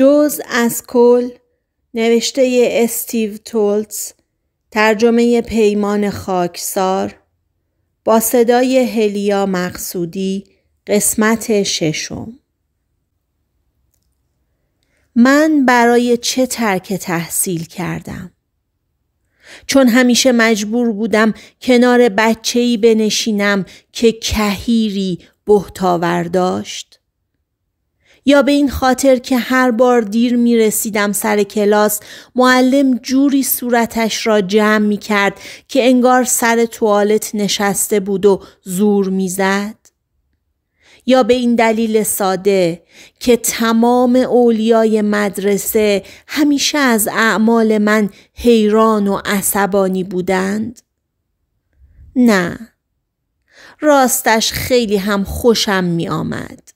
جز از کل نوشته استیو تولتز، ترجمه پیمان خاکسار با صدای هلیا مقصودی قسمت ششم من برای چه ترک تحصیل کردم؟ چون همیشه مجبور بودم کنار بچهی بنشینم که کهیری بهتاور داشت یا به این خاطر که هر بار دیر می رسیدم سر کلاس معلم جوری صورتش را جمع می کرد که انگار سر توالت نشسته بود و زور می زد. یا به این دلیل ساده که تمام اولیای مدرسه همیشه از اعمال من حیران و عصبانی بودند؟ نه راستش خیلی هم خوشم می آمد.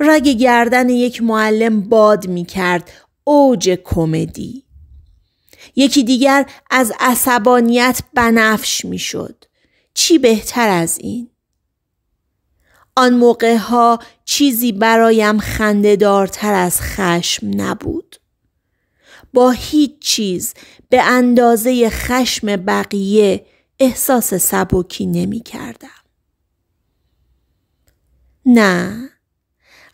رگ گردن یک معلم باد می کرد اوج کمدی یکی دیگر از عصبانیت بنفش می شد چی بهتر از این؟ آن موقع ها چیزی برایم دارتر از خشم نبود. با هیچ چیز به اندازه خشم بقیه احساس سبکی نمی کردم. نه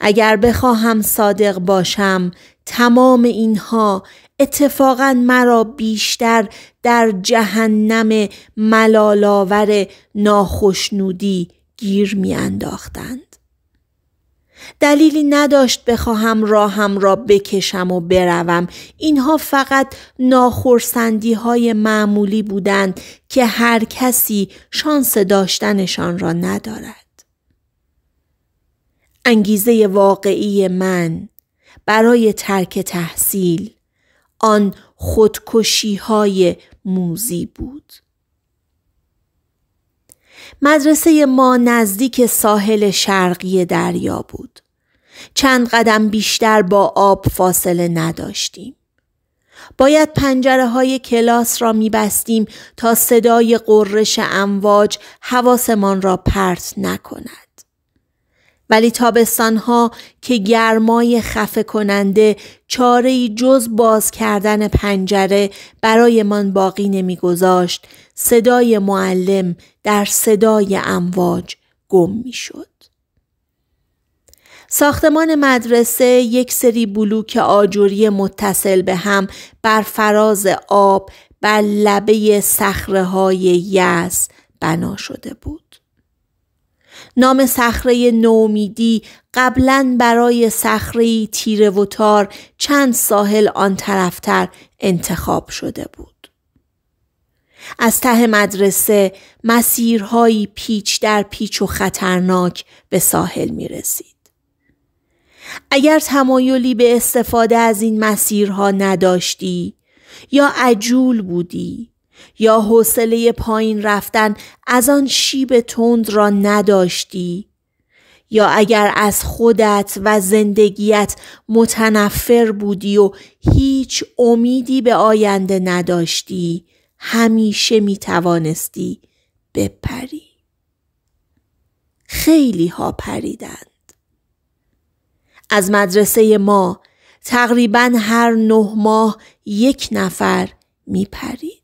اگر بخواهم صادق باشم تمام اینها اتفاقا مرا بیشتر در جهنم ملالاور ناخشنودی گیر میانداختند. دلیلی نداشت بخواهم راهم را بکشم و بروم اینها فقط ناخرسندی های معمولی بودند که هر کسی شانس داشتنشان را ندارد انگیزه واقعی من برای ترک تحصیل آن خودکشی های موزی بود. مدرسه ما نزدیک ساحل شرقی دریا بود. چند قدم بیشتر با آب فاصله نداشتیم. باید پنجره های کلاس را میبستیم تا صدای قررش امواج حواسمان را پرت نکند. ولی تابستانها که گرمای خفه کننده چاره جز باز کردن پنجره برایمان باقی نمیگذاشت صدای معلم در صدای امواج گم شد ساختمان مدرسه یک سری بلوک آجوری متصل به هم بر فراز آب بر لبه صخره های یس بنا شده بود. نام صخره نومیدی قبلا برای صخره تیره و تار چند ساحل آن طرفتر انتخاب شده بود. از ته مدرسه مسیرهایی پیچ در پیچ و خطرناک به ساحل می رسید. اگر تمایلی به استفاده از این مسیرها نداشتی یا عجول بودی یا حوصله پایین رفتن از آن شیب تند را نداشتی یا اگر از خودت و زندگیت متنفر بودی و هیچ امیدی به آینده نداشتی همیشه می توانستی بپری خیلی ها پریدند از مدرسه ما تقریبا هر نه ماه یک نفر می پرید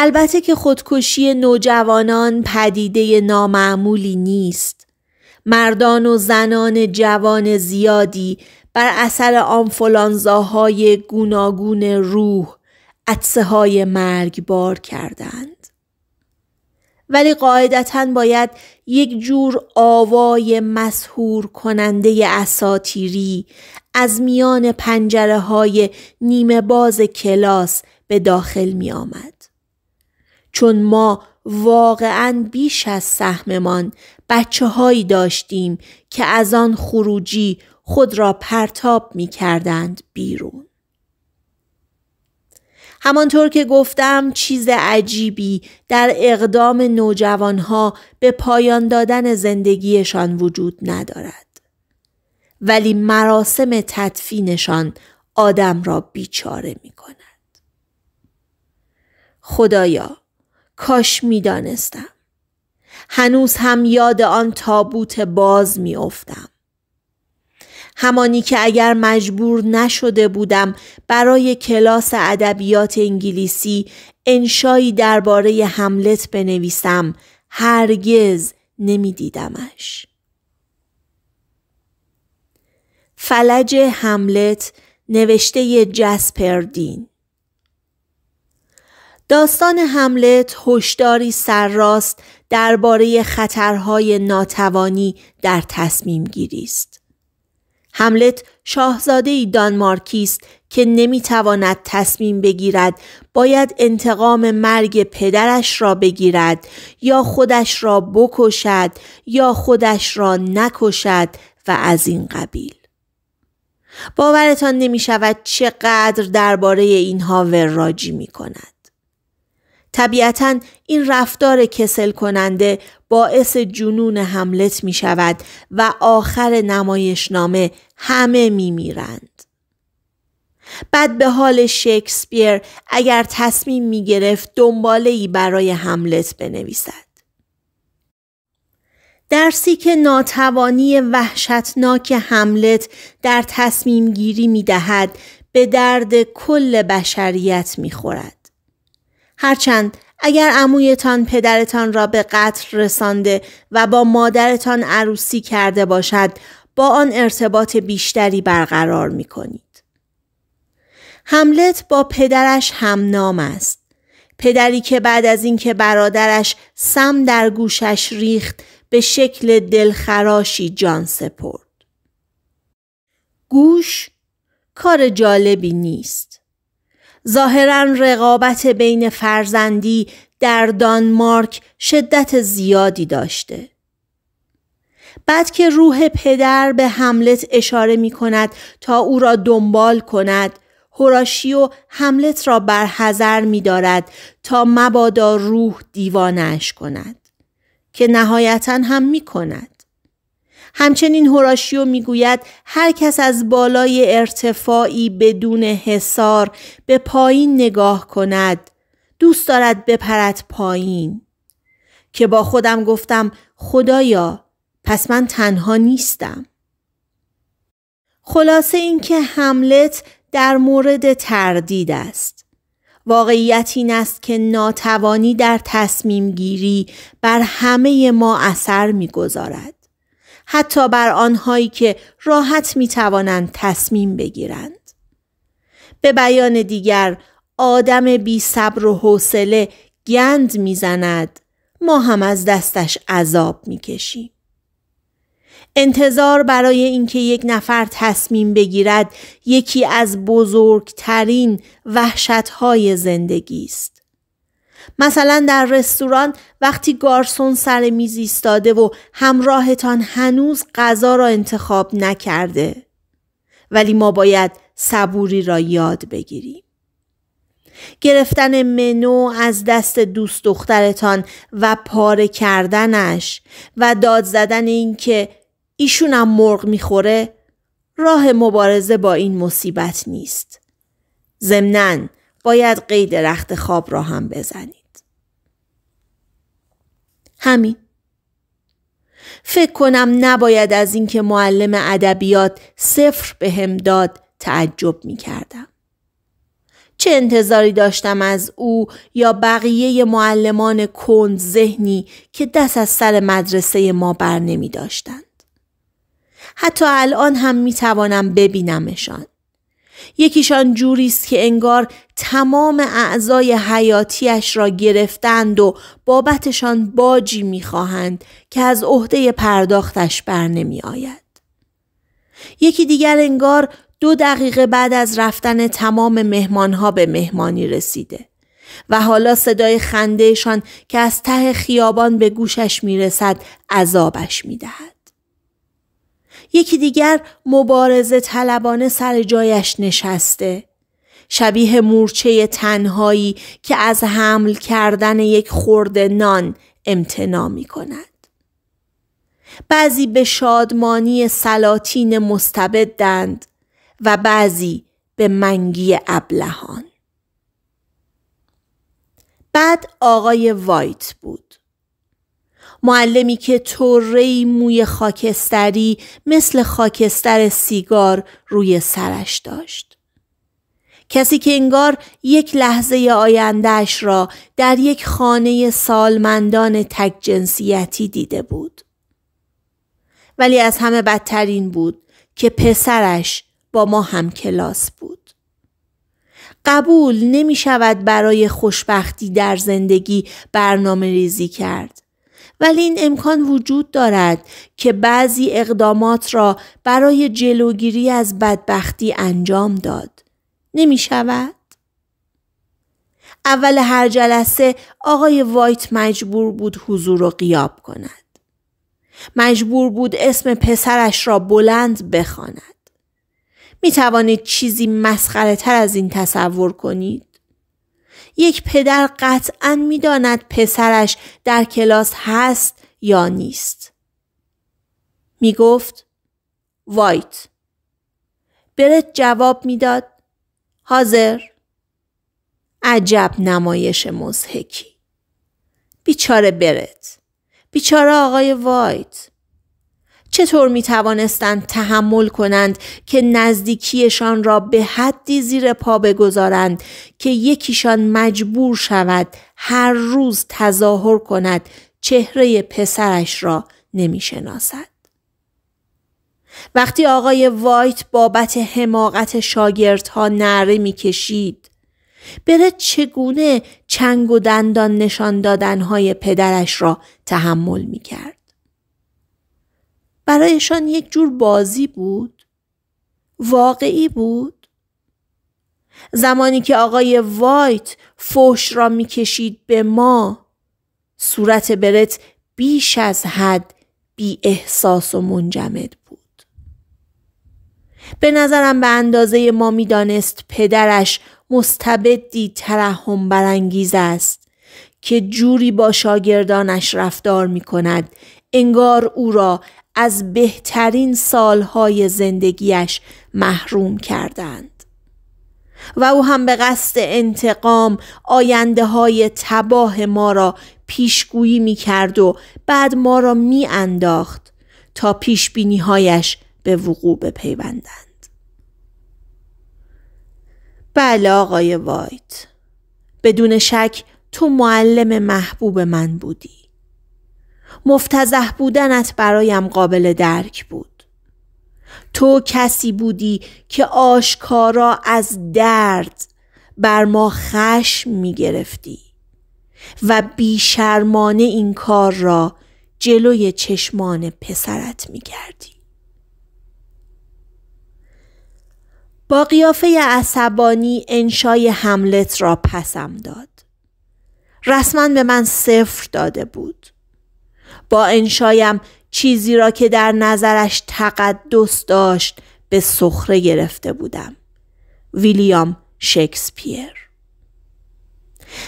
البته که خودکشی نوجوانان پدیده نامعمولی نیست. مردان و زنان جوان زیادی بر اثر آنفولانزاهای گوناگون روح عدسه های مرگ بار کردند. ولی قاعدتا باید یک جور آوای مسهور کننده اساتیری از میان پنجره های نیمه باز کلاس به داخل می آمد. چون ما واقعا بیش از سهممان بچه هایی داشتیم که از آن خروجی خود را پرتاب می کردند بیرون. همانطور که گفتم چیز عجیبی در اقدام نوجوانها به پایان دادن زندگیشان وجود ندارد. ولی مراسم تدفینشان آدم را بیچاره می کند. خدایا کاش میدانستم هنوز هم یاد آن تابوت باز میافتم همانی که اگر مجبور نشده بودم برای کلاس ادبیات انگلیسی انشایی درباره حملت بنویسم هرگز نمیدیدمش فلج حملت نوشته جسپردین داستان حملت هشداری سرراست درباره خطرهای ناتوانی در تصمیم گیری است. حملت شاهزاده دانمارکی است که نمیتواند تصمیم بگیرد باید انتقام مرگ پدرش را بگیرد یا خودش را بکشد یا خودش را نکشد و از این قبیل باورتان نمی شود چقدر درباره اینها وراجی می کند. طبیعتا این رفتار کسل کننده باعث جنون حملت می شود و آخر نمایشنامه همه می میرند. بعد به حال شکسپیر اگر تصمیم می گرفت دنباله ای برای حملت بنویسد. درسی که ناتوانی وحشتناک حملت در تصمیم گیری می دهد به درد کل بشریت می خورد. هرچند اگر عمویتان پدرتان را به قتل رسانده و با مادرتان عروسی کرده باشد با آن ارتباط بیشتری برقرار می کنید. حملت با پدرش هم نام است. پدری که بعد از اینکه برادرش سم در گوشش ریخت به شکل دلخراشی جان سپرد. گوش کار جالبی نیست. ظاهرا رقابت بین فرزندی در دانمارک شدت زیادی داشته. بعد که روح پدر به حملت اشاره می کند تا او را دنبال کند هوراشیو حملت را بر حذر می دارد تا مبادا روح دیوانش کند که نهایتا هم می کند. همچنین هوراشیو میگوید هر کس از بالای ارتفاعی بدون حصار به پایین نگاه کند دوست دارد بپرد پایین که با خودم گفتم خدایا پس من تنها نیستم خلاصه اینکه حملت در مورد تردید است واقعیت این است که ناتوانی در تصمیم گیری بر همه ما اثر میگذارد حتی بر آنهایی که راحت می توانند تصمیم بگیرند. به بیان دیگر آدم بی صبر و حوصله گند میزند ما هم از دستش عذاب میکشیم. انتظار برای اینکه یک نفر تصمیم بگیرد یکی از بزرگترین وحشتهای زندگی است. مثلا در رستوران وقتی گارسون سر میز ایستاده و همراهتان هنوز غذا را انتخاب نکرده ولی ما باید صبوری را یاد بگیریم گرفتن منو از دست دوست دخترتان و پاره کردنش و داد زدن اینکه ایشونم مرغ میخوره راه مبارزه با این مصیبت نیست ضمناً باید قید رخت خواب را هم بزنید. همین. فکر کنم نباید از اینکه معلم ادبیات صفر به هم داد تعجب می کردم. چه انتظاری داشتم از او یا بقیه معلمان کند ذهنی که دست از سر مدرسه ما بر نمی داشتند. حتی الان هم می توانم ببینمشان. یکیشان جوری است که انگار تمام اعضای حیاتیش را گرفتند و بابتشان باجی میخواهند که از عهده پرداختش بر نمی آید. یکی دیگر انگار دو دقیقه بعد از رفتن تمام مهمانها به مهمانی رسیده و حالا صدای خندهشان که از ته خیابان به گوشش میرسد عذابش میدهد. یکی دیگر مبارزه طلبانه سر جایش نشسته. شبیه مورچه تنهایی که از حمل کردن یک خورد نان امتنا می کند. بعضی به شادمانی سلاطین مستبدند و بعضی به منگی ابلهان. بعد آقای وایت بود. معلمی که طره موی خاکستری مثل خاکستر سیگار روی سرش داشت. کسی که انگار یک لحظه آیندهش را در یک خانه سالمندان تک جنسیتی دیده بود. ولی از همه بدترین بود که پسرش با ما هم کلاس بود. قبول نمی شود برای خوشبختی در زندگی برنامه ریزی کرد. ولی این امکان وجود دارد که بعضی اقدامات را برای جلوگیری از بدبختی انجام داد. نمی شود؟ اول هر جلسه آقای وایت مجبور بود حضور و قیاب کند. مجبور بود اسم پسرش را بلند بخواند. می توانید چیزی مسخره تر از این تصور کنید؟ یک پدر قطعا میداند پسرش در کلاس هست یا نیست. می گفت وایت برت جواب میداد حاضر عجب نمایش مزهکی بیچاره برت بیچاره آقای وایت چطور می توانستند تحمل کنند که نزدیکیشان را به حدی زیر پا بگذارند که یکیشان مجبور شود هر روز تظاهر کند چهره پسرش را نمی شناسد. وقتی آقای وایت بابت حماقت شاگردها نره میکشید بره چگونه چنگ و دندان نشان دادنهای پدرش را تحمل می کرد؟ برایشان یک جور بازی بود؟ واقعی بود؟ زمانی که آقای وایت فوش را میکشید به ما صورت برت بیش از حد بی احساس و منجمد بود. به نظرم به اندازه ما میدانست پدرش مستبدی ترحم برانگیز است که جوری با شاگردانش رفتار می کند انگار او را از بهترین سالهای زندگیش محروم کردند و او هم به قصد انتقام آینده های تباه ما را پیشگویی می کرد و بعد ما را می انداخت تا پیش هایش به وقوع بپیوندند. بله آقای وایت بدون شک تو معلم محبوب من بودی مفتزه بودنت برایم قابل درک بود تو کسی بودی که آشکارا از درد بر ما خشم می گرفتی و بیشرمانه این کار را جلوی چشمان پسرت می کردی. با قیافه عصبانی انشای حملت را پسم داد. رسما به من صفر داده بود. با انشایم چیزی را که در نظرش تقدس داشت به سخره گرفته بودم ویلیام شکسپیر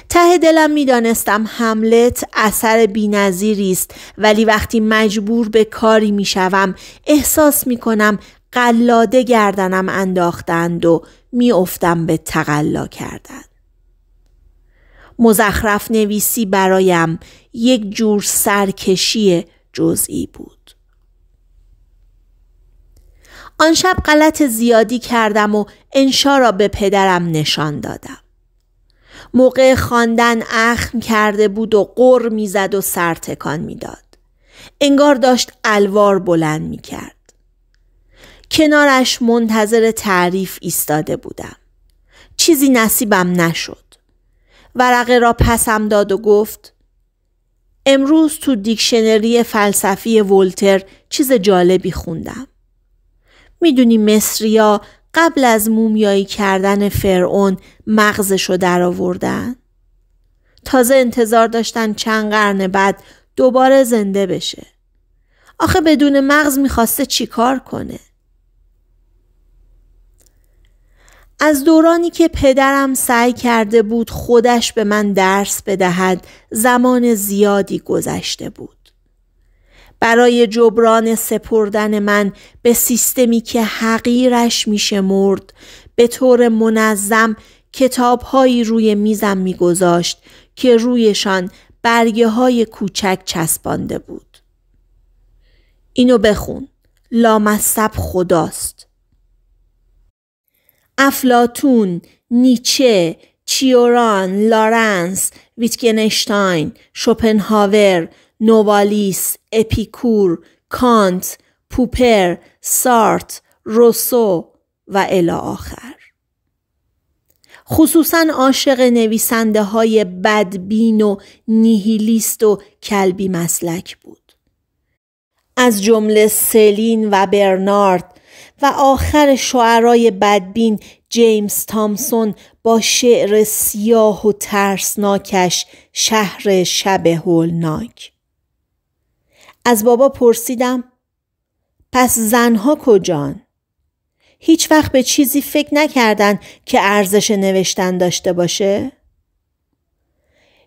ته دلم دانستم حملت اثر بینظیری است ولی وقتی مجبور به کاری میشوم احساس میکنم قلاده گردنم انداختند و میافتم به تقلا کردن مزخرف نویسی برایم یک جور سرکشی جزئی بود. آن شب غلط زیادی کردم و انشا را به پدرم نشان دادم. موقع خواندن اخم کرده بود و قر میزد و سرتکان میداد. انگار داشت الوار بلند می کرد. کنارش منتظر تعریف ایستاده بودم. چیزی نصیبم نشد. ورقه را پسم داد و گفت امروز تو دیکشنری فلسفی ولتر چیز جالبی خوندم. میدونی مصریا قبل از مومیایی کردن فرعون مغزشو در آوردن؟ تازه انتظار داشتن چند قرن بعد دوباره زنده بشه. آخه بدون مغز میخواسته چیکار کنه؟ از دورانی که پدرم سعی کرده بود خودش به من درس بدهد زمان زیادی گذشته بود. برای جبران سپردن من به سیستمی که حقیرش میشه مرد به طور منظم کتابهایی روی میزم میگذاشت که رویشان برگه های کوچک چسبانده بود. اینو بخون. لامصب خداست. افلاتون، نیچه، چیوران، لارنس، ویتگنشتاین، شوپنهاور، نوالیس، اپیکور، کانت، پوپر، سارت، روسو و الی آخر خصوصا عاشق نویسنده های بدبین و نیهیلیست و کلبی مسلک بود از جمله سلین و برنارد و آخر شعرای بدبین جیمز تامسون با شعر سیاه و ترسناکش شهر شب هولناک از بابا پرسیدم پس زنها کجان؟ هیچ وقت به چیزی فکر نکردن که ارزش نوشتن داشته باشه؟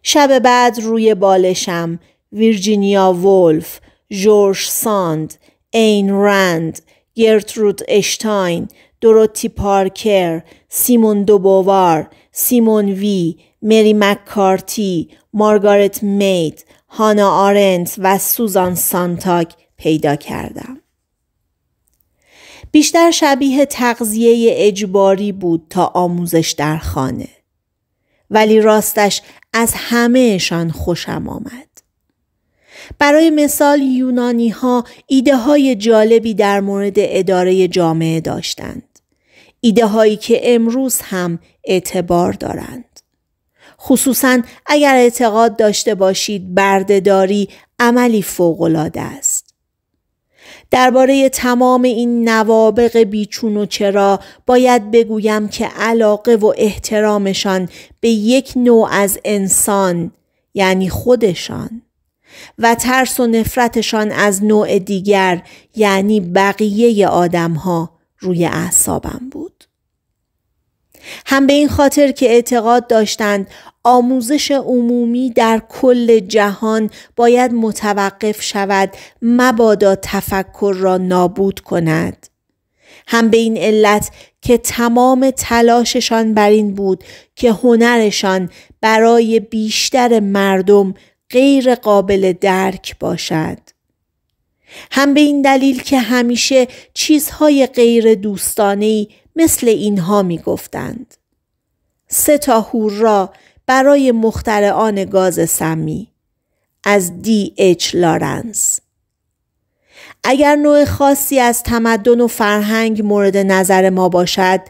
شب بعد روی بالشم ویرجینیا وولف، جورج ساند، این رند، گرترود اشتاین، دوروتی پارکر، سیمون دوبوار، سیمون وی، مری مکارتی، مارگارت مید، هانا آرنت و سوزان سانتاک پیدا کردم. بیشتر شبیه تغذیه اجباری بود تا آموزش در خانه. ولی راستش از همهشان خوشم آمد. برای مثال یونانی ها ایده های جالبی در مورد اداره جامعه داشتند. ایده هایی که امروز هم اعتبار دارند. خصوصا اگر اعتقاد داشته باشید بردهداری عملی فوقالعاده است درباره تمام این نوابق بیچون و چرا باید بگویم که علاقه و احترامشان به یک نوع از انسان یعنی خودشان و ترس و نفرتشان از نوع دیگر یعنی بقیه آدمها روی اعصابم بود. هم به این خاطر که اعتقاد داشتند آموزش عمومی در کل جهان باید متوقف شود مبادا تفکر را نابود کند. هم به این علت که تمام تلاششان بر این بود که هنرشان برای بیشتر مردم غیر قابل درک باشد. هم به این دلیل که همیشه چیزهای غیر دوستانهی مثل اینها می گفتند. سه تا را برای مخترعان گاز سمی از دی اچ لارنس اگر نوع خاصی از تمدن و فرهنگ مورد نظر ما باشد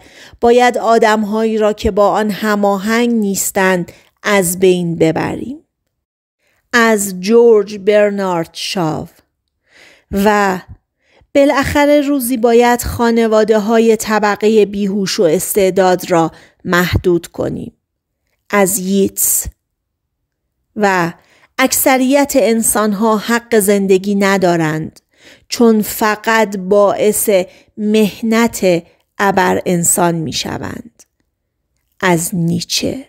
باید آدمهایی را که با آن هماهنگ نیستند از بین ببریم از جورج برنارد شاو و بالاخره روزی باید خانواده های طبقه بیهوش و استعداد را محدود کنیم. از ییتس و اکثریت انسان ها حق زندگی ندارند چون فقط باعث مهنت ابر انسان می از نیچه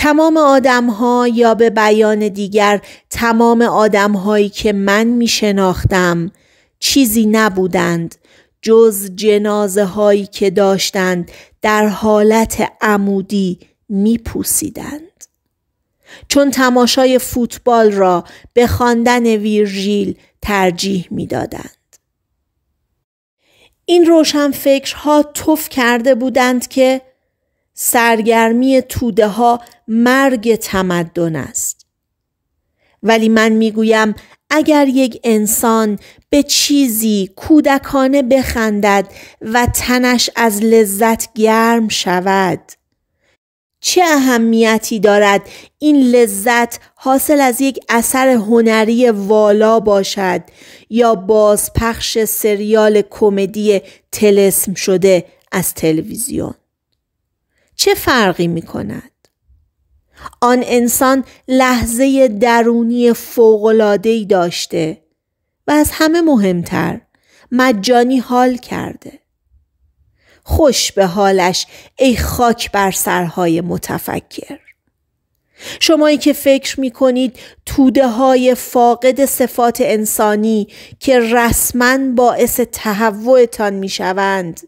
تمام آدم ها یا به بیان دیگر تمام آدم هایی که من می شناختم چیزی نبودند جز جنازه هایی که داشتند در حالت عمودی می پوسیدند. چون تماشای فوتبال را به خواندن ویرژیل ترجیح میدادند. این روشنفکرها توف کرده بودند که سرگرمی توده ها مرگ تمدن است. ولی من میگویم اگر یک انسان به چیزی کودکانه بخندد و تنش از لذت گرم شود چه اهمیتی دارد این لذت حاصل از یک اثر هنری والا باشد یا بازپخش سریال کمدی تلسم شده از تلویزیون چه فرقی می کند؟ آن انسان لحظه درونی فوقلادهی داشته و از همه مهمتر مجانی حال کرده. خوش به حالش ای خاک بر سرهای متفکر. شمایی که فکر می کنید توده های فاقد صفات انسانی که رسما باعث تهوعتان می شوند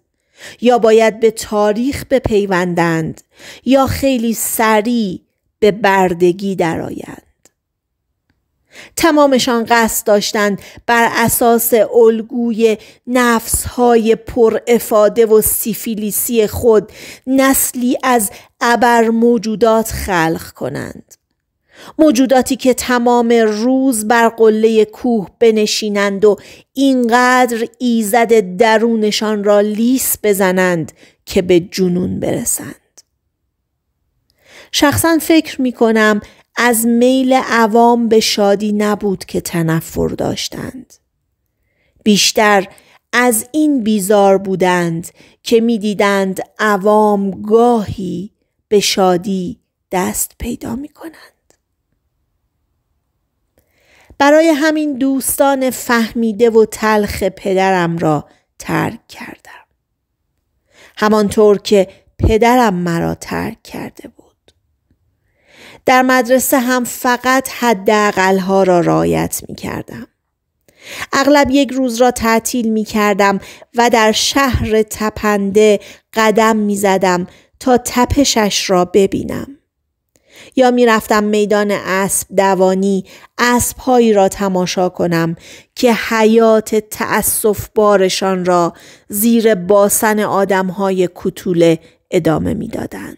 یا باید به تاریخ بپیوندند یا خیلی سریع به بردگی درآیند تمامشان قصد داشتند بر اساس الگوی نفسهای پر افاده و سیفیلیسی خود نسلی از ابر موجودات خلق کنند موجوداتی که تمام روز بر قله کوه بنشینند و اینقدر ایزد درونشان را لیس بزنند که به جنون برسند شخصا فکر می کنم از میل عوام به شادی نبود که تنفر داشتند بیشتر از این بیزار بودند که میدیدند عوام گاهی به شادی دست پیدا می کنند. برای همین دوستان فهمیده و تلخ پدرم را ترک کردم. همانطور که پدرم مرا ترک کرده بود. در مدرسه هم فقط حد را رعایت می کردم. اغلب یک روز را تعطیل می کردم و در شهر تپنده قدم می زدم تا تپشش را ببینم. یا میرفتم میدان اسب دوانی هایی را تماشا کنم که حیات تأسف بارشان را زیر باسن های کوتوله ادامه میدادند.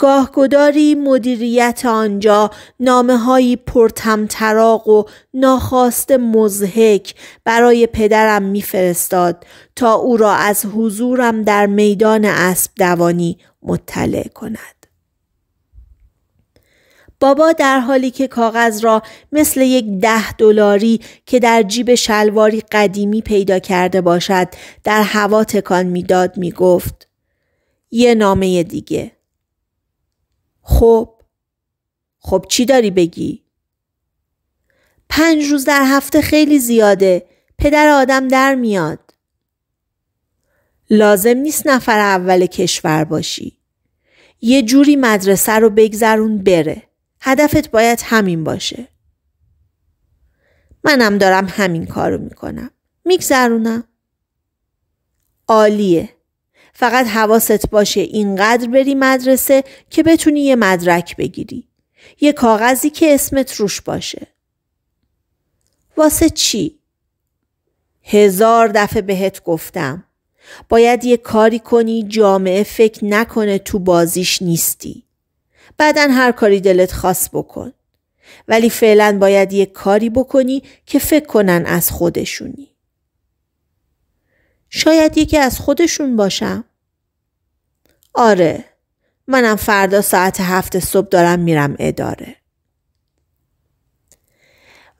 گاهگداری مدیریت آنجا نامه هایی پرتمطراق و ناخواسته مزهک برای پدرم میفرستاد تا او را از حضورم در میدان اسب دوانی مطلع کند. بابا در حالی که کاغذ را مثل یک ده دلاری که در جیب شلواری قدیمی پیدا کرده باشد در هوا تکان میداد میگفت یه نامه دیگه خب خب چی داری بگی پنج روز در هفته خیلی زیاده پدر آدم در میاد لازم نیست نفر اول کشور باشی یه جوری مدرسه رو بگذرون بره هدفت باید همین باشه. منم دارم همین کارو میکنم. میگذرونم. عالیه. فقط حواست باشه اینقدر بری مدرسه که بتونی یه مدرک بگیری. یه کاغذی که اسمت روش باشه. واسه چی؟ هزار دفعه بهت گفتم. باید یه کاری کنی جامعه فکر نکنه تو بازیش نیستی. بعدا هر کاری دلت خاص بکن ولی فعلا باید یه کاری بکنی که فکر کنن از خودشونی شاید یکی از خودشون باشم آره منم فردا ساعت هفت صبح دارم میرم اداره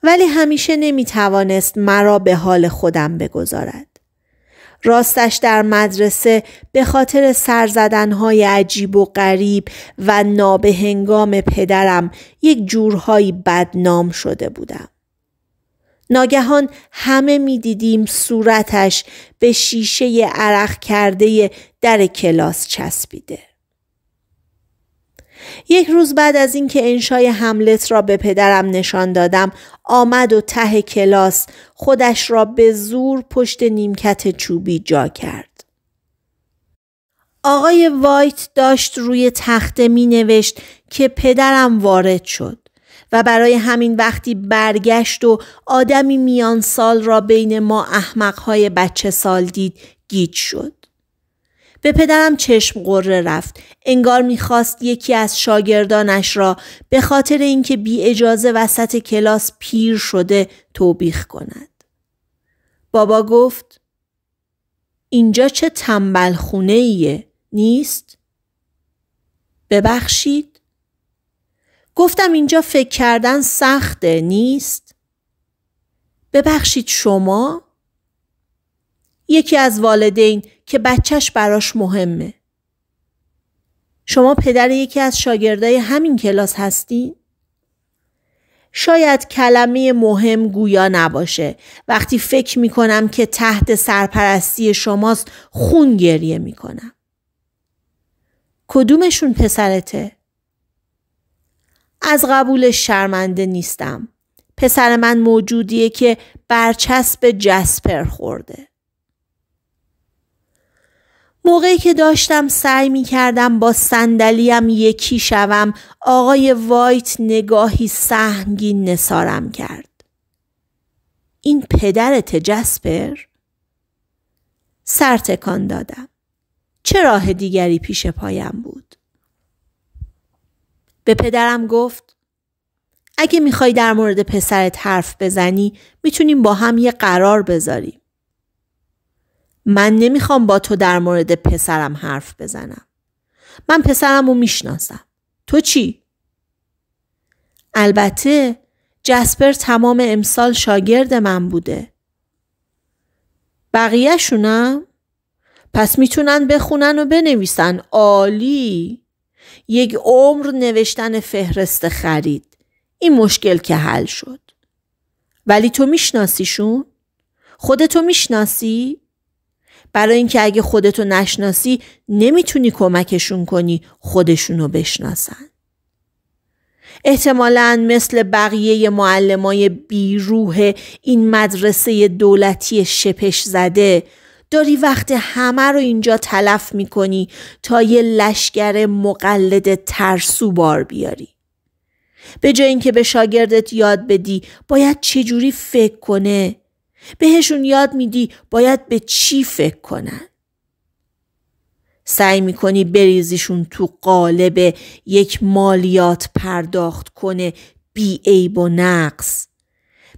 ولی همیشه نمیتوانست مرا به حال خودم بگذارد راستش در مدرسه به خاطر سرزدنهای عجیب و غریب و نابهنگام پدرم یک جورهایی بدنام شده بودم. ناگهان همه می دیدیم صورتش به شیشه عرق کرده در کلاس چسبیده. یک روز بعد از اینکه انشای حملت را به پدرم نشان دادم آمد و ته کلاس خودش را به زور پشت نیمکت چوبی جا کرد. آقای وایت داشت روی تخته می نوشت که پدرم وارد شد و برای همین وقتی برگشت و آدمی میان سال را بین ما احمقهای بچه سال دید گیج شد. به پدرم چشم قره رفت انگار میخواست یکی از شاگردانش را به خاطر اینکه بی اجازه وسط کلاس پیر شده توبیخ کند بابا گفت اینجا چه تنبل خونه ایه نیست ببخشید گفتم اینجا فکر کردن سخته نیست ببخشید شما یکی از والدین که بچهش براش مهمه. شما پدر یکی از شاگردای همین کلاس هستین؟ شاید کلمه مهم گویا نباشه وقتی فکر می کنم که تحت سرپرستی شماست خون گریه میکنم کدومشون پسرته؟ از قبول شرمنده نیستم. پسر من موجودیه که برچسب جسپر خورده. موقعی که داشتم سعی می کردم با سندلیم یکی شوم آقای وایت نگاهی سهمگین نسارم کرد. این پدرت جسپر؟ سرتکان دادم. چه راه دیگری پیش پایم بود؟ به پدرم گفت اگه میخوای در مورد پسرت حرف بزنی میتونیم با هم یه قرار بذاریم. من نمیخوام با تو در مورد پسرم حرف بزنم. من پسرم رو میشناسم. تو چی؟ البته جسپر تمام امسال شاگرد من بوده. بقیه شونم؟ پس میتونن بخونن و بنویسن. عالی! یک عمر نوشتن فهرست خرید. این مشکل که حل شد. ولی تو میشناسیشون؟ خودتو میشناسی؟ برای اینکه اگه خودتو نشناسی نمیتونی کمکشون کنی خودشونو بشناسن احتمالا مثل بقیه معلمای بیروه این مدرسه دولتی شپش زده داری وقت همه رو اینجا تلف میکنی تا یه لشگر مقلد ترسو بار بیاری. به جای اینکه به شاگردت یاد بدی باید چجوری فکر کنه بهشون یاد میدی باید به چی فکر کنن سعی میکنی بریزیشون تو قالب یک مالیات پرداخت کنه بی عیب و نقص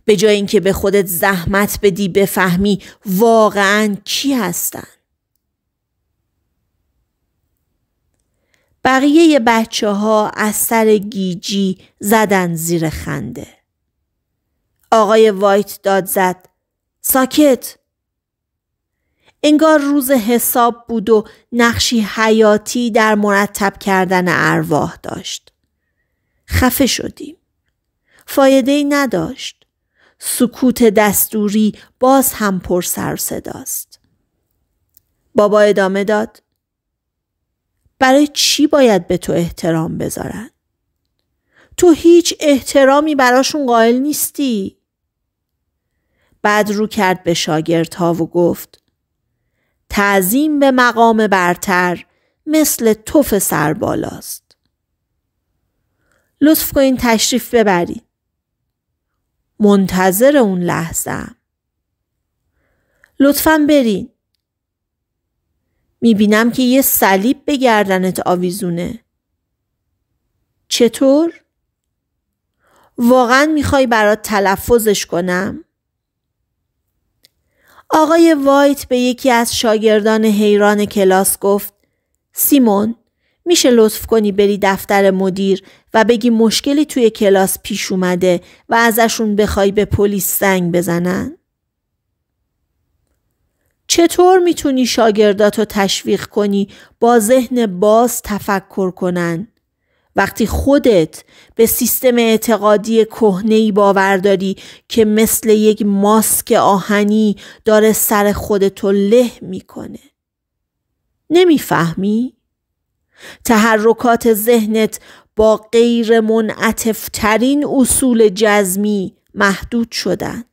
به جای اینکه به خودت زحمت بدی بفهمی واقعا کی هستن بقیه بچه ها از سر گیجی زدن زیر خنده آقای وایت داد زد ساکت انگار روز حساب بود و نقشی حیاتی در مرتب کردن ارواح داشت. خفه شدیم. فایده ای نداشت. سکوت دستوری باز هم پر سر صداست. بابا ادامه داد. برای چی باید به تو احترام بذارن؟ تو هیچ احترامی براشون قائل نیستی؟ بعد رو کرد به ها و گفت تعظیم به مقام برتر مثل توف سر بالاست. لطف کنین تشریف ببری. منتظر اون لحظه لطفا برین. میبینم که یه صلیب به گردنت آویزونه. چطور؟ واقعا میخوای برات تلفظش کنم؟ آقای وایت به یکی از شاگردان حیران کلاس گفت سیمون میشه لطف کنی بری دفتر مدیر و بگی مشکلی توی کلاس پیش اومده و ازشون بخوای به پلیس زنگ بزنن؟ چطور میتونی شاگرداتو تشویق کنی با ذهن باز تفکر کنن؟ وقتی خودت به سیستم اعتقادی کهنه باور داری که مثل یک ماسک آهنی داره سر خودتو له میکنه نمیفهمی تحرکات ذهنت با غیر منعتفترین اصول جزمی محدود شدن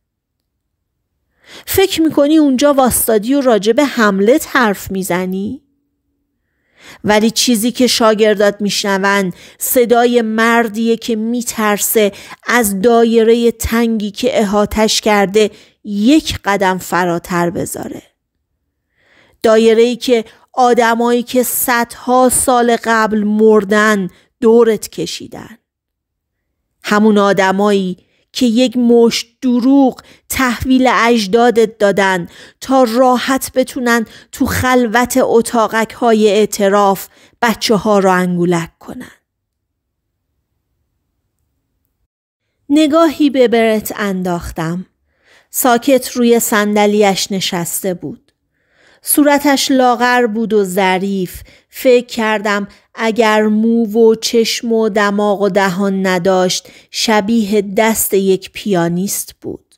فکر میکنی اونجا واستادی و راجب حملت حرف میزنی؟ ولی چیزی که شاگردات میشنوند صدای مردیه که میترسه از دایره تنگی که احاتش کرده یک قدم فراتر بذاره دایره ای که آدمایی که صدها سال قبل مردن دورت کشیدن همون آدمایی که یک مشت دروغ تحویل اجدادت دادن تا راحت بتونن تو خلوت اتاقک های اعتراف بچه ها را انگولک کنن. نگاهی به برت انداختم. ساکت روی صندلیاش نشسته بود. صورتش لاغر بود و ظریف فکر کردم اگر مو و چشم و دماغ و دهان نداشت شبیه دست یک پیانیست بود.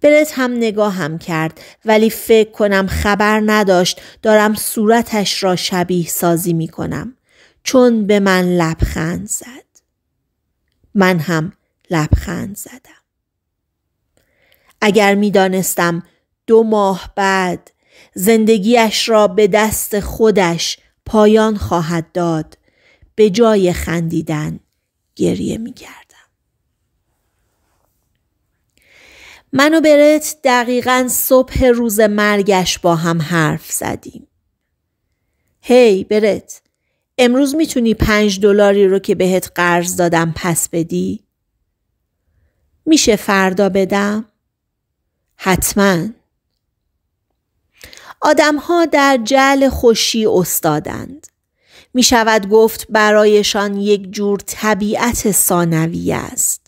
برت هم نگاه هم کرد ولی فکر کنم خبر نداشت دارم صورتش را شبیه سازی می کنم چون به من لبخند زد. من هم لبخند زدم. اگر می دانستم دو ماه بعد زندگیش را به دست خودش پایان خواهد داد به جای خندیدن گریه می کردم. من و برت دقیقا صبح روز مرگش با هم حرف زدیم. هی برت امروز میتونی پنج دلاری رو که بهت قرض دادم پس بدی؟ میشه فردا بدم؟ حتماً. آدمها در جل خوشی استادند. می شود گفت برایشان یک جور طبیعت ثانوی است.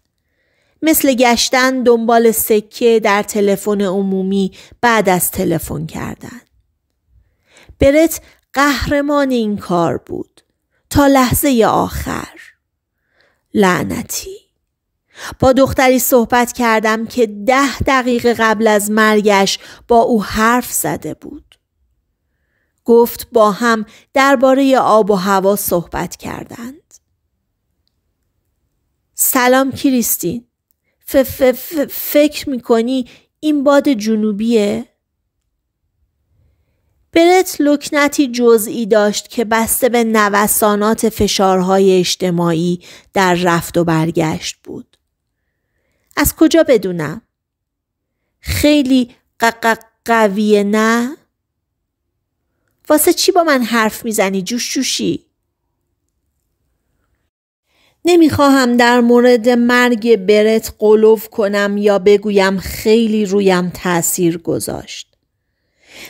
مثل گشتن دنبال سکه در تلفن عمومی بعد از تلفن کردن. برت قهرمان این کار بود تا لحظه آخر. لعنتی با دختری صحبت کردم که ده دقیقه قبل از مرگش با او حرف زده بود. گفت با هم درباره آب و هوا صحبت کردند. سلام کریستین. ف ف ف فکر میکنی این باد جنوبیه؟ برت لکنتی جزئی داشت که بسته به نوسانات فشارهای اجتماعی در رفت و برگشت بود. از کجا بدونم؟ خیلی قق قویه نه؟ واسه چی با من حرف میزنی جوش جوشی؟ نمیخواهم در مورد مرگ برت قلوف کنم یا بگویم خیلی رویم تاثیر گذاشت.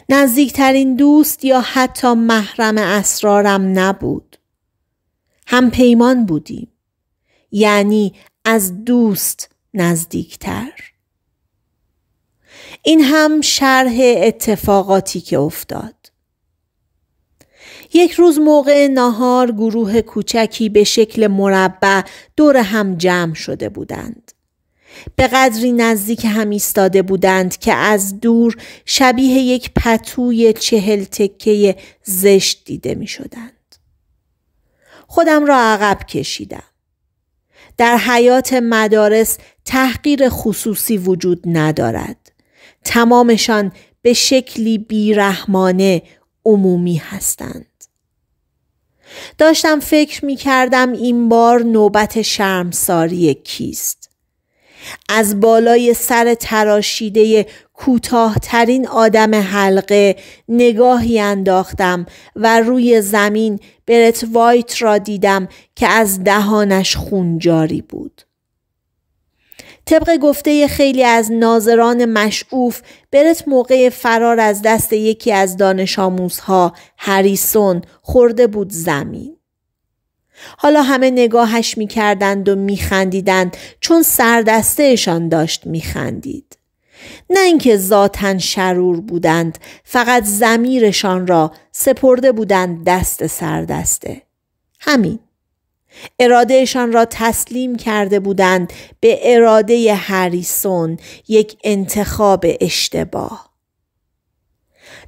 نزدیکترین دوست یا حتی محرم اسرارم نبود. هم پیمان بودیم. یعنی از دوست نزدیکتر. این هم شرح اتفاقاتی که افتاد. یک روز موقع ناهار گروه کوچکی به شکل مربع دور هم جمع شده بودند. به قدری نزدیک هم ایستاده بودند که از دور شبیه یک پتوی چهل تکه زشت دیده می شدند. خودم را عقب کشیدم. در حیات مدارس تحقیر خصوصی وجود ندارد. تمامشان به شکلی بیرحمانه عمومی هستند. داشتم فکر می کردم این بار نوبت شرمساری کیست از بالای سر تراشیده کوتاهترین آدم حلقه نگاهی انداختم و روی زمین برت وایت را دیدم که از دهانش خون جاری بود طبق گفته خیلی از ناظران مشعوف برت موقع فرار از دست یکی از دانش آموزها هریسون خورده بود زمین. حالا همه نگاهش میکردند و میخندیدند چون سردستهشان داشت میخندید. نه اینکه ذاتا شرور بودند فقط زمیرشان را سپرده بودند دست سردسته همین ارادهشان را تسلیم کرده بودند به اراده هریسون یک انتخاب اشتباه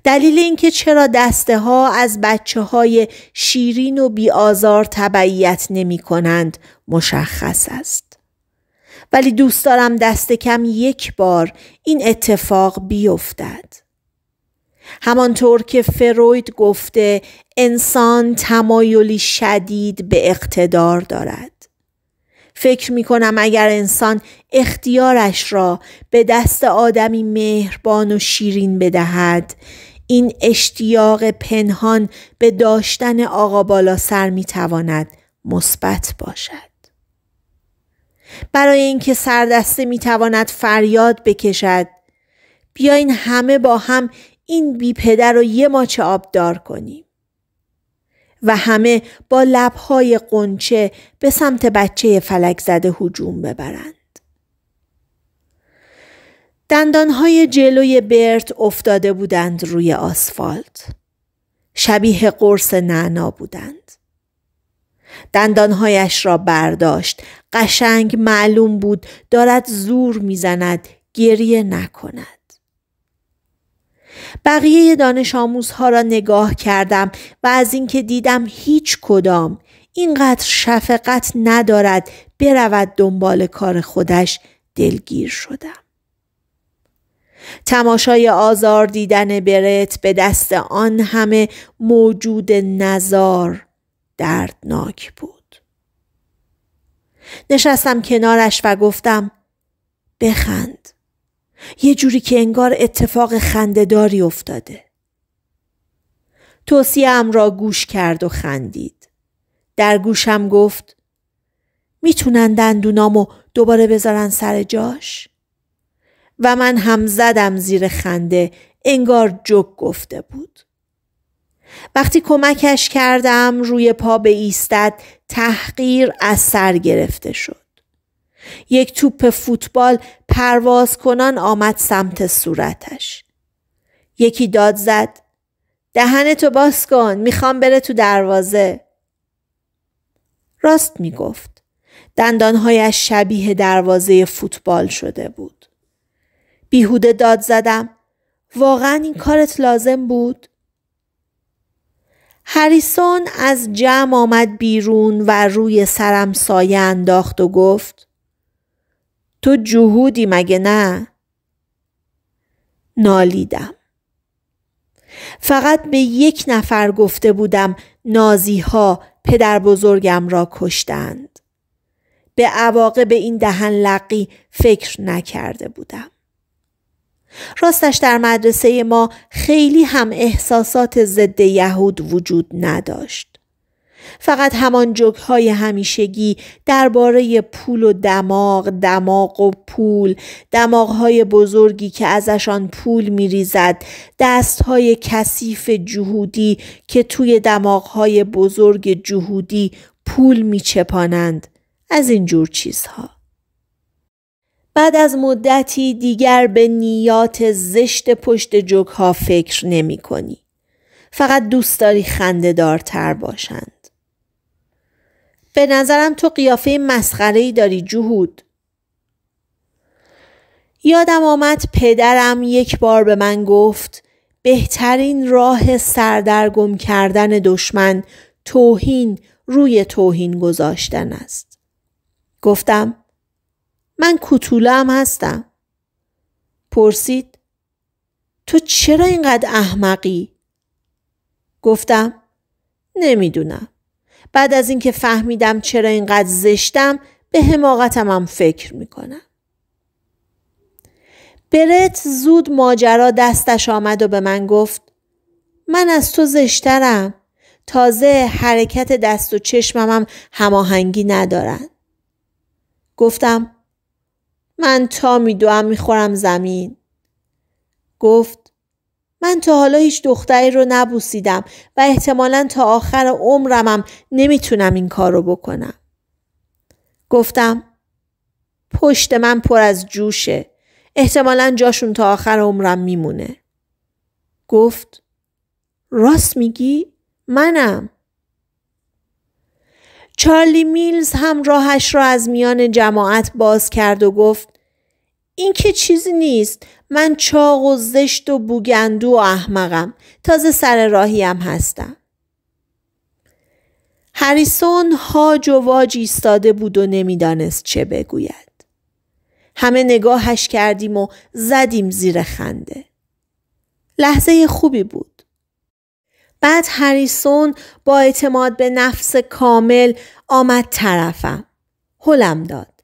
دلیل اینکه چرا دسته ها از بچه های شیرین و بیآزار تبعیت نمی کنند مشخص است. ولی دوست دارم دست کم یک بار این اتفاق بیفتد. همانطور که فروید گفته انسان تمایلی شدید به اقتدار دارد. فکر می کنم اگر انسان اختیارش را به دست آدمی مهربان و شیرین بدهد این اشتیاق پنهان به داشتن آقا بالا سر می مثبت باشد. برای اینکه سردسته میتواند فریاد بکشد بیاین همه با هم این بیپدر پدر رو یه ماچ آبدار کنیم. و همه با لبهای قنچه به سمت بچه فلک زده حجوم ببرند. دندانهای جلوی برت افتاده بودند روی آسفالت. شبیه قرص نعنا بودند. دندانهایش را برداشت. قشنگ معلوم بود دارد زور میزند گریه نکند. بقیه دانش آموزها را نگاه کردم و از اینکه دیدم هیچ کدام اینقدر شفقت ندارد برود دنبال کار خودش دلگیر شدم. تماشای آزار دیدن برت به دست آن همه موجود نزار دردناک بود. نشستم کنارش و گفتم بخند. یه جوری که انگار اتفاق خندهداری افتاده. توصیه را گوش کرد و خندید. در گوشم گفت میتونن دندونامو دوباره بذارن سر جاش؟ و من هم زدم زیر خنده انگار جگ گفته بود. وقتی کمکش کردم روی پا به ایستد تحقیر از سر گرفته شد. یک توپ فوتبال پرواز کنان آمد سمت صورتش. یکی داد زد. دهنتو باز کن. میخوام بره تو دروازه. راست میگفت. دندانهایش شبیه دروازه فوتبال شده بود. بیهوده داد زدم. واقعا این کارت لازم بود؟ هریسون از جمع آمد بیرون و روی سرم سایه انداخت و گفت تو جهودی مگه نه؟ نالیدم. فقط به یک نفر گفته بودم نازی ها پدر بزرگم را کشتند. به به این دهن لقی فکر نکرده بودم. راستش در مدرسه ما خیلی هم احساسات ضد یهود وجود نداشت. فقط همان جگهای های همیشگی درباره پول و دماغ، دماغ و پول، دماغ های بزرگی که ازشان پول میریزد، دست های کثیف جهودی که توی دماغ های بزرگ جهودی پول میچپانند از این جور چیزها. بعد از مدتی دیگر به نیات زشت پشت جوک ها فکر نمی کنی. فقط دوست داری خنده دارتر باشند. به نظرم تو قیافه مسخره داری جهود یادم آمد پدرم یک بار به من گفت بهترین راه سردرگم کردن دشمن توهین روی توهین گذاشتن است گفتم من کتولم هستم پرسید تو چرا اینقدر احمقی؟ گفتم نمیدونم بعد از اینکه فهمیدم چرا اینقدر زشتم به حماقتم هم فکر میکنم. برت زود ماجرا دستش آمد و به من گفت من از تو زشترم تازه حرکت دست و چشمم هم هماهنگی ندارن گفتم من تا میدوام میخورم زمین گفت من تا حالا هیچ دختری رو نبوسیدم و احتمالا تا آخر عمرمم نمیتونم این کار رو بکنم. گفتم پشت من پر از جوشه. احتمالا جاشون تا آخر عمرم میمونه. گفت راست میگی؟ منم. چارلی میلز هم راهش را از میان جماعت باز کرد و گفت این که چیزی نیست من چاق و زشت و بوگندو و احمقم تازه سر راهیم هستم هریسون هاج و واج ایستاده بود و نمیدانست چه بگوید همه نگاهش کردیم و زدیم زیر خنده لحظه خوبی بود بعد هریسون با اعتماد به نفس کامل آمد طرفم هلم داد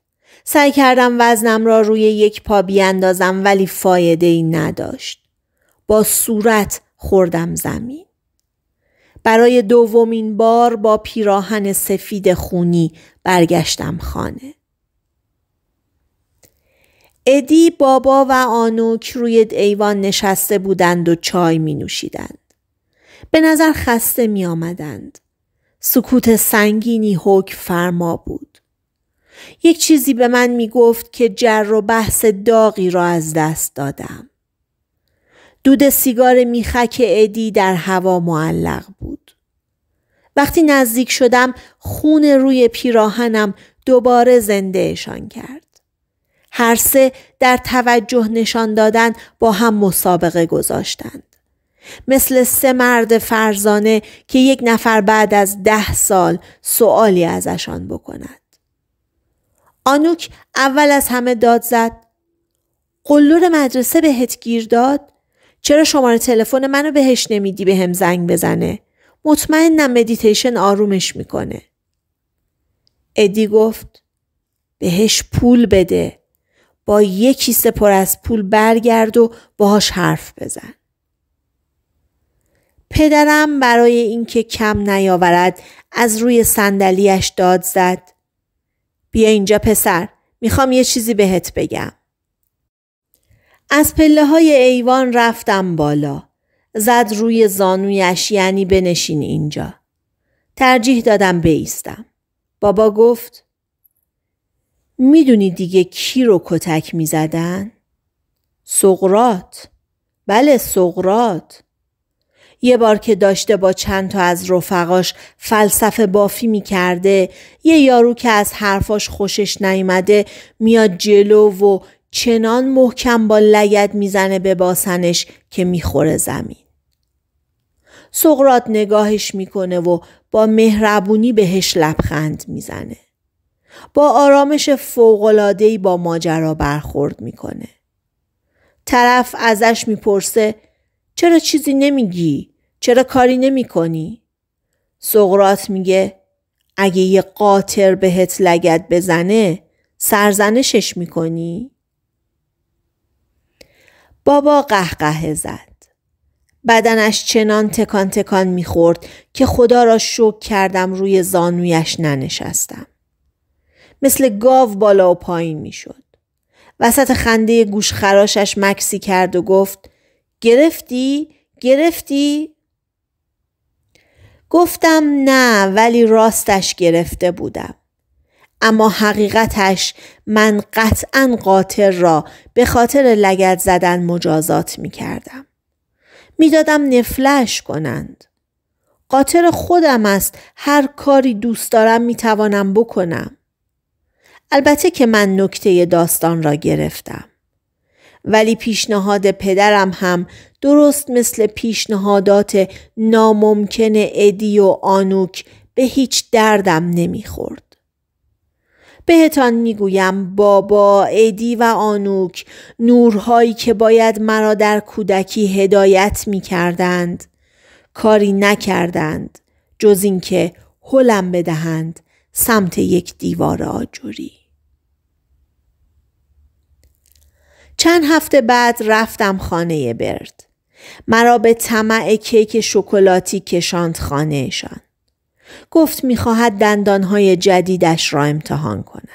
سعی کردم وزنم را روی یک پا بیاندازم ولی فایده ای نداشت. با صورت خوردم زمین. برای دومین بار با پیراهن سفید خونی برگشتم خانه. ادی، بابا و آنوک روی ایوان نشسته بودند و چای می نوشیدند. به نظر خسته می آمدند. سکوت سنگینی حک فرما بود. یک چیزی به من می گفت که جر و بحث داغی را از دست دادم. دود سیگار میخک ادی در هوا معلق بود. وقتی نزدیک شدم خون روی پیراهنم دوباره زندهشان کرد. هر سه در توجه نشان دادن با هم مسابقه گذاشتند. مثل سه مرد فرزانه که یک نفر بعد از ده سال سوالی ازشان بکند. آنوک اول از همه داد زد قلور مدرسه بهت گیر داد چرا شماره تلفن منو بهش نمیدی به هم زنگ بزنه مطمئنم مدیتیشن آرومش میکنه ادی گفت بهش پول بده با یکی سپر پر از پول برگرد و باهاش حرف بزن پدرم برای اینکه کم نیاورد از روی صندلیاش داد زد بیا اینجا پسر میخوام یه چیزی بهت بگم از پله های ایوان رفتم بالا زد روی زانویش یعنی بنشین اینجا ترجیح دادم بیستم بابا گفت میدونی دیگه کی رو کتک میزدن؟ سقرات بله سقرات یه بار که داشته با چند تا از رفقاش فلسفه بافی کرده یه یارو که از حرفاش خوشش نیمده میاد جلو و چنان محکم با لگد میزنه به باسنش که میخوره زمین. سقرات نگاهش میکنه و با مهربونی بهش لبخند میزنه. با آرامش فوقلادهی با ماجرا برخورد میکنه. طرف ازش میپرسه چرا چیزی نمیگی؟ چرا کاری نمی کنی؟ سقرات میگه اگه یه قاطر بهت لگت بزنه سرزنشش میکنی؟ بابا قهقه زد. بدنش چنان تکان تکان میخورد که خدا را شک کردم روی زانویش ننشستم. مثل گاو بالا و پایین میشد. وسط خنده گوشخراشش مکسی کرد و گفت گرفتی؟ گرفتی؟ گفتم نه ولی راستش گرفته بودم اما حقیقتش من قطعا قاطر را به خاطر لگت زدن مجازات می کردم. میدادم نفلش کنند. قاطر خودم است هر کاری دوست دارم می توانم بکنم. البته که من نکته داستان را گرفتم. ولی پیشنهاد پدرم هم درست مثل پیشنهادات ناممکن ادی و آنوک به هیچ دردم نمیخورد. بهتان میگویم بابا، ادی و آنوک نورهایی که باید مرا در کودکی هدایت میکردند کاری نکردند جز اینکه هلم بدهند سمت یک دیوار آجوری. چند هفته بعد رفتم خانه برد. مرا به طمع کیک شکلاتی کشاند خانهشان. گفت میخواهد دندانهای جدیدش را امتحان کند.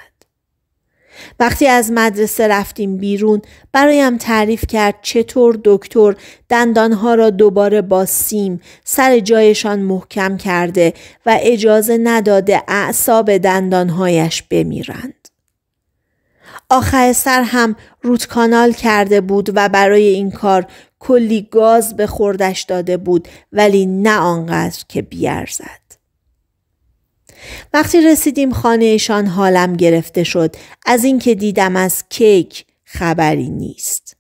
وقتی از مدرسه رفتیم بیرون برایم تعریف کرد چطور دکتر دندانها را دوباره با سیم سر جایشان محکم کرده و اجازه نداده اعصاب دندانهایش بمیرند. آخر سر هم روت کانال کرده بود و برای این کار کلی گاز به خوردش داده بود ولی نه آنقدر که بیارزد. وقتی رسیدیم خانهشان حالم گرفته شد از اینکه دیدم از کیک خبری نیست.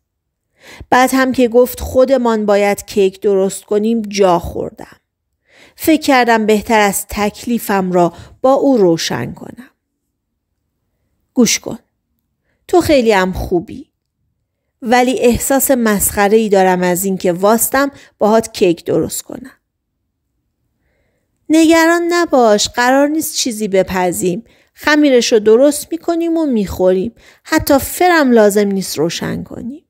بعد هم که گفت خودمان باید کیک درست کنیم جا خوردم. فکر کردم بهتر از تکلیفم را با او روشن کنم. گوش کن. تو خیلی هم خوبی ولی احساس مسخره ای دارم از اینکه واستم باهات کیک درست کنم نگران نباش قرار نیست چیزی بپزیم خمیرش رو درست میکنیم و میخوریم حتی فرم لازم نیست روشن کنیم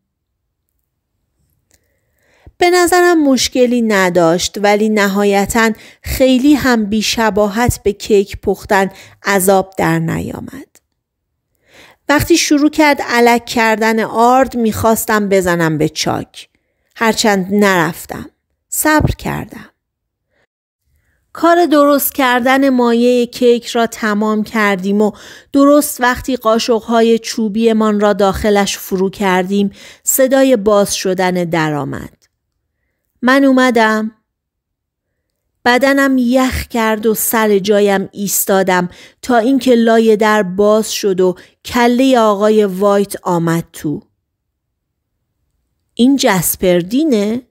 به نظرم مشکلی نداشت ولی نهایتا خیلی هم بیشباهت به کیک پختن عذاب در نیامد وقتی شروع کرد علک کردن آرد میخواستم بزنم به چاک. هرچند نرفتم. صبر کردم. کار درست کردن مایه کیک را تمام کردیم و درست وقتی قاشقهای چوبیمان را داخلش فرو کردیم صدای باز شدن درآمد. من اومدم بدنم یخ کرد و سر جایم ایستادم تا اینکه لای در باز شد و کله آقای وایت آمد تو. این جسپر دینه؟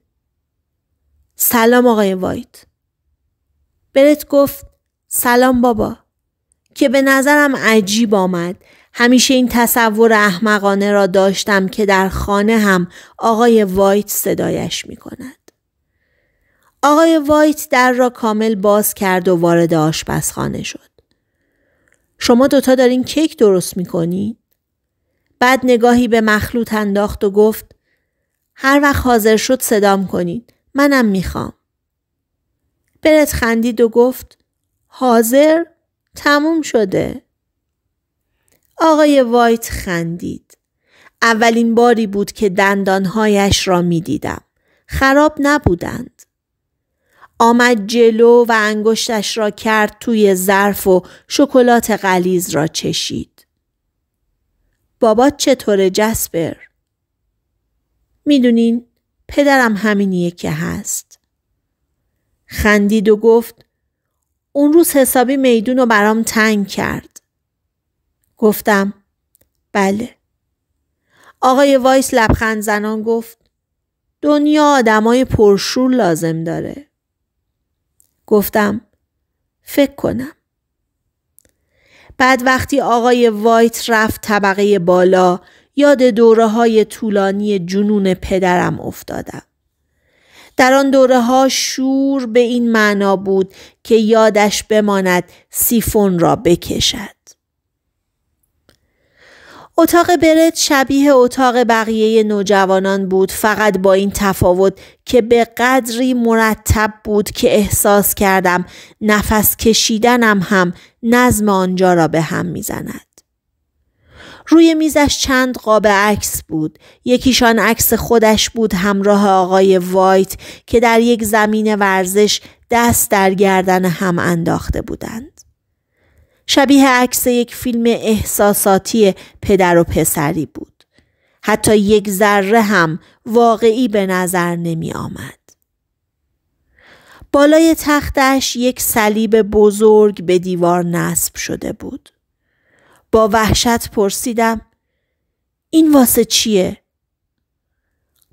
سلام آقای وایت. برت گفت سلام بابا که به نظرم عجیب آمد همیشه این تصور احمقانه را داشتم که در خانه هم آقای وایت صدایش می کند. آقای وایت در را کامل باز کرد و وارد آشپزخانه شد. شما دوتا دارین کیک درست میکنین؟ بعد نگاهی به مخلوط انداخت و گفت هر وقت حاضر شد صدام کنین. منم میخوام. برت خندید و گفت حاضر تموم شده. آقای وایت خندید. اولین باری بود که دندانهایش را میدیدم. خراب نبودند. آمد جلو و انگشتش را کرد توی ظرف و شکلات غلیز را چشید. بابات چطوره جسبر؟ میدونین پدرم همینیه که هست. خندید و گفت اون روز حسابی میدون رو برام تنگ کرد. گفتم بله. آقای وایس لبخند زنان گفت دنیا آدمای پرشور لازم داره. گفتم فکر کنم. بعد وقتی آقای وایت رفت طبقه بالا یاد دوره های طولانی جنون پدرم افتادم. در آن دوره ها شور به این معنا بود که یادش بماند سیفون را بکشد. اتاق برت شبیه اتاق بقیه نوجوانان بود فقط با این تفاوت که به قدری مرتب بود که احساس کردم نفس کشیدنم هم نظم آنجا را به هم میزند. روی میزش چند قاب عکس بود یکیشان عکس خودش بود همراه آقای وایت که در یک زمین ورزش دست در گردن هم انداخته بودند شبیه عکس یک فیلم احساساتی پدر و پسری بود. حتی یک ذره هم واقعی به نظر نمی آمد. بالای تختش یک صلیب بزرگ به دیوار نصب شده بود. با وحشت پرسیدم این واسه چیه؟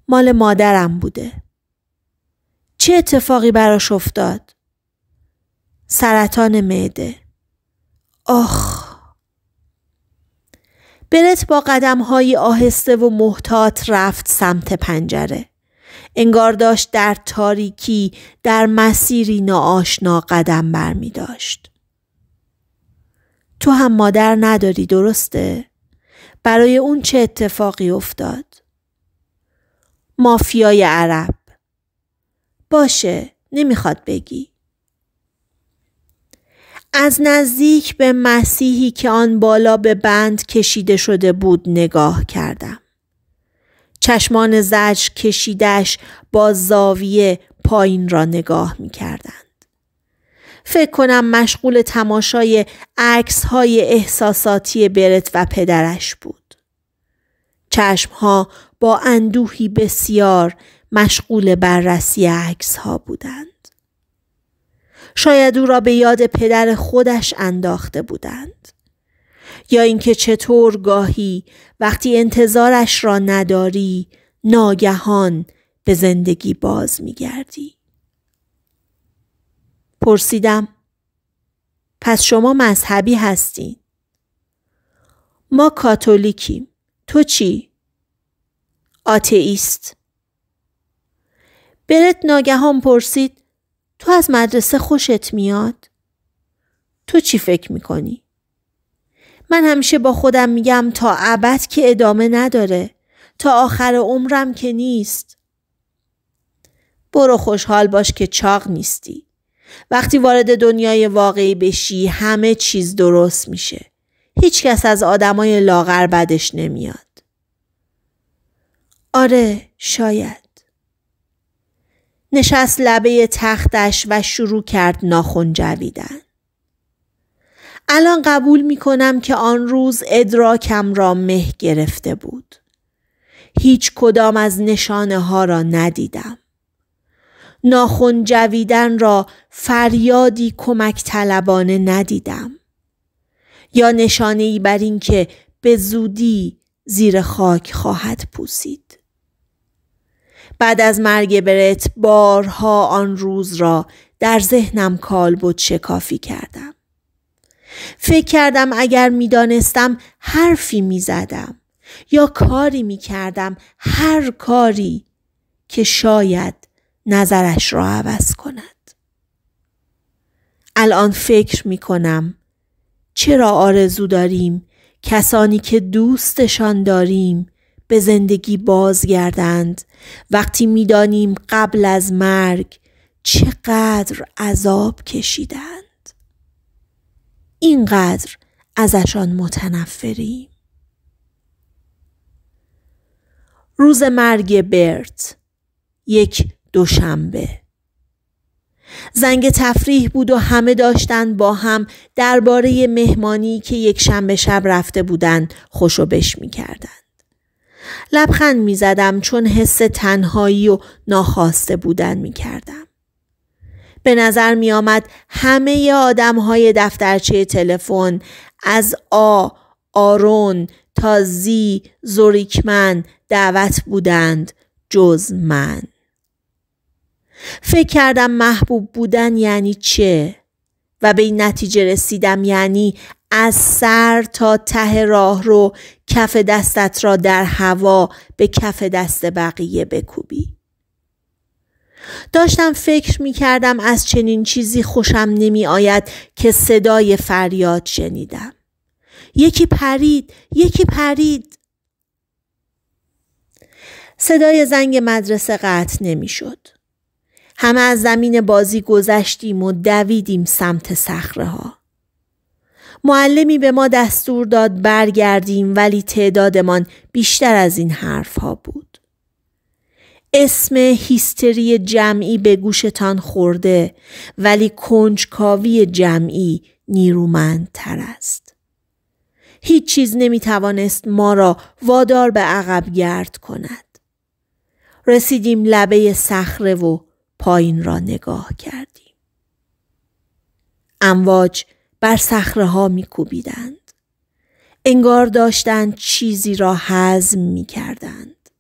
مال مادرم بوده. چه اتفاقی براش افتاد؟ سرطان معده. آخ برت با های آهسته و محتاط رفت سمت پنجره. انگار داشت در تاریکی در مسیری ناآشنا قدم بر می داشت. تو هم مادر نداری درسته؟ برای اون چه اتفاقی افتاد؟ مافیای عرب باشه نمیخواد بگی از نزدیک به مسیحی که آن بالا به بند کشیده شده بود نگاه کردم. چشمان زج کشیدش با زاویه پایین را نگاه می کردند. فکر کنم مشغول تماشای عکس های احساساتی برت و پدرش بود. چشمها با اندوهی بسیار مشغول بررسی عکس بودند. شاید او را به یاد پدر خودش انداخته بودند یا اینکه چطور گاهی وقتی انتظارش را نداری ناگهان به زندگی باز میگردی پرسیدم پس شما مذهبی هستین ما کاتولیکیم تو چی آتئیست برت ناگهان پرسید تو از مدرسه خوشت میاد؟ تو چی فکر میکنی؟ من همیشه با خودم میگم تا ابد که ادامه نداره تا آخر عمرم که نیست برو خوشحال باش که چاق نیستی وقتی وارد دنیای واقعی بشی همه چیز درست میشه هیچکس از آدمای لاغر بدش نمیاد آره شاید نشست لبه تختش و شروع کرد ناخون جویدن. الان قبول می کنم که آن روز ادراکم را مه گرفته بود. هیچ کدام از نشانه ها را ندیدم. ناخون جویدن را فریادی کمک طلبانه ندیدم. یا نشانه ای بر این که به زودی زیر خاک خواهد پوسید. بعد از مرگ برت بارها آن روز را در ذهنم کال کالبد شکافی کردم. فکر کردم اگر میدانستم حرفی میزدم یا کاری میکردم هر کاری که شاید نظرش را عوض کند. الان فکر می کنم چرا آرزو داریم کسانی که دوستشان داریم به زندگی بازگردند وقتی میدانیم قبل از مرگ چقدر عذاب کشیدند اینقدر ازشان متنفریم روز مرگ برت یک دوشنبه زنگ تفریح بود و همه داشتند با هم درباره مهمانی که یک شنبه شب رفته بودند خوشو بش میکردند لبخند می زدم چون حس تنهایی و ناخواسته بودن می کردم. به نظر می آمد همه آدم های دفترچه تلفن از آ، آرون تا زی، زوریکمن دعوت بودند جز من. فکر کردم محبوب بودن یعنی چه؟ و به این نتیجه رسیدم یعنی از سر تا ته راه رو کف دستت را در هوا به کف دست بقیه بکوبی. داشتم فکر می کردم از چنین چیزی خوشم نمی آید که صدای فریاد شنیدم. یکی پرید، یکی پرید. صدای زنگ مدرسه قطع نمی شد. همه از زمین بازی گذشتیم و دویدیم سمت سخره ها. معلمی به ما دستور داد برگردیم ولی تعدادمان بیشتر از این حرف ها بود. اسم هیستری جمعی به گوشتان خورده ولی کنجکاوی جمعی نیرومندتر است. هیچ چیز نمی توانست ما را وادار به عقب گرد کند. رسیدیم لبه صخره و پایین را نگاه کردیم. امواج بر سخره ها می انگار داشتند چیزی را حزم می کردند.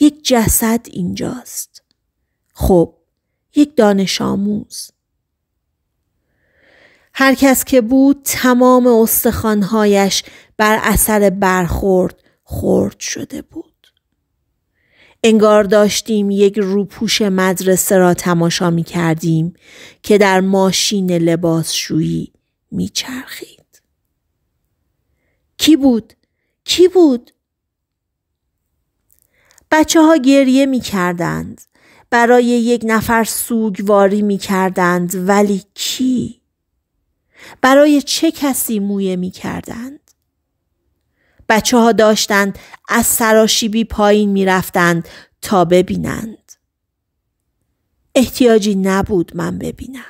یک جسد اینجاست. خب یک دانش آموز. هر کس که بود تمام استخوانهایش بر اثر برخورد خورد شده بود. انگار داشتیم یک روپوش مدرسه را تماشا می کردیم که در ماشین لباسشویی می چرخید. کی بود؟ کی بود؟ بچه ها گریه می کردند. برای یک نفر سوگواری می کردند ولی کی؟ برای چه کسی مویه می کردند؟ بچه ها داشتند از سراشیبی پایین می رفتند تا ببینند. احتیاجی نبود من ببینم.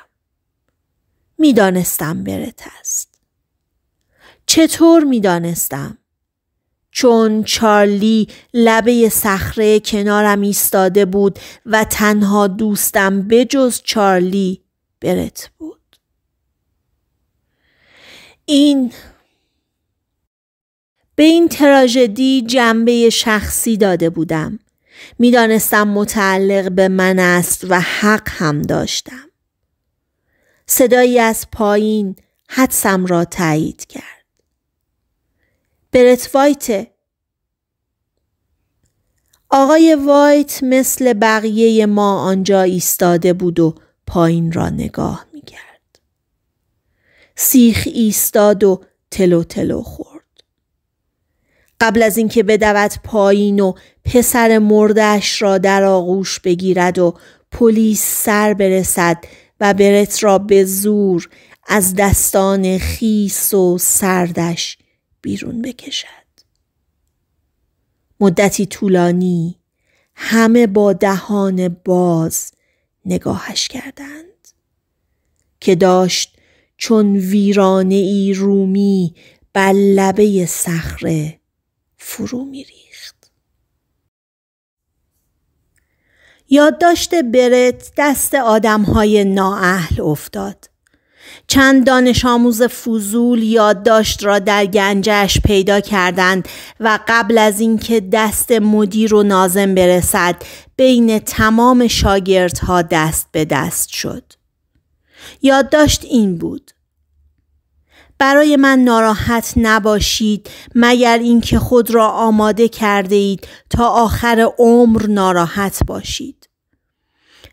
دانستم برت است. چطور دانستم؟ چون چارلی لبه صخره کنارم ایستاده بود و تنها دوستم جز چارلی برت بود. این به این تراژدی جنبه شخصی داده بودم. میدانستم متعلق به من است و حق هم داشتم. صدایی از پایین حدسم را تایید کرد. برت وایت آقای وایت مثل بقیه ما آنجا ایستاده بود و پایین را نگاه می کرد. سیخ ایستاد و تلو تلو خورد. قبل از اینکه بدود پایین و پسر مردش را در آغوش بگیرد و پلیس سر برسد و برت را به زور از دستان خیس و سردش بیرون بکشد مدتی طولانی همه با دهان باز نگاهش کردند که داشت چون ویرانه ای رومی بر لبه صخره فرو میریخت. یادداشت برت دست آدم های نااهل افتاد. چند دانش آموز فوزول یادداشت را در گنجش پیدا کردند و قبل از اینکه دست مدیر و نازم برسد بین تمام شاگردها دست به دست شد. یادداشت این بود برای من ناراحت نباشید مگر اینکه خود را آماده کرده اید تا آخر عمر ناراحت باشید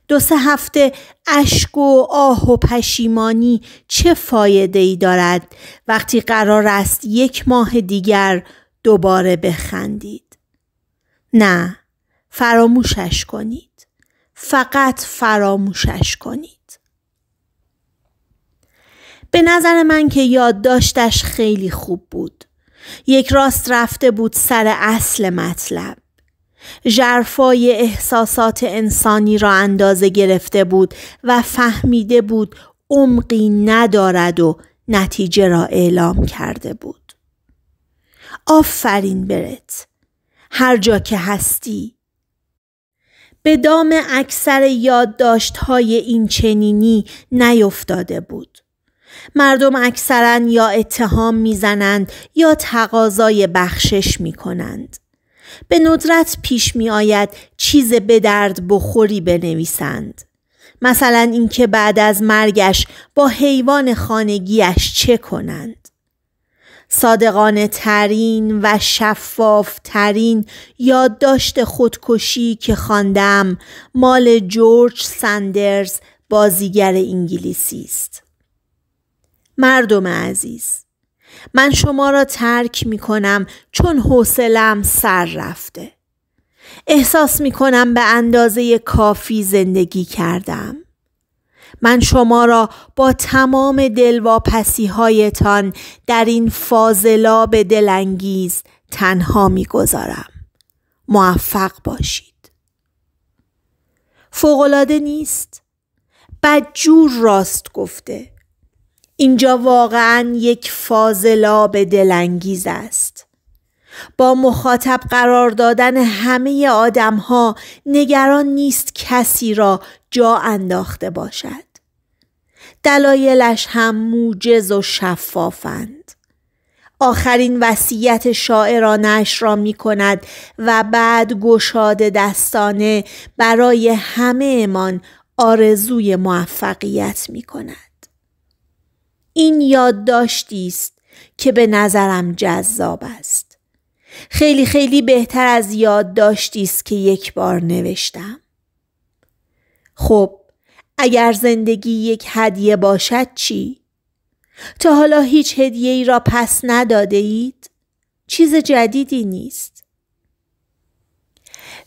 دو سه هفته اشک و آه و پشیمانی چه فایده ای دارد وقتی قرار است یک ماه دیگر دوباره بخندید نه فراموشش کنید فقط فراموشش کنید به نظر من که یادداشتش خیلی خوب بود. یک راست رفته بود سر اصل مطلب. جرفای احساسات انسانی را اندازه گرفته بود و فهمیده بود عمقی ندارد و نتیجه را اعلام کرده بود. آفرین برت. هر جا که هستی به دام اکثر یادداشت‌های این چنینی نیفتاده بود. مردم اکثرا یا اتهام میزنند یا تقاضای بخشش میکنند به ندرت پیش میآید چیز به درد بخوری بنویسند مثلا اینکه بعد از مرگش با حیوان خانگیش چه کنند صادقانه ترین و شفاف ترین یادداشت خودکشی که خواندم مال جورج سندرز بازیگر انگلیسی است مردم عزیز من شما را ترک می کنم چون حوصلم سر رفته احساس می کنم به اندازه کافی زندگی کردم من شما را با تمام دلواپسی هایتان در این فاضلا به دلانگیز تنها می گذارم. موفق باشید. فوقلاده نیست؟ بدجور راست گفته. اینجا واقعا یک فاضلاب دلانگیز است با مخاطب قرار دادن همه آدم ها نگران نیست کسی را جا انداخته باشد دلایلش هم موجز و شفافند آخرین وصیت شاعرانش را می کند و بعد گشاد دستانه برای همه آرزوی موفقیت می کند. این یادداشتی است که به نظرم جذاب است خیلی خیلی بهتر از یادداشتی است که یک بار نوشتم خب اگر زندگی یک هدیه باشد چی تا حالا هیچ هدیه ای را پس نداده اید چیز جدیدی نیست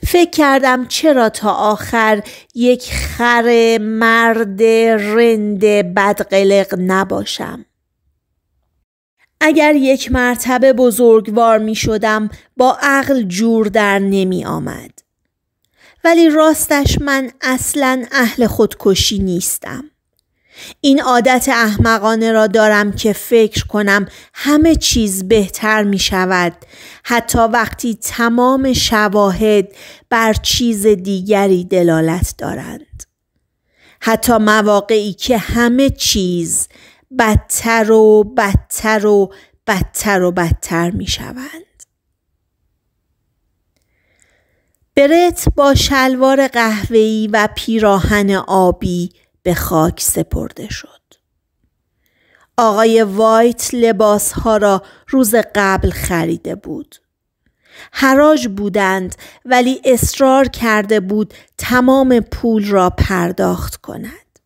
فکر کردم چرا تا آخر یک خر مرد رند بدقلق نباشم اگر یک مرتبه بزرگوار می شدم با عقل جور در نمی آمد. ولی راستش من اصلا اهل خودکشی نیستم. این عادت احمقانه را دارم که فکر کنم همه چیز بهتر می شود حتی وقتی تمام شواهد بر چیز دیگری دلالت دارند حتی مواقعی که همه چیز بدتر و بدتر و بدتر و بدتر می شوند برت با شلوار قهوه‌ای و پیراهن آبی به خاک سپرده شد. آقای وایت لباس ها را روز قبل خریده بود. حراج بودند ولی اصرار کرده بود تمام پول را پرداخت کند.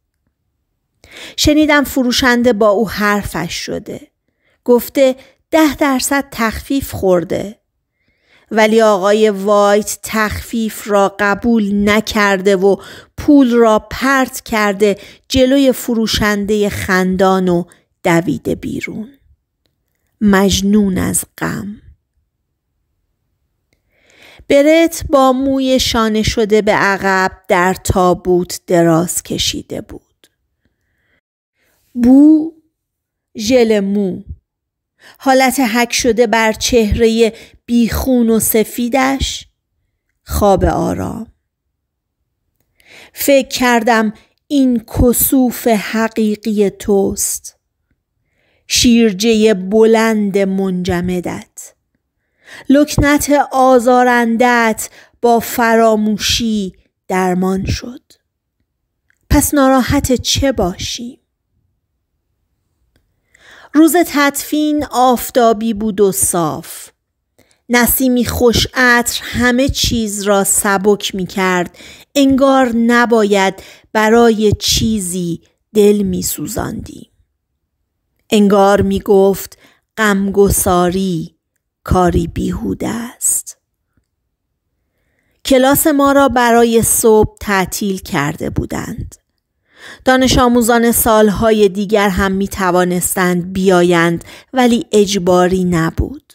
شنیدم فروشنده با او حرفش شده. گفته ده درصد تخفیف خورده. ولی آقای وایت تخفیف را قبول نکرده و پول را پرت کرده جلوی فروشنده خندان و دویده بیرون مجنون از غم برت با موی شانه شده به عقب در تابوت دراز کشیده بود بو ژل مو حالت حک شده بر چهره بیخون و سفیدش خواب آرام فکر کردم این کسوف حقیقی توست شیرجه بلند منجمدت لکنت آزارندت با فراموشی درمان شد پس ناراحت چه باشیم روز تدفین آفتابی بود و صاف نسیمی خوش عطر همه چیز را سبک می کرد انگار نباید برای چیزی دل می سوزندی. انگار می گفت غمگساری کاری بیهوده است. کلاس ما را برای صبح تعطیل کرده بودند. دانش آموزان سالهای دیگر هم می توانستند بیایند ولی اجباری نبود.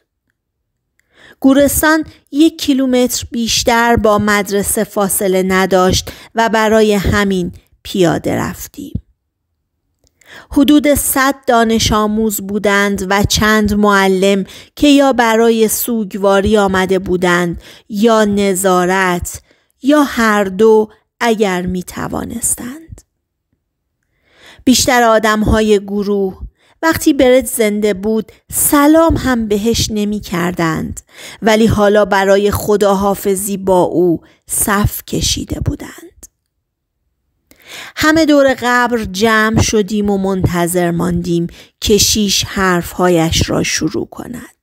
گورستان یک کیلومتر بیشتر با مدرسه فاصله نداشت و برای همین پیاده رفتیم. حدود 100 دانش آموز بودند و چند معلم که یا برای سوگواری آمده بودند یا نظارت یا هر دو اگر می توانستند. بیشتر آدم های گروه وقتی برد زنده بود سلام هم بهش نمی کردند ولی حالا برای خداحافظی با او صف کشیده بودند. همه دور قبر جمع شدیم و منتظر ماندیم که شیش حرفهایش را شروع کند.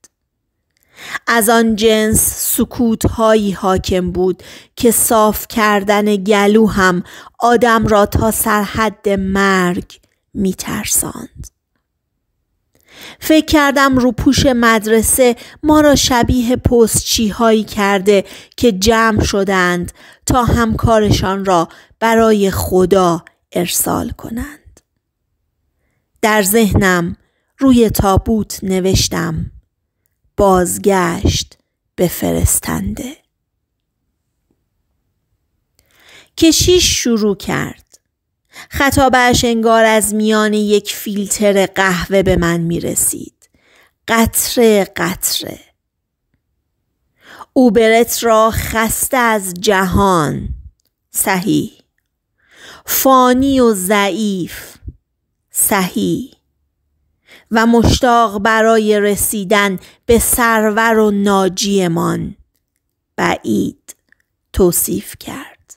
از آن جنس سکوت هایی حاکم بود که صاف کردن گلو هم آدم را تا سرحد مرگ می فکر کردم رو پوش مدرسه ما را شبیه پستچی هایی کرده که جمع شدند تا همکارشان را برای خدا ارسال کنند. در ذهنم روی تابوت نوشتم بازگشت به فرستنده کشیش شروع کرد خطابش انگار از میان یک فیلتر قهوه به من می رسید قطره قطره اوبرت را خسته از جهان صحیح فانی و ضعیف صحیح و مشتاق برای رسیدن به سرور و ناجیمان بعید توصیف کرد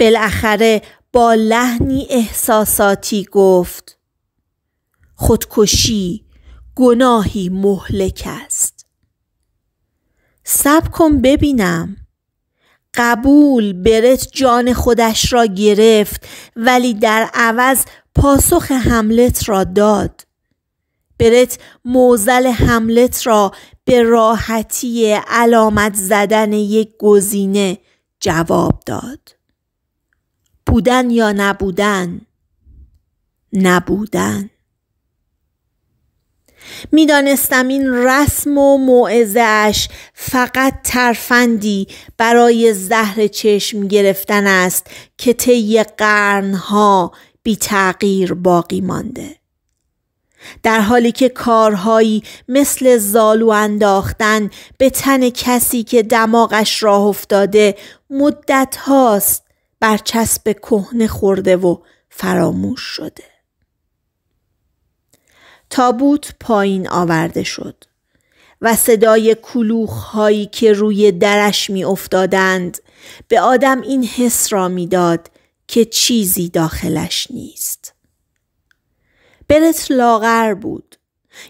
بالاخره با لحنی احساساتی گفت خودکشی گناهی مهلک است سب کن ببینم قبول برت جان خودش را گرفت ولی در عوض پاسخ حملت را داد برت موزل حملت را به راحتی علامت زدن یک گزینه جواب داد بودن یا نبودن نبودن میدانستم این رسم و موعظهاش فقط ترفندی برای زهر چشم گرفتن است که طی قرنها بی تغییر باقی مانده. در حالی که کارهایی مثل زالو انداختن به تن کسی که دماغش راه افتاده مدت هاست بر چسب کهنه خورده و فراموش شده. تابوت پایین آورده شد و صدای کلوخ هایی که روی درش می افتادند به آدم این حس را میداد که چیزی داخلش نیست. برت لاغر بود.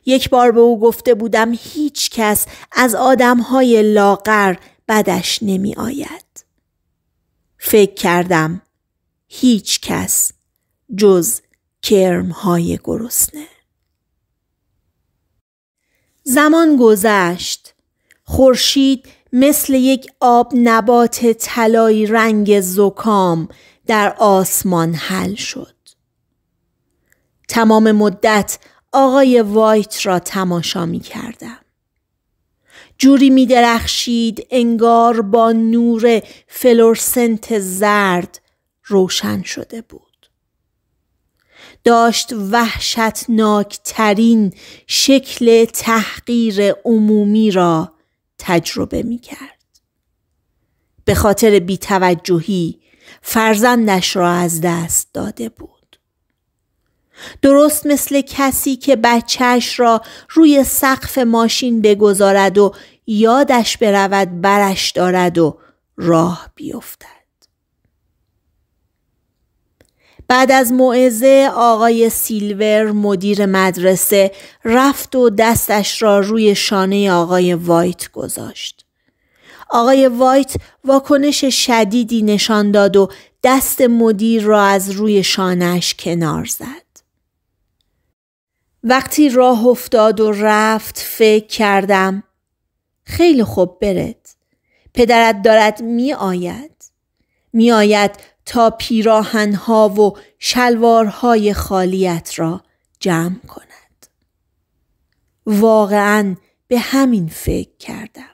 یک بار به او گفته بودم هیچ کس از آدمهای لاغر بدش نمی آید. فکر کردم هیچ کس جز کرمهای گرسنه. زمان گذشت. خورشید مثل یک آب نبات طلایی رنگ زکام در آسمان حل شد. تمام مدت آقای وایت را تماشا می کردم. جوری می درخشید انگار با نور فلورسنت زرد روشن شده بود. داشت وحشتناکترین شکل تحقیر عمومی را تجربه می کرد. به خاطر بیتوجهی فرزندش را از دست داده بود. درست مثل کسی که بچهش را روی سقف ماشین بگذارد و یادش برود برش دارد و راه بیفتد. بعد از موعظه آقای سیلور مدیر مدرسه رفت و دستش را روی شانه آقای وایت گذاشت. آقای وایت واکنش شدیدی نشان داد و دست مدیر را از روی شانش کنار زد. وقتی راه افتاد و رفت فکر کردم خیلی خوب برد. پدرت دارد می آید. می آید تا پیراهنها و شلوارهای خالیت را جمع کند. واقعا به همین فکر کردم.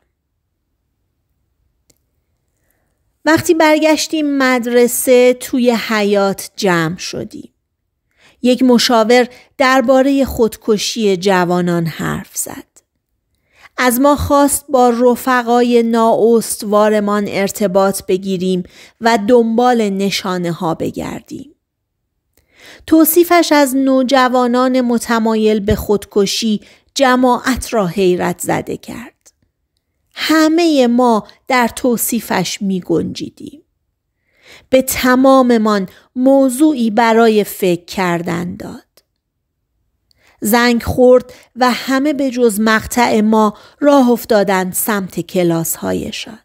وقتی برگشتیم مدرسه توی حیات جمع شدیم. یک مشاور درباره خودکشی جوانان حرف زد. از ما خواست با رفقای نااستوارمان ارتباط بگیریم و دنبال نشانه ها بگردیم. توصیفش از نوجوانان متمایل به خودکشی جماعت را حیرت زده کرد. همه ما در توصیفش می گنجیدیم. به تماممان موضوعی برای فکر کردن داد. زنگ خورد و همه به جز مقطع ما راه افتادند سمت کلاس هایشان.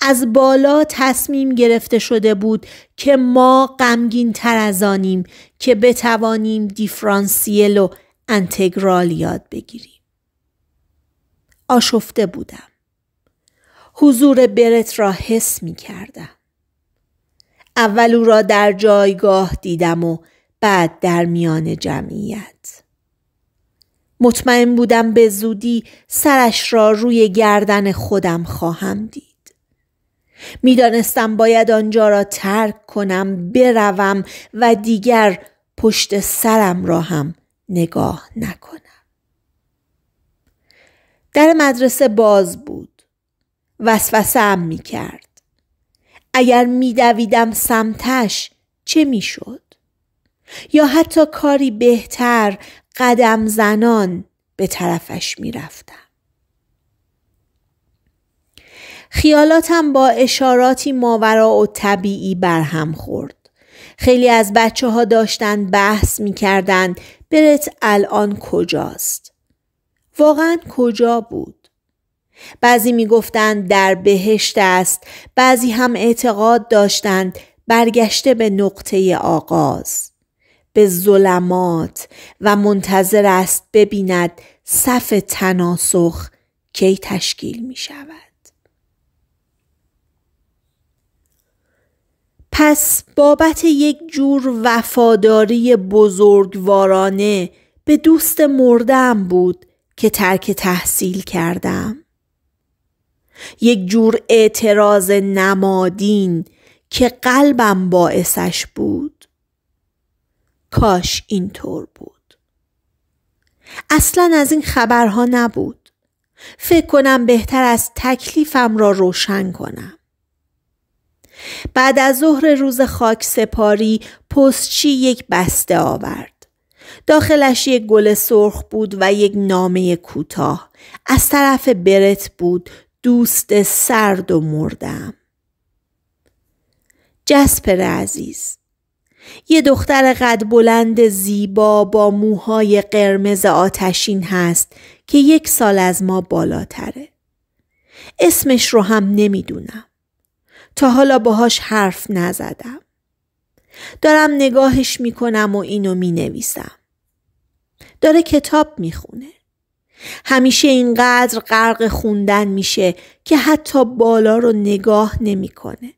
از بالا تصمیم گرفته شده بود که ما غمگین تر از آنیم که بتوانیم دیفرانسیل و انتگرال یاد بگیریم. آشفته بودم. حضور برت را حس می کردم. اول او را در جایگاه دیدم و بعد در میان جمعیت. مطمئن بودم به زودی سرش را روی گردن خودم خواهم دید. میدانستم باید آنجا را ترک کنم بروم و دیگر پشت سرم را هم نگاه نکنم. در مدرسه باز بود وسوسه ام می کرد اگر می دویدم سمتش چه می شد؟ یا حتی کاری بهتر قدم زنان به طرفش می رفتم. خیالاتم با اشاراتی ماورا و طبیعی برهم خورد. خیلی از بچه ها داشتن بحث می کردن برت الان کجاست؟ واقعا کجا بود؟ بعضی میگفتند در بهشت است بعضی هم اعتقاد داشتند برگشته به نقطه آغاز به ظلمات و منتظر است ببیند صف تناسخ کی تشکیل می شود. پس بابت یک جور وفاداری بزرگوارانه به دوست مردم بود که ترک تحصیل کردم یک جور اعتراض نمادین که قلبم باعثش بود کاش اینطور بود اصلا از این خبرها نبود فکر کنم بهتر از تکلیفم را روشن کنم بعد از ظهر روز خاک سپاری پستچی یک بسته آورد داخلش یک گل سرخ بود و یک نامه کوتاه از طرف برت بود دوست سرد و مردم جسپر عزیز یه دختر قد بلند زیبا با موهای قرمز آتشین هست که یک سال از ما بالاتره. اسمش رو هم نمیدونم. تا حالا باهاش حرف نزدم. دارم نگاهش میکنم و اینو مینویسم. داره کتاب میخونه. همیشه اینقدر غرق خوندن میشه که حتی بالا رو نگاه نمیکنه.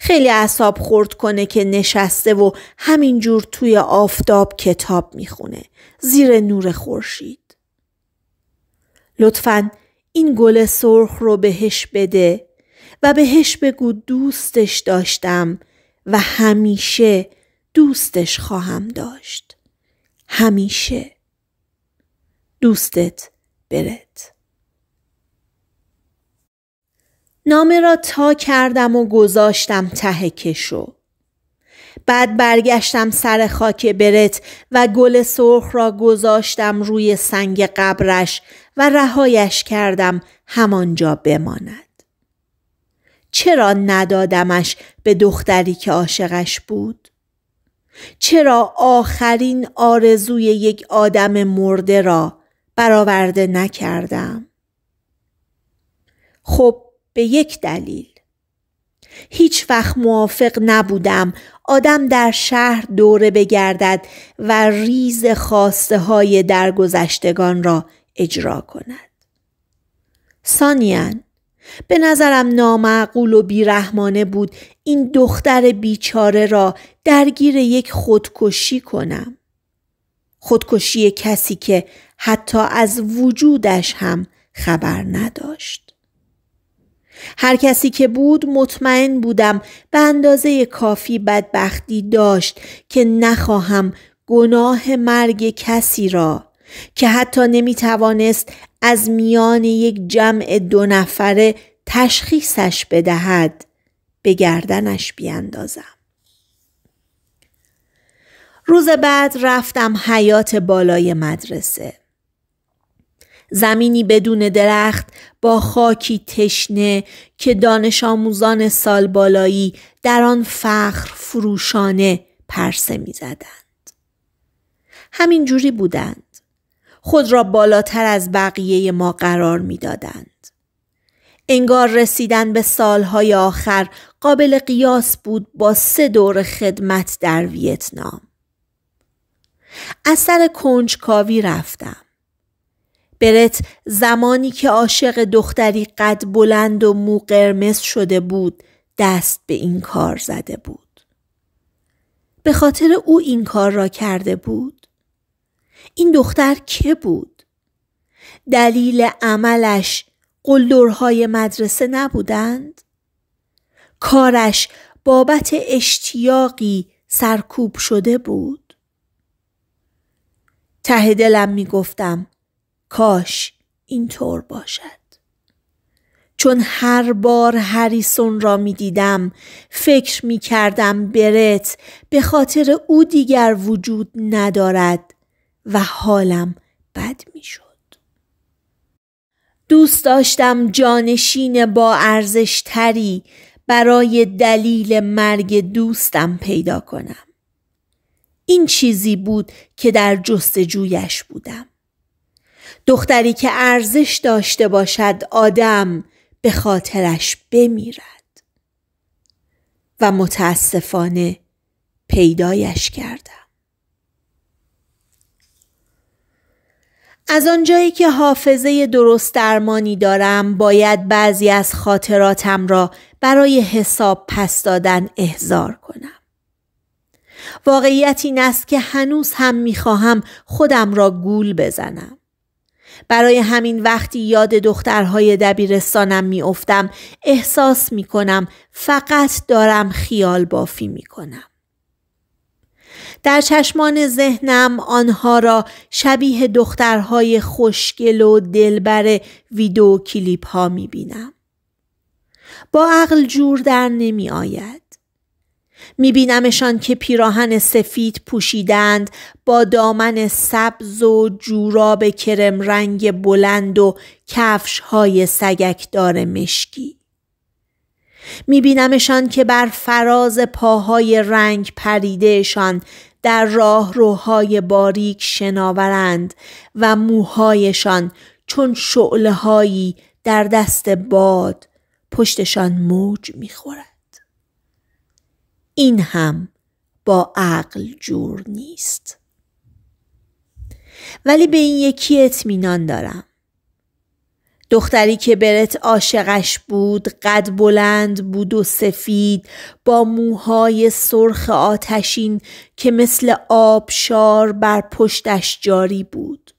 خیلی اصاب خورد کنه که نشسته و همینجور توی آفتاب کتاب میخونه زیر نور خورشید. لطفا این گل سرخ رو بهش بده و بهش بگو دوستش داشتم و همیشه دوستش خواهم داشت. همیشه دوستت برت نامه را تا کردم و گذاشتم ته کشو بعد برگشتم سر خاک برت و گل سرخ را گذاشتم روی سنگ قبرش و رهایش کردم همانجا بماند چرا ندادمش به دختری که عاشقش بود چرا آخرین آرزوی یک آدم مرده را برآورده نکردم؟ خب به یک دلیل هیچ وقت موافق نبودم آدم در شهر دوره بگردد و ریز خواسته های درگذشتگان را اجرا کند. سانیان به نظرم نامعقول و بیرحمانه بود این دختر بیچاره را درگیر یک خودکشی کنم. خودکشی کسی که حتی از وجودش هم خبر نداشت. هر کسی که بود مطمئن بودم به اندازه کافی بدبختی داشت که نخواهم گناه مرگ کسی را که حتی نمیتوانست از میان یک جمع دو نفره تشخیصش بدهد به گردنش بیاندازم روز بعد رفتم حیات بالای مدرسه زمینی بدون درخت با خاکی تشنه که دانش آموزان سال بالایی در آن فخر فروشانه پرسه می زدند. همین جوری بودند. خود را بالاتر از بقیه ما قرار میدادند. انگار رسیدن به سالهای آخر قابل قیاس بود با سه دور خدمت در ویتنام. از سر کنجکاوی رفتم. برت زمانی که عاشق دختری قد بلند و مو قرمز شده بود دست به این کار زده بود. به خاطر او این کار را کرده بود. این دختر که بود؟ دلیل عملش قلدرهای مدرسه نبودند؟ کارش بابت اشتیاقی سرکوب شده بود؟ ته دلم می گفتم کاش اینطور باشد. چون هر بار هریسون را می دیدم فکر می کردم برت به خاطر او دیگر وجود ندارد و حالم بد میشد. دوست داشتم جانشین با ارزش تری برای دلیل مرگ دوستم پیدا کنم. این چیزی بود که در جستجویش بودم. دختری که ارزش داشته باشد آدم به خاطرش بمیرد و متاسفانه پیدایش کردم. از آنجایی که حافظه درست درمانی دارم باید بعضی از خاطراتم را برای حساب پس دادن احضار کنم. واقعیت این است که هنوز هم میخواهم خودم را گول بزنم. برای همین وقتی یاد دخترهای دبیرستانم میافتم احساس میکنم فقط دارم خیال بافی میکنم. در چشمان ذهنم آنها را شبیه دخترهای خوشگل و دلبر ویدیو کلیپ ها می بینم. با عقل جور در نمی آید. می بینمشان که پیراهن سفید پوشیدند با دامن سبز و جوراب کرم رنگ بلند و کفش های سگکدار مشکی. می بینمشان که بر فراز پاهای رنگ پریدهشان در راه روهای باریک شناورند و موهایشان چون شعله هایی در دست باد پشتشان موج میخورد این هم با عقل جور نیست ولی به این یکی اطمینان دارم دختری که برت عاشقش بود قد بلند بود و سفید با موهای سرخ آتشین که مثل آبشار بر پشتش جاری بود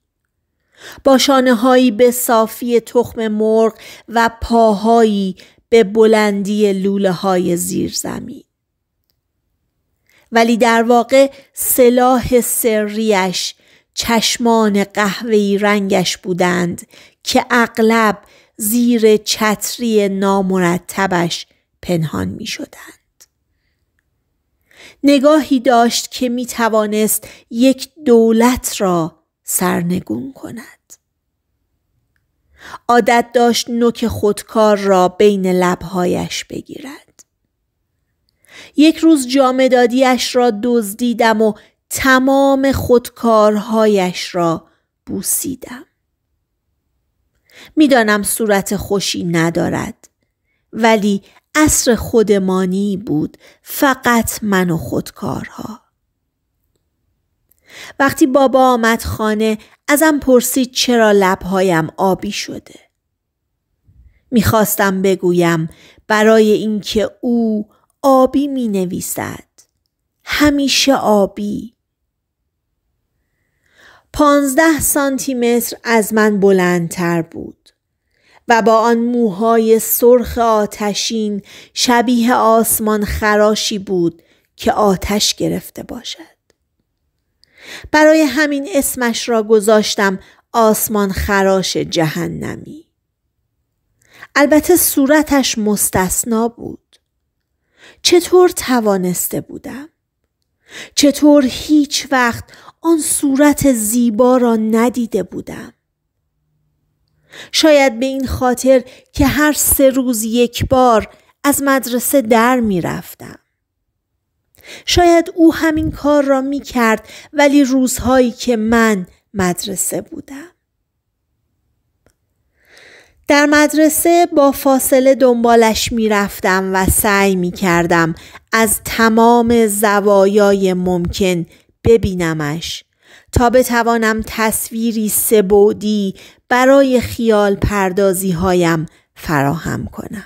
با شانه هایی به صافی تخم مرغ و پاهایی به بلندی لوله های زیر زمین. ولی در واقع سلاح سریش چشمان قهوه‌ای رنگش بودند که اغلب زیر چتری نامرتبش پنهان می شدند. نگاهی داشت که می توانست یک دولت را سرنگون کند. عادت داشت نوک خودکار را بین لبهایش بگیرد. یک روز جامدادیش را دزدیدم و تمام خودکارهایش را بوسیدم. میدانم صورت خوشی ندارد ولی اصر خودمانی بود فقط من و خودکارها وقتی بابا آمد خانه ازم پرسید چرا لبهایم آبی شده میخواستم بگویم برای اینکه او آبی می همیشه آبی پانزده سانتی متر از من بلندتر بود و با آن موهای سرخ آتشین شبیه آسمان خراشی بود که آتش گرفته باشد برای همین اسمش را گذاشتم آسمان خراش جهنمی البته صورتش مستثنا بود چطور توانسته بودم چطور هیچ وقت آن صورت زیبا را ندیده بودم شاید به این خاطر که هر سه روز یک بار از مدرسه در می رفتم. شاید او همین کار را می کرد ولی روزهایی که من مدرسه بودم. در مدرسه با فاصله دنبالش می رفتم و سعی می کردم از تمام زوایای ممکن ببینمش تا بتوانم تصویری سبودی برای خیال پردازی هایم فراهم کنم.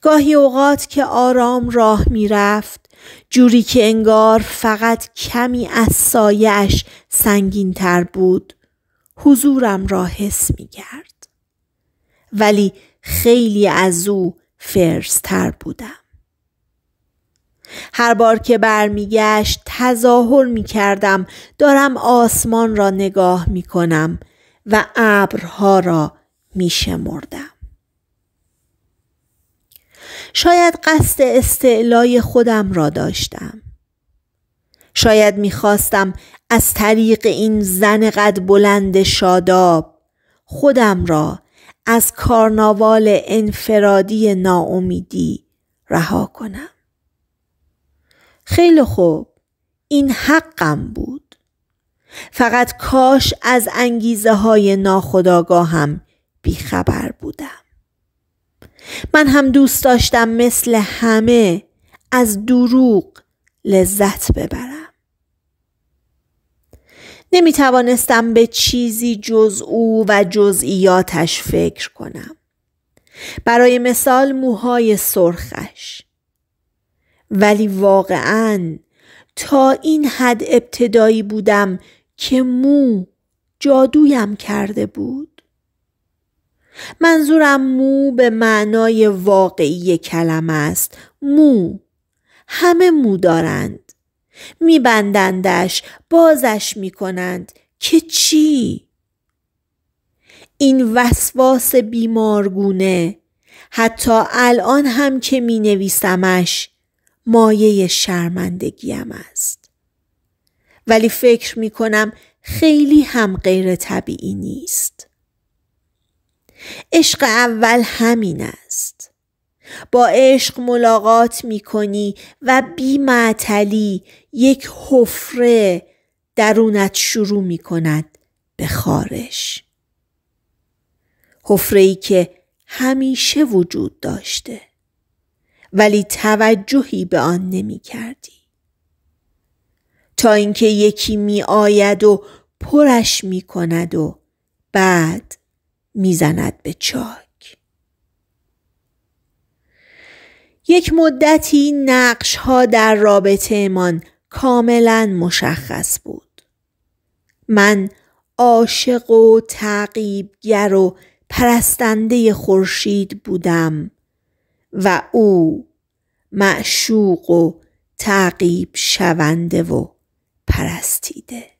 گاهی اوقات که آرام راه می رفت جوری که انگار فقط کمی از سایش سنگین تر بود حضورم را حس می کرد. ولی خیلی از او فرستر بودم. هر بار که برمیگشت تظاهر می کردم دارم آسمان را نگاه می کنم و ابرها را می شمردم. شاید قصد استعلای خودم را داشتم. شاید میخواستم از طریق این زن قد بلند شاداب خودم را از کارناوال انفرادی ناامیدی رها کنم. خیلی خوب این حقم بود فقط کاش از انگیزه های ناخداگاهم بیخبر بودم من هم دوست داشتم مثل همه از دروغ لذت ببرم نمی توانستم به چیزی جز او و جزئیاتش فکر کنم برای مثال موهای سرخش ولی واقعا تا این حد ابتدایی بودم که مو جادویم کرده بود منظورم مو به معنای واقعی کلم است مو همه مو دارند میبندندش بازش میکنند که چی این وسواس بیمارگونه حتی الان هم که می نویسمش مایه هم است. ولی فکر می کنم خیلی هم غیر طبیعی نیست. عشق اول همین است. با عشق ملاقات می کنی و بی معتلی یک حفره درونت شروع می کند به خارش. حفره ای که همیشه وجود داشته. ولی توجهی به آن نمی کردی. تا اینکه یکی می آید و پرش می کند و بعد زند به چاک یک مدتی نقش ها در رابطه من کاملا مشخص بود من عاشق و تعقیبگر و پرستنده خورشید بودم و او معشوق و تعقیب شونده و پرستیده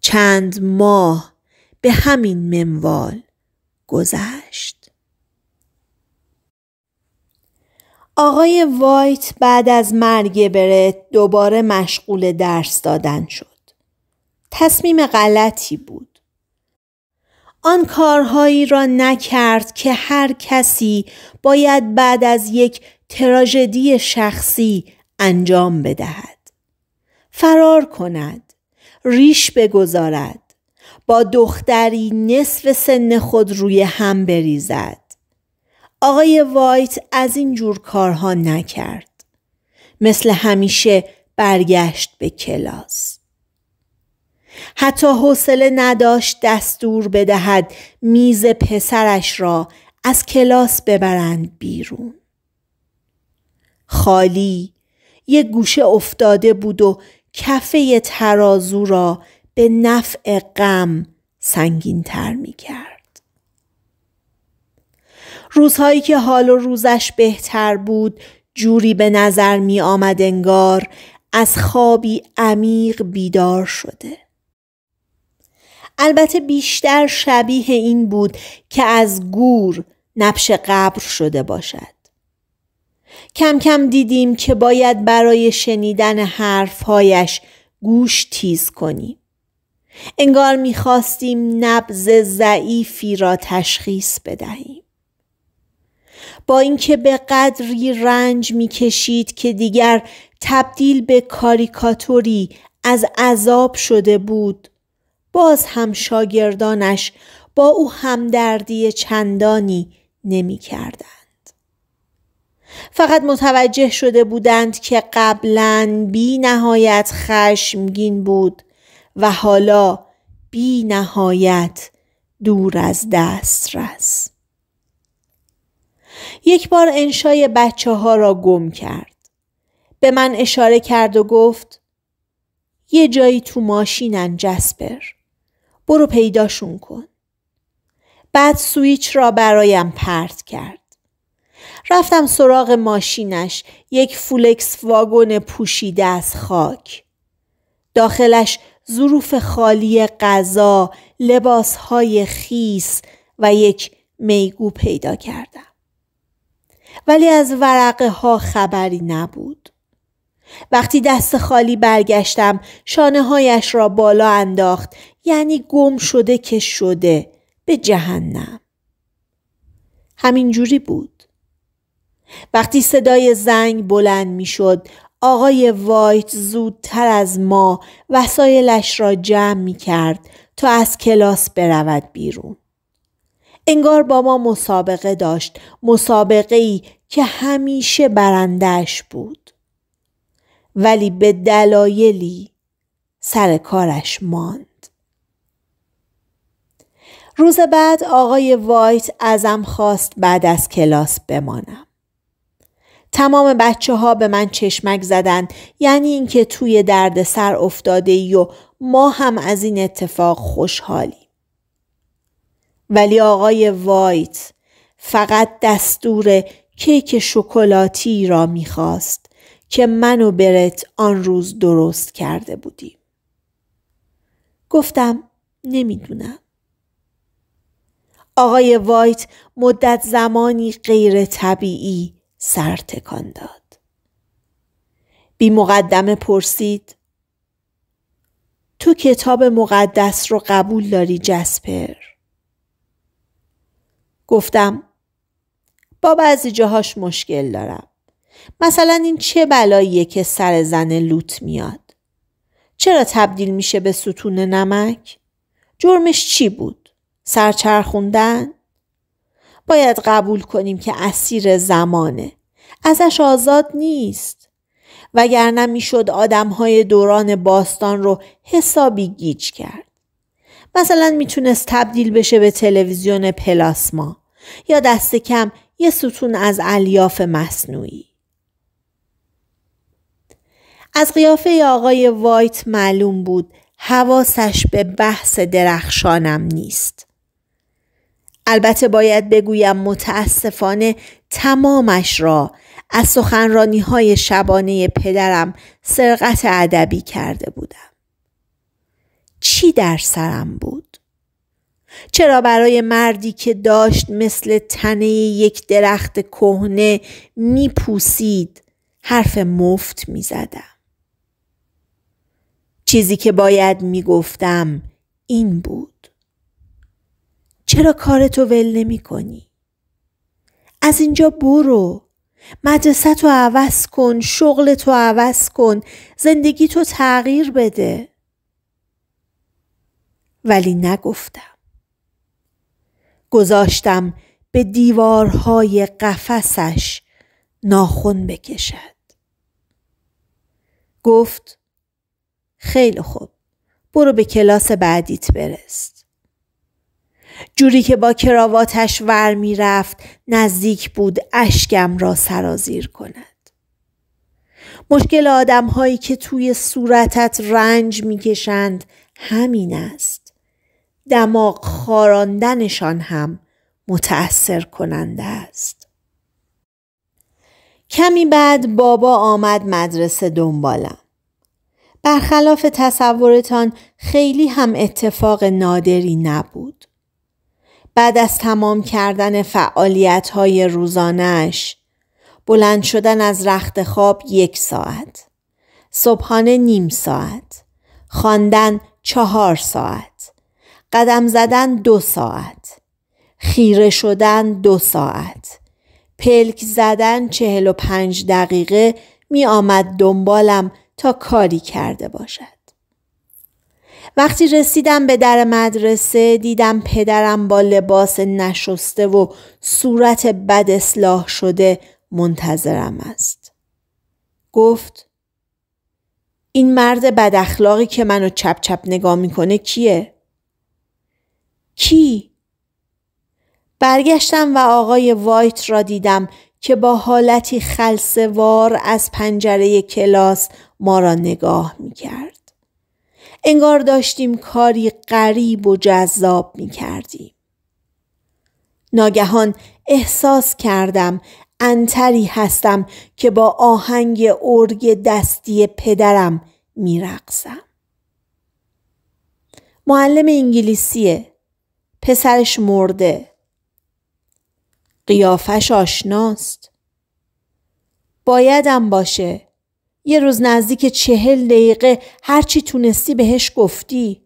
چند ماه به همین منوال گذشت آقای وایت بعد از مرگ برت دوباره مشغول درس دادن شد تصمیم غلطی بود آن کارهایی را نکرد که هر کسی باید بعد از یک تراژدی شخصی انجام بدهد. فرار کند، ریش بگذارد، با دختری نصف سن خود روی هم بریزد. آقای وایت از این جور کارها نکرد. مثل همیشه برگشت به کلاس. حتی حوصله نداشت دستور بدهد میز پسرش را از کلاس ببرند بیرون خالی یک گوشه افتاده بود و کفه ترازو را به نفع غم سنگین تر می کرد. روزهایی که حال و روزش بهتر بود جوری به نظر می آمد انگار از خوابی عمیق بیدار شده. البته بیشتر شبیه این بود که از گور نبش قبر شده باشد. کم کم دیدیم که باید برای شنیدن حرفهایش گوش تیز کنیم. انگار میخواستیم نبز ضعیفی را تشخیص بدهیم. با اینکه به قدری رنج میکشید که دیگر تبدیل به کاریکاتوری از عذاب شده بود باز هم شاگردانش با او همدردی چندانی نمی کردند. فقط متوجه شده بودند که قبلا بی نهایت خشمگین بود و حالا بی نهایت دور از دسترس. یک بار انشای بچه ها را گم کرد. به من اشاره کرد و گفت یه جایی تو ماشینن جسپر. برو پیداشون کن. بعد سویچ را برایم پرت کرد. رفتم سراغ ماشینش یک فولکس واگن پوشیده از خاک. داخلش ظروف خالی غذا، لباسهای خیس و یک میگو پیدا کردم. ولی از ورقه ها خبری نبود. وقتی دست خالی برگشتم شانه هایش را بالا انداخت یعنی گم شده که شده به جهنم. همین جوری بود. وقتی صدای زنگ بلند می شد آقای وایت زودتر از ما وسایلش را جمع می کرد تا از کلاس برود بیرون. انگار با ما مسابقه داشت مسابقه ای که همیشه برندش بود. ولی به دلایلی سر کارش ماند. روز بعد آقای وایت ازم خواست بعد از کلاس بمانم. تمام بچه ها به من چشمک زدن یعنی اینکه توی درد سر افتاده ای و ما هم از این اتفاق خوشحالیم. ولی آقای وایت فقط دستور کیک شکلاتی را میخواست که من و برت آن روز درست کرده بودیم. گفتم نمیدونم. آقای وایت مدت زمانی غیر طبیعی سر تکان داد. بی مقدمه پرسید تو کتاب مقدس رو قبول داری جسپر؟ گفتم با بعضی جاهاش مشکل دارم. مثلا این چه بلاییه که سر زن لوت میاد چرا تبدیل میشه به ستون نمک جرمش چی بود سرچرخوندن باید قبول کنیم که اسیر زمانه ازش آزاد نیست وگرنه میشد آدمهای دوران باستان رو حسابی گیج کرد مثلا میتونست تبدیل بشه به تلویزیون پلاسما یا دست کم یه ستون از الیاف مصنوعی از قیافه آقای وایت معلوم بود حواسش به بحث درخشانم نیست. البته باید بگویم متاسفانه تمامش را از سخنرانی های شبانه پدرم سرقت ادبی کرده بودم. چی در سرم بود؟ چرا برای مردی که داشت مثل تنه یک درخت کهنه میپوسید حرف مفت میزدم؟ چیزی که باید میگفتم این بود چرا کارتو ول نمی کنی؟ از اینجا برو مدرسه تو عوض کن شغل تو عوض کن زندگی تو تغییر بده ولی نگفتم گذاشتم به دیوارهای قفسش ناخون بکشد گفت خیلی خوب. برو به کلاس بعدیت برست. جوری که با کراواتش ور می رفت نزدیک بود اشکم را سرازیر کند. مشکل آدم هایی که توی صورتت رنج میکشند همین است. دماغ خاراندنشان هم متأثر کننده است. کمی بعد بابا آمد مدرسه دنبالم. برخلاف تصورتان خیلی هم اتفاق نادری نبود. بعد از تمام کردن فعالیت های روزانش، بلند شدن از رخت خواب یک ساعت، صبحانه نیم ساعت، خواندن چهار ساعت، قدم زدن دو ساعت، خیره شدن دو ساعت، پلک زدن چهل و پنج دقیقه می آمد دنبالم تا کاری کرده باشد. وقتی رسیدم به در مدرسه دیدم پدرم با لباس نشسته و صورت بد اصلاح شده منتظرم است. گفت این مرد بد اخلاقی که منو چپ چپ نگاه میکنه کیه؟ کی؟ برگشتم و آقای وایت را دیدم که با حالتی خلصوار از پنجره کلاس ما را نگاه می کرد. انگار داشتیم کاری غریب و جذاب می کردیم. ناگهان احساس کردم انتری هستم که با آهنگ ارگ دستی پدرم می رقصم. معلم انگلیسیه. پسرش مرده. قیافش آشناست. بایدم باشه. یه روز نزدیک چهل دقیقه هرچی تونستی بهش گفتی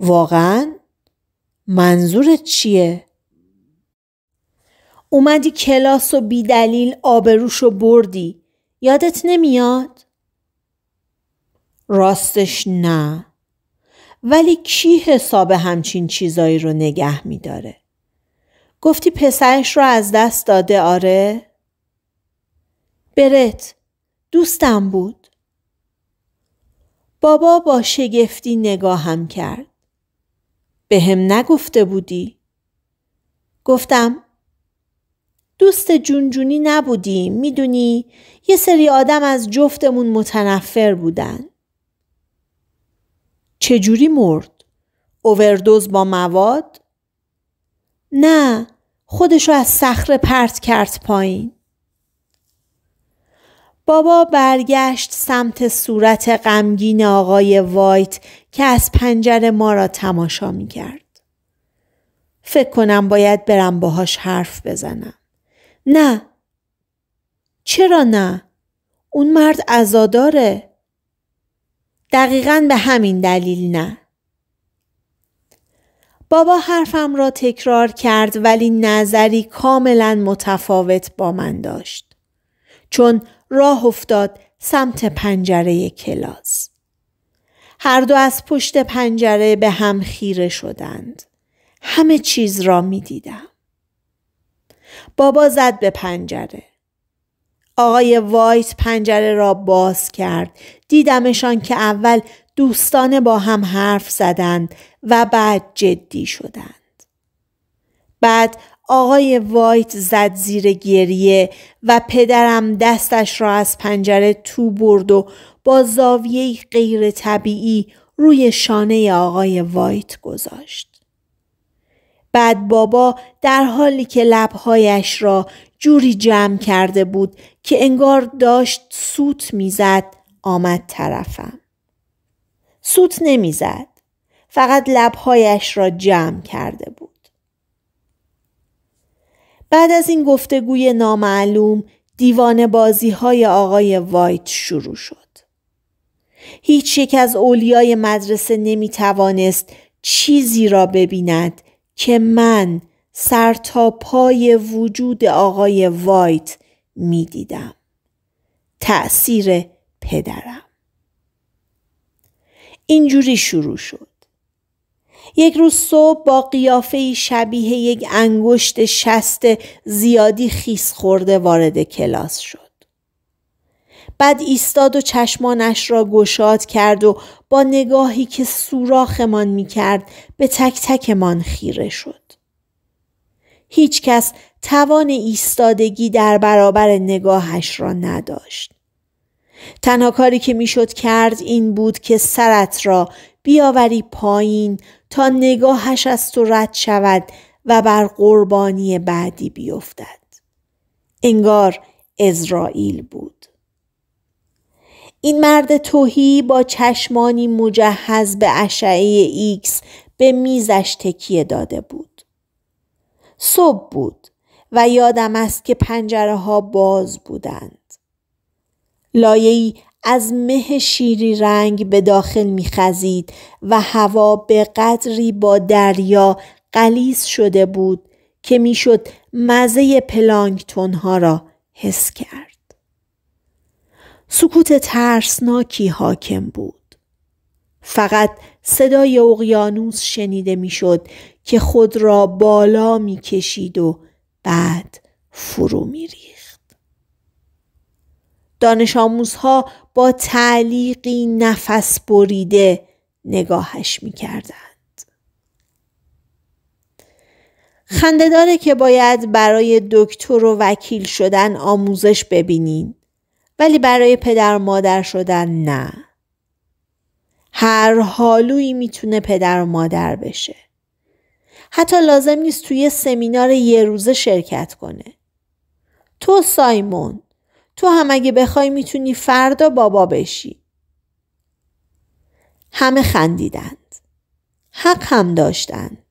واقعا منظورت چیه؟ اومدی کلاس و بیدلیل آبروش و بردی یادت نمیاد؟ راستش نه ولی کی حساب همچین چیزایی رو نگه میداره؟ گفتی پسرش رو از دست داده آره؟ برت دوستم بود. بابا با شگفتی نگاهم کرد. به هم نگفته بودی. گفتم دوست جونجونی نبودیم میدونی یه سری آدم از جفتمون متنفر بودن. چجوری مرد؟ اووردوز با مواد؟ نه خودشو از صخره پرت کرد پایین. بابا برگشت سمت صورت غمگین آقای وایت که از پنجره ما را تماشا می کرد. فکر کنم باید برم باهاش حرف بزنم. نه. چرا نه؟ اون مرد ازاداره. دقیقا به همین دلیل نه. بابا حرفم را تکرار کرد ولی نظری کاملا متفاوت با من داشت. چون راه افتاد سمت پنجره کلاس. هر دو از پشت پنجره به هم خیره شدند. همه چیز را می دیدم. بابا زد به پنجره. آقای وایت پنجره را باز کرد. دیدمشان که اول دوستانه با هم حرف زدند و بعد جدی شدند. بعد آقای وایت زد زیر گریه و پدرم دستش را از پنجره تو برد و با زاویه غیر طبیعی روی شانه آقای وایت گذاشت. بعد بابا در حالی که لبهایش را جوری جمع کرده بود که انگار داشت سوت میزد آمد طرفم. سوت نمیزد. فقط لبهایش را جمع کرده بود. بعد از این گفتگوی نامعلوم دیوان بازی های آقای وایت شروع شد. هیچ یک از اولیای مدرسه نمی توانست چیزی را ببیند که من سر تا پای وجود آقای وایت می دیدم. تأثیر پدرم. اینجوری شروع شد. یک روز صبح با قیافه شبیه یک انگشت شست زیادی خیس خورده وارد کلاس شد. بعد ایستاد و چشمانش را گشاد کرد و با نگاهی که سوراخمان میکرد به تک تکمان خیره شد. هیچ کس توان ایستادگی در برابر نگاهش را نداشت. تنها کاری که میشد کرد این بود که سرت را بیاوری پایین تا نگاهش از تو رد شود و بر قربانی بعدی بیفتد انگار ازرائیل بود این مرد توهی با چشمانی مجهز به اشعه ایکس به میزش تکیه داده بود صبح بود و یادم است که پنجره ها باز بودند لایه از مه شیری رنگ به داخل میخزید و هوا به قدری با دریا قلیز شده بود که میشد مزه پلانکتون ها را حس کرد. سکوت ترسناکی حاکم بود. فقط صدای اقیانوس شنیده میشد که خود را بالا میکشید و بعد فرو میرید. دانش آموزها با تعلیقی نفس بریده نگاهش می کردند. که باید برای دکتر و وکیل شدن آموزش ببینین ولی برای پدر مادر شدن نه. هر حالویی میتونه پدر و مادر بشه. حتی لازم نیست توی سمینار یه روزه شرکت کنه. تو سایمون تو هم اگه بخوای میتونی فردا بابا بشی. همه خندیدند. حق هم داشتند.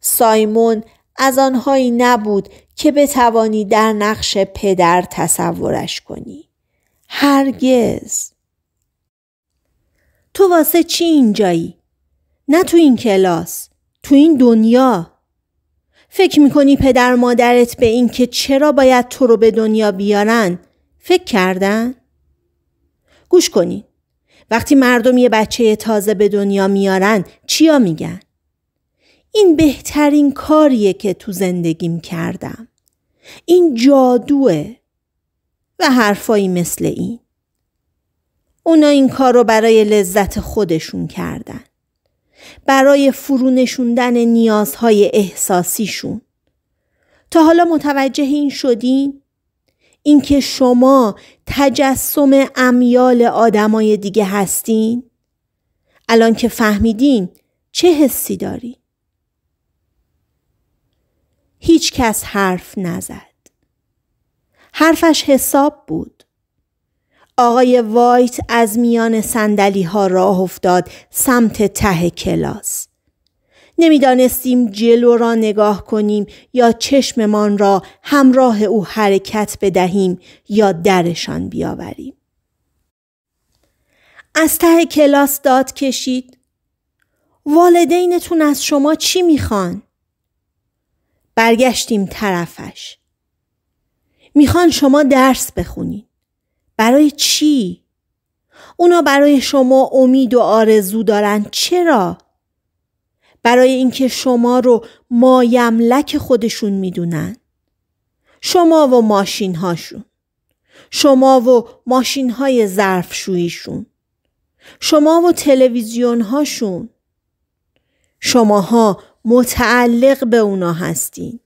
سایمون از آنهایی نبود که بتوانی در نقش پدر تصورش کنی. هرگز. تو واسه چی اینجایی؟ نه تو این کلاس، تو این دنیا. فکر میکنی پدر مادرت به این که چرا باید تو رو به دنیا بیارن فکر کردن؟ گوش کنی وقتی مردم یه بچه تازه به دنیا میارن چیا میگن؟ این بهترین کاریه که تو زندگیم کردم. این جادوه و حرفایی مثل این. اونا این کار رو برای لذت خودشون کردن. برای فرونشوندن نیازهای احساسیشون تا حالا متوجه این شدین؟ اینکه شما تجسم امیال آدمای دیگه هستین؟ الان که فهمیدین چه حسی داری؟ هیچ کس حرف نزد. حرفش حساب بود. آقای وایت از میان سندلی ها راه افتاد سمت ته کلاس. نمیدانستیم جلو را نگاه کنیم یا چشممان را همراه او حرکت بدهیم یا درشان بیاوریم. از ته کلاس داد کشید. والدینتون از شما چی میخوان؟ برگشتیم طرفش. میخوان شما درس بخونید. برای چی؟ اونا برای شما امید و آرزو دارن چرا؟ برای اینکه شما رو مایملک خودشون میدونن. شما و ماشین هاشون. شما و ماشین های ظرفشوییشون. شما و تلویزیون هاشون. شماها متعلق به اونا هستین.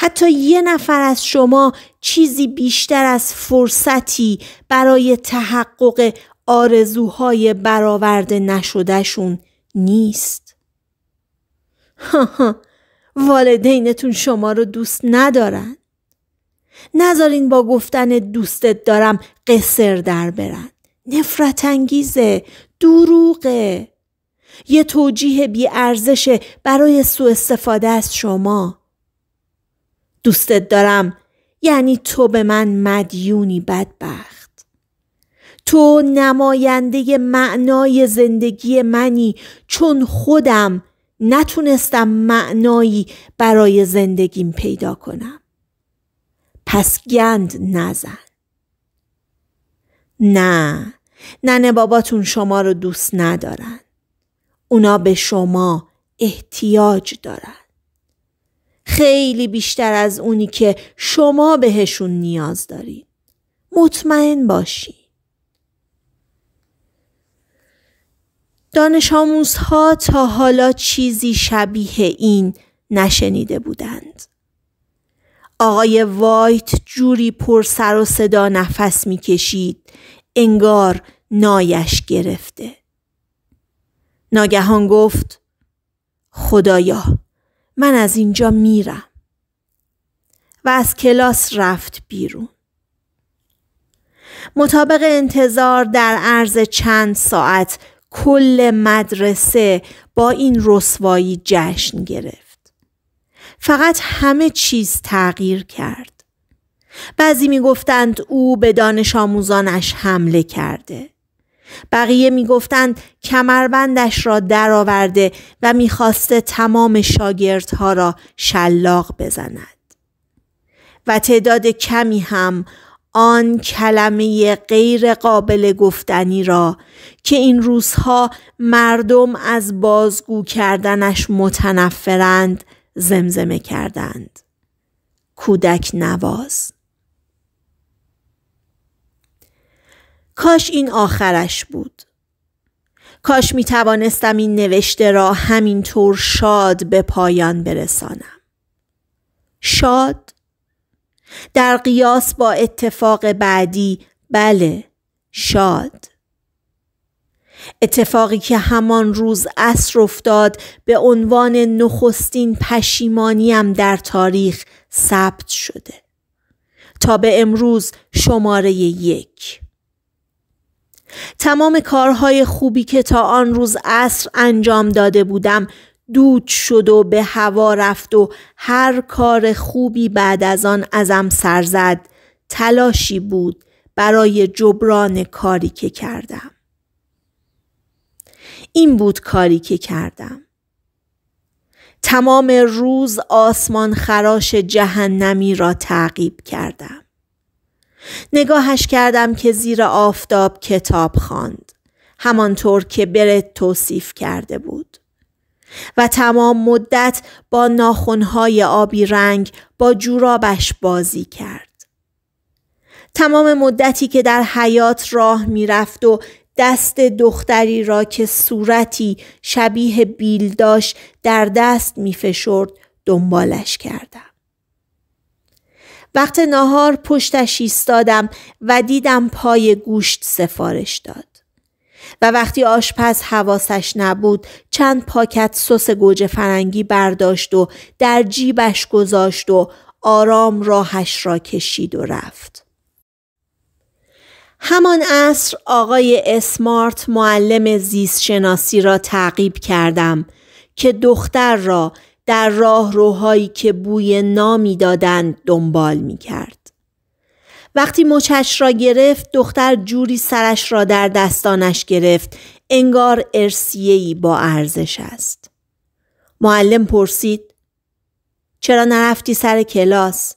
حتی یه نفر از شما چیزی بیشتر از فرصتی برای تحقق آرزوهای برآورده نشدهشون نیست. والدینتون شما رو دوست ندارن. نذارین با گفتن دوستت دارم قصر در برن. نفرت انگیزه، دروغه. یه توجیه بی ارزشه برای سوء استفاده از شما. دوستت دارم یعنی تو به من مدیونی بدبخت تو نماینده معنای زندگی منی چون خودم نتونستم معنایی برای زندگیم پیدا کنم پس گند نزن نه ننه باباتون شما رو دوست ندارن اونا به شما احتیاج دارن خیلی بیشتر از اونی که شما بهشون نیاز دارید. مطمئن باشی. دانش ها تا حالا چیزی شبیه این نشنیده بودند. آقای وایت جوری پر سر و صدا نفس کشید. انگار نایش گرفته ناگهان گفت خدایا من از اینجا میرم و از کلاس رفت بیرون مطابق انتظار در عرض چند ساعت کل مدرسه با این رسوایی جشن گرفت فقط همه چیز تغییر کرد بعضی میگفتند او به دانش آموزانش حمله کرده بقیه میگفتند کمربندش را درآورده و میخواسته تمام شاگردها را شلاق بزند و تعداد کمی هم آن کلمه غیر قابل گفتنی را که این روزها مردم از بازگو کردنش متنفرند زمزمه کردند کودک نواز کاش این آخرش بود. کاش می توانستم این نوشته را همینطور شاد به پایان برسانم. شاد؟ در قیاس با اتفاق بعدی بله شاد. اتفاقی که همان روز عصر افتاد به عنوان نخستین پشیمانیم در تاریخ ثبت شده تا به امروز شماره یک تمام کارهای خوبی که تا آن روز عصر انجام داده بودم دود شد و به هوا رفت و هر کار خوبی بعد از آن ازم سر زد تلاشی بود برای جبران کاری که کردم این بود کاری که کردم تمام روز آسمان خراش جهنمی را تعقیب کردم نگاهش کردم که زیر آفتاب کتاب خواند همانطور که برت توصیف کرده بود و تمام مدت با ناخونهای آبی رنگ با جورابش بازی کرد تمام مدتی که در حیات راه میرفت و دست دختری را که صورتی شبیه بیل داشت در دست می دنبالش کردم. وقت ناهار پشتش ایستادم و دیدم پای گوشت سفارش داد. و وقتی آشپز حواسش نبود چند پاکت سس گوجه فرنگی برداشت و در جیبش گذاشت و آرام راهش را کشید و رفت. همان عصر آقای اسمارت معلم زیست شناسی را تعقیب کردم که دختر را در راه روهایی که بوی نامی دادند دنبال می کرد. وقتی مچش را گرفت دختر جوری سرش را در دستانش گرفت انگار ارسیهی با ارزش است. معلم پرسید چرا نرفتی سر کلاس؟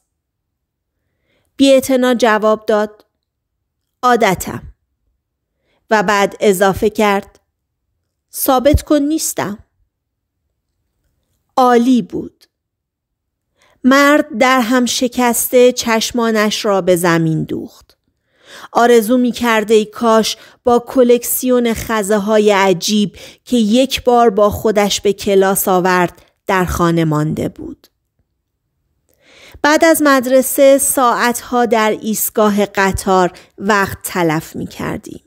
بی جواب داد عادتم و بعد اضافه کرد ثابت کن نیستم. عالی بود. مرد در هم شکسته چشمانش را به زمین دوخت. آرزو می کرده ای کاش با کلکسیون خزه های عجیب که یک بار با خودش به کلاس آورد در خانه مانده بود. بعد از مدرسه ساعتها در ایستگاه قطار وقت تلف می کردیم.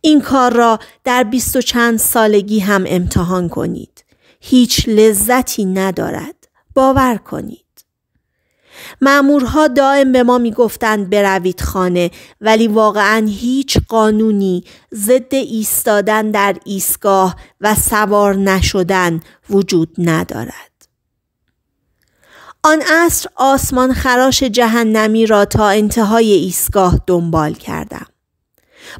این کار را در بیست و چند سالگی هم امتحان کنید. هیچ لذتی ندارد باور کنید معمورها دائم به ما میگفتند بروید خانه ولی واقعا هیچ قانونی ضد ایستادن در ایستگاه و سوار نشدن وجود ندارد آن عصر آسمان خراش جهنمی را تا انتهای ایستگاه دنبال کردم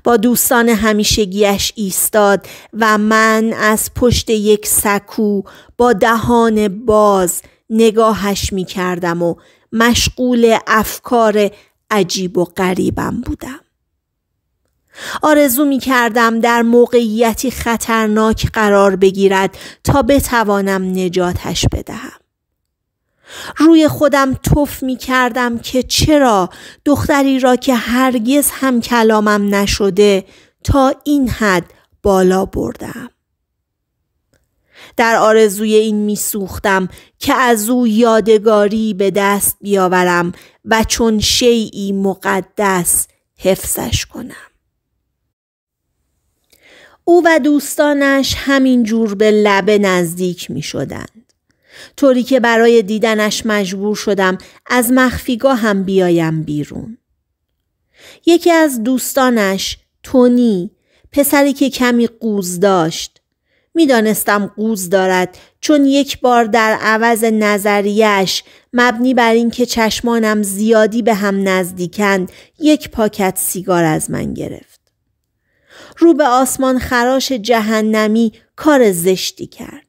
با دوستان همیشگیش ایستاد و من از پشت یک سکو با دهان باز نگاهش می کردم و مشغول افکار عجیب و غریبم بودم. آرزو می کردم در موقعیتی خطرناک قرار بگیرد تا بتوانم نجاتش بدهم. روی خودم توف می کردم که چرا دختری را که هرگز هم کلامم نشده تا این حد بالا بردم. در آرزوی این می سوختم که از او یادگاری به دست بیاورم و چون شیعی مقدس حفظش کنم. او و دوستانش همین جور به لبه نزدیک می شدن. طوری که برای دیدنش مجبور شدم از مخفیگاه هم بیایم بیرون. یکی از دوستانش تونی پسری که کمی قوز داشت میدانستم قوز دارد چون یک بار در عوض نظریش مبنی بر اینکه چشمانم زیادی به هم نزدیکند یک پاکت سیگار از من گرفت رو به آسمان خراش جهنمی کار زشتی کرد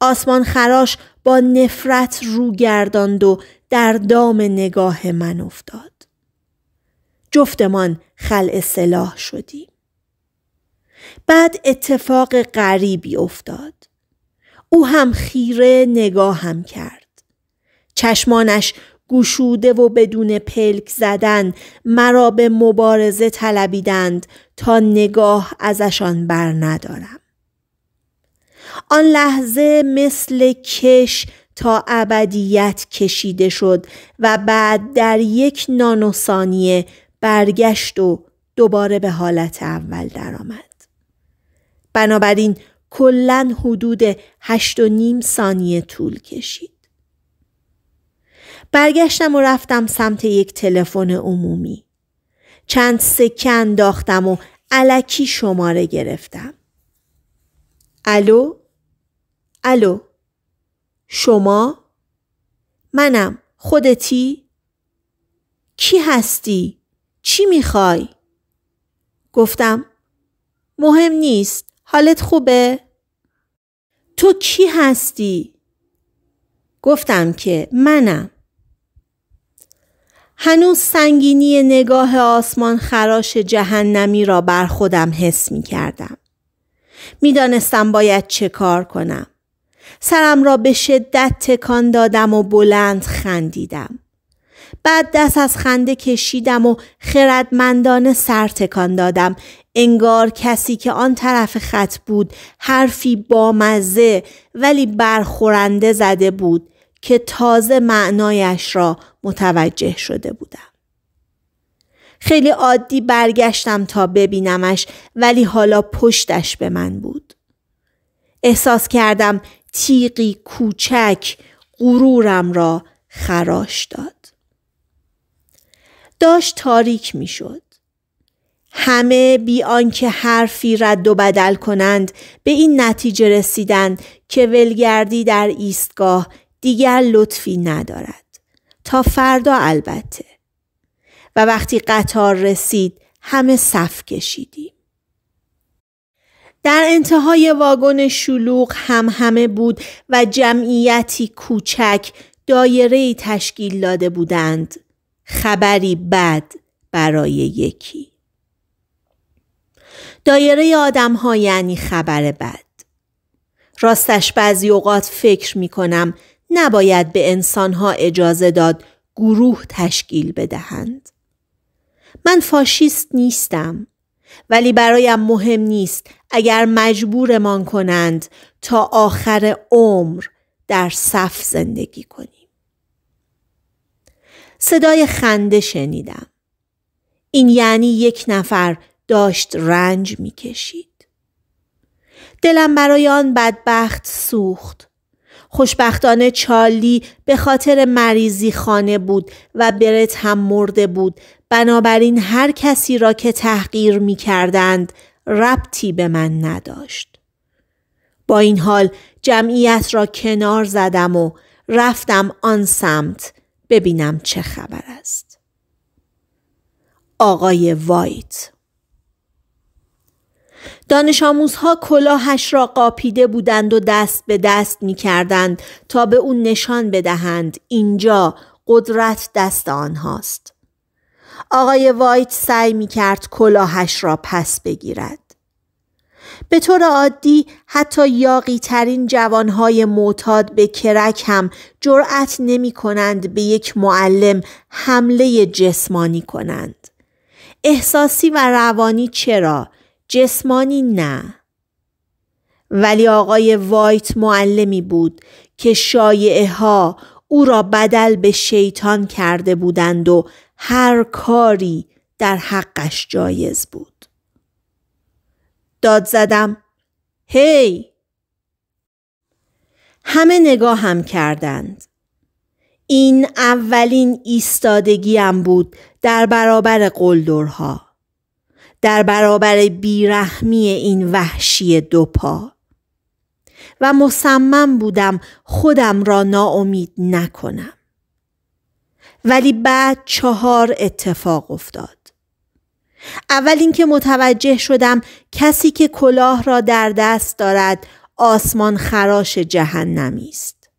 آسمان خراش با نفرت رو گرداند و در دام نگاه من افتاد. جفتمان خلع سلاح شدیم. بعد اتفاق غریبی افتاد. او هم خیره نگاهم کرد. چشمانش گشوده و بدون پلک زدن مرا به مبارزه طلبیدند تا نگاه ازشان بر ندارم. آن لحظه مثل کش تا ابدیت کشیده شد و بعد در یک نانوسانیه برگشت و دوباره به حالت اول درآمد. بنابراین کلا حدود هشت و نیم ثانیه طول کشید. برگشتم و رفتم سمت یک تلفن عمومی. چند سکن انداختم و علکی شماره گرفتم. الو الو شما منم خودتی کی هستی چی میخوای گفتم مهم نیست حالت خوبه تو کی هستی گفتم که منم هنوز سنگینی نگاه آسمان خراش جهنمی را بر خودم حس می کردم. میدانستم باید چه کار کنم. سرم را به شدت تکان دادم و بلند خندیدم. بعد دست از خنده کشیدم و خردمندانه سر تکان دادم انگار کسی که آن طرف خط بود حرفی بامزه ولی برخورنده زده بود که تازه معنایش را متوجه شده بودم خیلی عادی برگشتم تا ببینمش ولی حالا پشتش به من بود. احساس کردم تیقی کوچک غرورم را خراش داد. داشت تاریک شد. همه بی آنکه حرفی رد و بدل کنند به این نتیجه رسیدند که ولگردی در ایستگاه دیگر لطفی ندارد تا فردا البته و وقتی قطار رسید همه صف کشیدیم. در انتهای واگن شلوغ هم همه بود و جمعیتی کوچک دایره تشکیل داده بودند. خبری بد برای یکی. دایره آدم ها یعنی خبر بد. راستش بعضی اوقات فکر می کنم نباید به انسان ها اجازه داد گروه تشکیل بدهند. من فاشیست نیستم ولی برایم مهم نیست اگر مجبورمان کنند تا آخر عمر در صف زندگی کنیم صدای خنده شنیدم این یعنی یک نفر داشت رنج میکشید دلم برای آن بدبخت سوخت خوشبختانه چالی به خاطر مریضی خانه بود و برت هم مرده بود بنابراین هر کسی را که تحقیر می کردند ربطی به من نداشت. با این حال جمعیت را کنار زدم و رفتم آن سمت ببینم چه خبر است. آقای وایت دانش آموزها کلاهش را قاپیده بودند و دست به دست می کردند تا به اون نشان بدهند اینجا قدرت دست آنهاست. آقای وایت سعی می کرد کلاهش را پس بگیرد. به طور عادی حتی یاقی ترین جوانهای معتاد به کرک هم جرأت نمی کنند به یک معلم حمله جسمانی کنند. احساسی و روانی چرا؟ جسمانی نه ولی آقای وایت معلمی بود که شایعه ها او را بدل به شیطان کرده بودند و هر کاری در حقش جایز بود. داد زدم هی hey! همه نگاه هم کردند. این اولین هم بود در برابر قلدرها. در برابر بیرحمی این وحشی دوپا و مصمم بودم خودم را ناامید نکنم ولی بعد چهار اتفاق افتاد اول اینکه متوجه شدم کسی که کلاه را در دست دارد آسمان خراش جهنمی است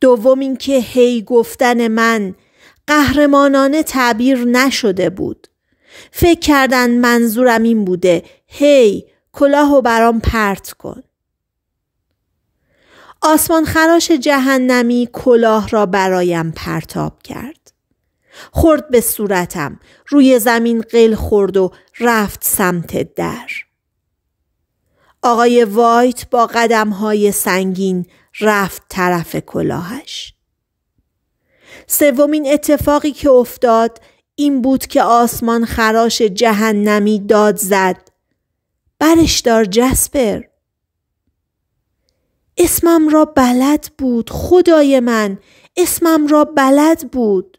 دوم اینکه هی گفتن من قهرمانانه تعبیر نشده بود فکر کردن منظورم این بوده هی hey, و برام پرت کن آسمان خراش جهنمی کلاه را برایم پرتاب کرد خورد به صورتم روی زمین قل خورد و رفت سمت در آقای وایت با قدم های سنگین رفت طرف کلاهش سومین اتفاقی که افتاد این بود که آسمان خراش جهنمی داد زد. برش دار جسپر. اسمم را بلد بود خدای من اسمم را بلد بود.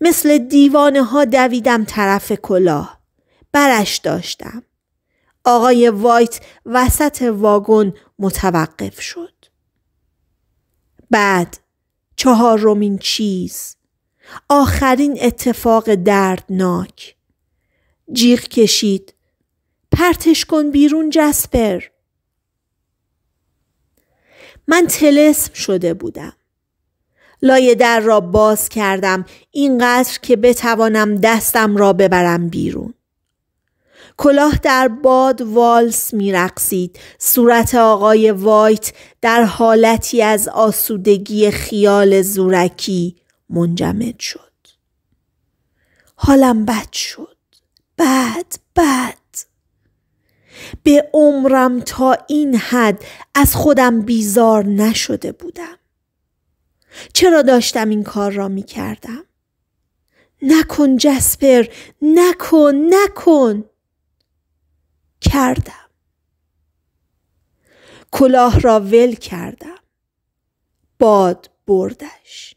مثل دیوانه ها دویدم طرف کلاه. برش داشتم. آقای وایت وسط واگن متوقف شد. بعد چهارمین چیز آخرین اتفاق دردناک جیغ کشید پرتش کن بیرون جسپر من تلسم شده بودم لای در را باز کردم اینقدر که بتوانم دستم را ببرم بیرون کلاه در باد والس میرقصید صورت آقای وایت در حالتی از آسودگی خیال زورکی منجمد شد حالم بد شد بد بد به عمرم تا این حد از خودم بیزار نشده بودم چرا داشتم این کار را می کردم؟ نکن جسپر نکن نکن کردم کلاه را ول کردم باد بردش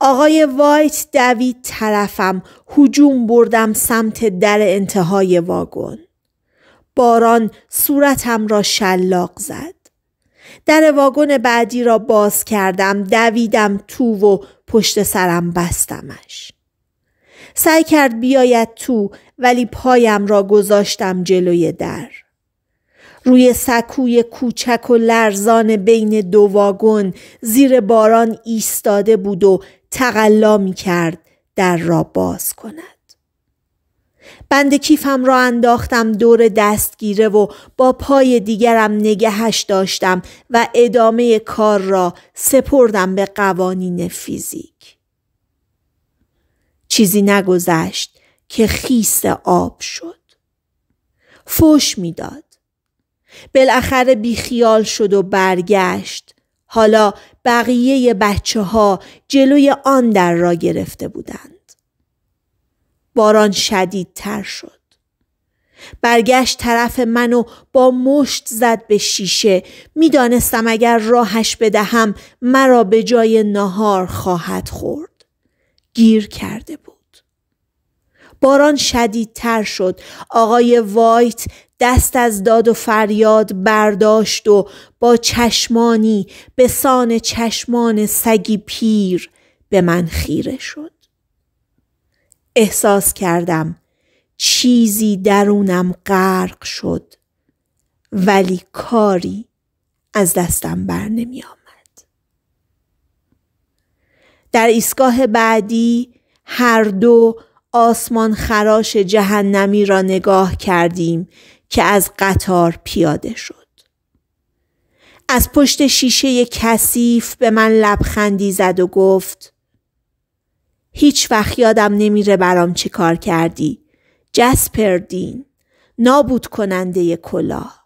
آقای وایت دوید طرفم هجوم بردم سمت در انتهای واگن باران صورتم را شلاق زد در واگن بعدی را باز کردم دویدم تو و پشت سرم بستمش سعی کرد بیاید تو ولی پایم را گذاشتم جلوی در روی سکوی کوچک و لرزان بین دو واگن زیر باران ایستاده بود و تقلا می کرد در را باز کند. بند کیفم را انداختم دور دستگیره و با پای دیگرم نگهش داشتم و ادامه کار را سپردم به قوانین فیزیک. چیزی نگذشت که خیس آب شد. فوش میداد. بالاخره بیخیال شد و برگشت حالا بقیه بچه ها جلوی آن در را گرفته بودند. باران شدیدتر شد. برگشت طرف من و با مشت زد به شیشه میدانستم اگر راهش بدهم مرا به جای نهار خواهد خورد گیر کرده بود باران شدیدتر شد آقای وایت دست از داد و فریاد برداشت و با چشمانی به سان چشمان سگی پیر به من خیره شد احساس کردم چیزی درونم غرق شد ولی کاری از دستم بر نمی آمد. در ایستگاه بعدی هر دو آسمان خراش جهنمی را نگاه کردیم که از قطار پیاده شد. از پشت شیشه کثیف به من لبخندی زد و گفت هیچ وقت یادم نمیره برام چه کار کردی. جسپر دین. نابود کننده کلاه.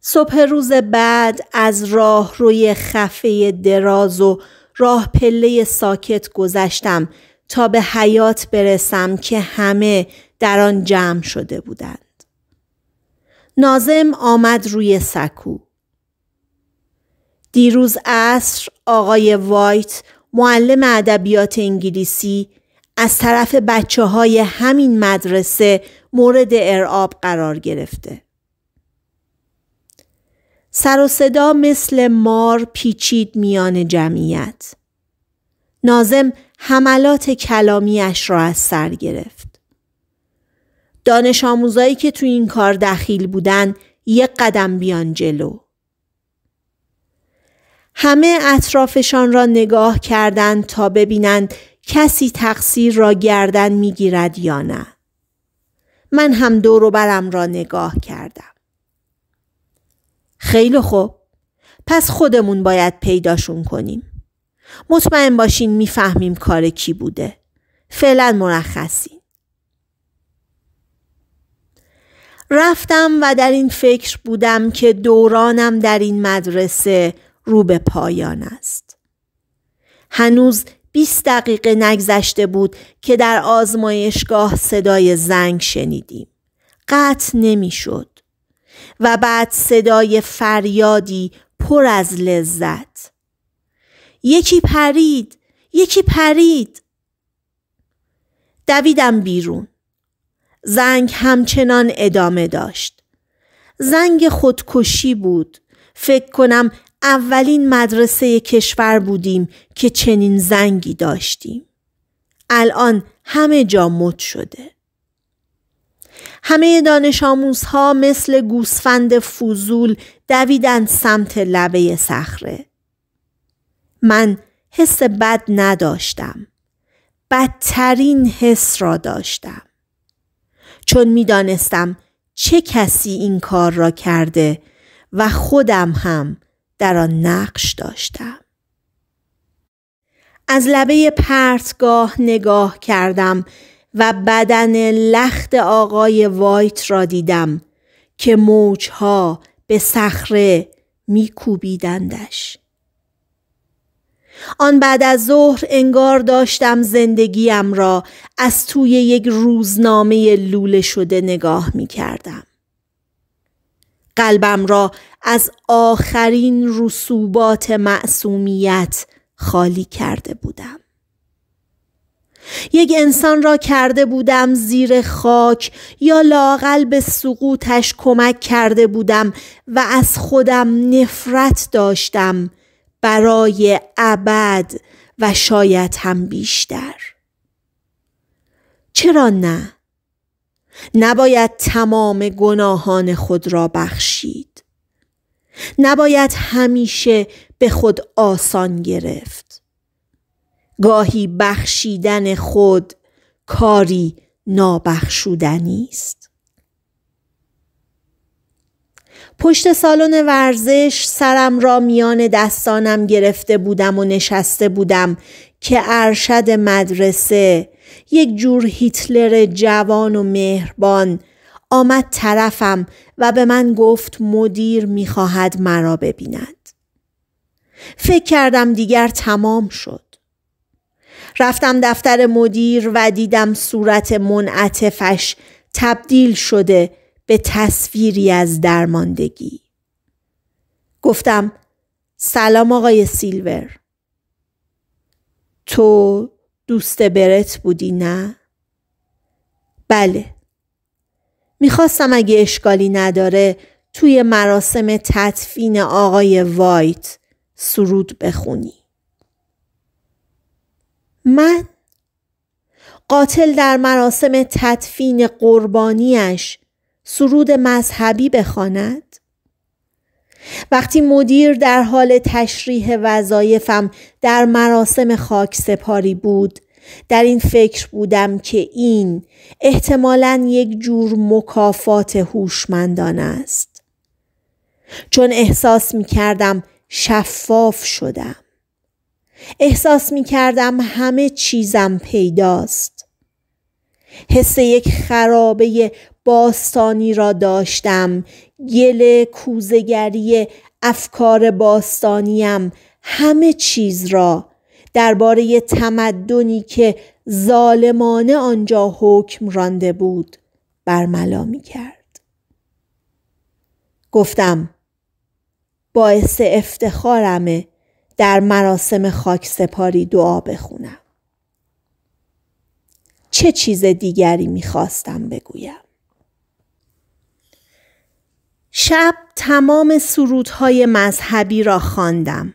صبح روز بعد از راه روی خفه دراز و راه پله ساکت گذشتم تا به حیات برسم که همه در آن جمع شده بودند. نازم آمد روی سکو. دیروز عصر آقای وایت معلم ادبیات انگلیسی از طرف بچه های همین مدرسه مورد ارعاب قرار گرفته. سر و صدا مثل مار پیچید میان جمعیت. نازم حملات کلامیش را از سر گرفت. دانش آموزایی که تو این کار دخیل بودن یک قدم بیان جلو. همه اطرافشان را نگاه کردند تا ببینند کسی تقصیر را گردن میگیرد یا نه. من هم دور و برم را نگاه کردم. خیلی خوب. پس خودمون باید پیداشون کنیم. مطمئن باشین میفهمیم کار کی بوده. فعلا مرخصی. رفتم و در این فکر بودم که دورانم در این مدرسه رو به پایان است. هنوز 20 دقیقه نگذشته بود که در آزمایشگاه صدای زنگ شنیدیم. قطع نمیشد. و بعد صدای فریادی پر از لذت یکی پرید یکی پرید دویدم بیرون زنگ همچنان ادامه داشت زنگ خودکشی بود فکر کنم اولین مدرسه کشور بودیم که چنین زنگی داشتیم الان همه جا مد شده همه دانش آموزها مثل گوسفند فوزول دویدند سمت لبه صخره. من حس بد نداشتم. بدترین حس را داشتم. چون میدانستم چه کسی این کار را کرده و خودم هم در آن نقش داشتم. از لبه پرتگاه نگاه کردم و بدن لخت آقای وایت را دیدم که موجها به صخره میکوبیدندش آن بعد از ظهر انگار داشتم زندگیم را از توی یک روزنامه لوله شده نگاه می کردم. قلبم را از آخرین رسوبات معصومیت خالی کرده بودم. یک انسان را کرده بودم زیر خاک یا لاقل به سقوطش کمک کرده بودم و از خودم نفرت داشتم برای ابد و شاید هم بیشتر چرا نه نباید تمام گناهان خود را بخشید نباید همیشه به خود آسان گرفت گاهی بخشیدن خود کاری نابخشودنی است پشت سالن ورزش سرم را میان دستانم گرفته بودم و نشسته بودم که ارشد مدرسه یک جور هیتلر جوان و مهربان آمد طرفم و به من گفت مدیر میخواهد مرا ببیند فکر کردم دیگر تمام شد رفتم دفتر مدیر و دیدم صورت منعطفش تبدیل شده به تصویری از درماندگی گفتم سلام آقای سیلور تو دوست برت بودی نه؟ بله میخواستم اگه اشکالی نداره توی مراسم تدفین آقای وایت سرود بخونی من قاتل در مراسم تدفین قربانیش سرود مذهبی بخواند وقتی مدیر در حال تشریح وظایفم در مراسم خاک سپاری بود در این فکر بودم که این احتمالا یک جور مکافات هوشمندان است چون احساس می کردم شفاف شدم احساس می کردم همه چیزم پیداست. حس یک خرابه باستانی را داشتم گل کوزگری افکار باستانیم همه چیز را درباره تمدنی که ظالمانه آنجا حکم رانده بود برملا می کرد. گفتم باعث افتخارمه در مراسم خاک سپاری دعا بخونم. چه چیز دیگری میخواستم بگویم؟ شب تمام سرودهای مذهبی را خواندم.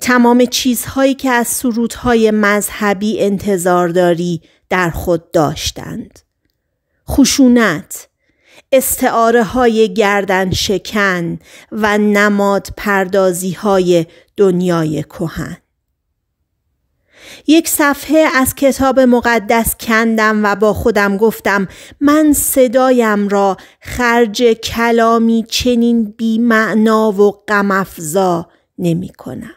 تمام چیزهایی که از سرودهای مذهبی انتظار داری در خود داشتند. خشونت، استعاره های گردن شکن و نماد پردازی های دنیای کهن. یک صفحه از کتاب مقدس کندم و با خودم گفتم من صدایم را خرج کلامی چنین بیمعنا و غمافزا نمی کنم.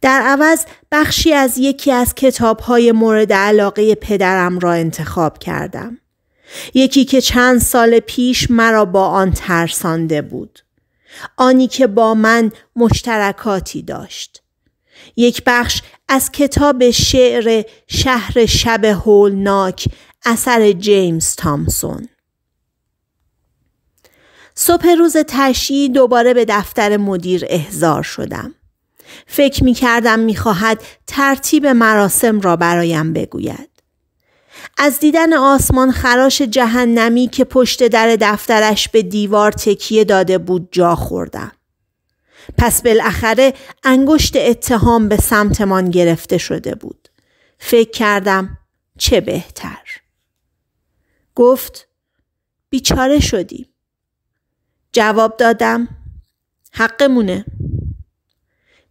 در عوض بخشی از یکی از کتابهای مورد علاقه پدرم را انتخاب کردم. یکی که چند سال پیش مرا با آن ترسانده بود آنی که با من مشترکاتی داشت یک بخش از کتاب شعر شهر شب هولناک اثر جیمز تامسون صبح روز تشییع دوباره به دفتر مدیر احضار شدم فکر می کردم می خواهد ترتیب مراسم را برایم بگوید از دیدن آسمان خراش جهنمی که پشت در دفترش به دیوار تکیه داده بود جا خوردم. پس بالاخره انگشت اتهام به سمتمان گرفته شده بود. فکر کردم چه بهتر. گفت بیچاره شدی جواب دادم حقمونه.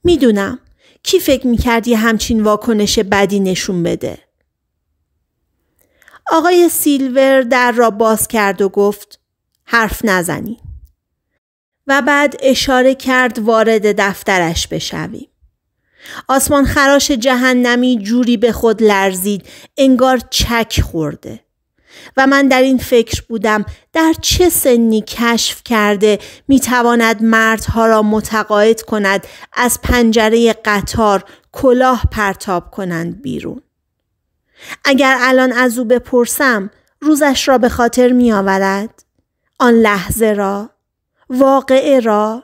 میدونم کی فکر میکرد یه همچین واکنش بدی نشون بده؟ آقای سیلور در را باز کرد و گفت حرف نزنی و بعد اشاره کرد وارد دفترش بشویم. آسمان خراش جهنمی جوری به خود لرزید انگار چک خورده و من در این فکر بودم در چه سنی کشف کرده میتواند مردها را متقاعد کند از پنجره قطار کلاه پرتاب کنند بیرون اگر الان از او بپرسم روزش را به خاطر می آورد. آن لحظه را واقعه را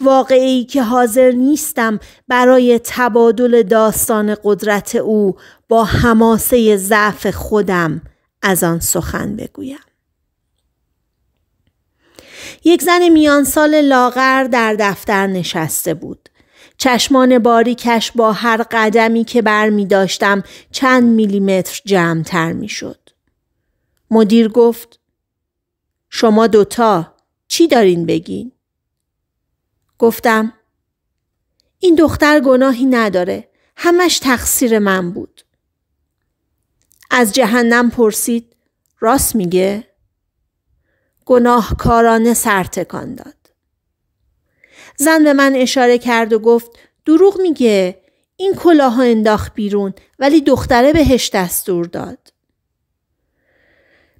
واقعی که حاضر نیستم برای تبادل داستان قدرت او با حماسه ضعف خودم از آن سخن بگویم یک زن میان سال لاغر در دفتر نشسته بود چشمان باریکش با هر قدمی که بر می داشتم چند میلیمتر جمعتر می شد. مدیر گفت شما دوتا چی دارین بگین؟ گفتم این دختر گناهی نداره همش تقصیر من بود. از جهنم پرسید راست میگه؟ گناهکارانه سرتکان داد. زن به من اشاره کرد و گفت دروغ میگه این کلاها انداخت بیرون ولی دختره بهش دستور داد.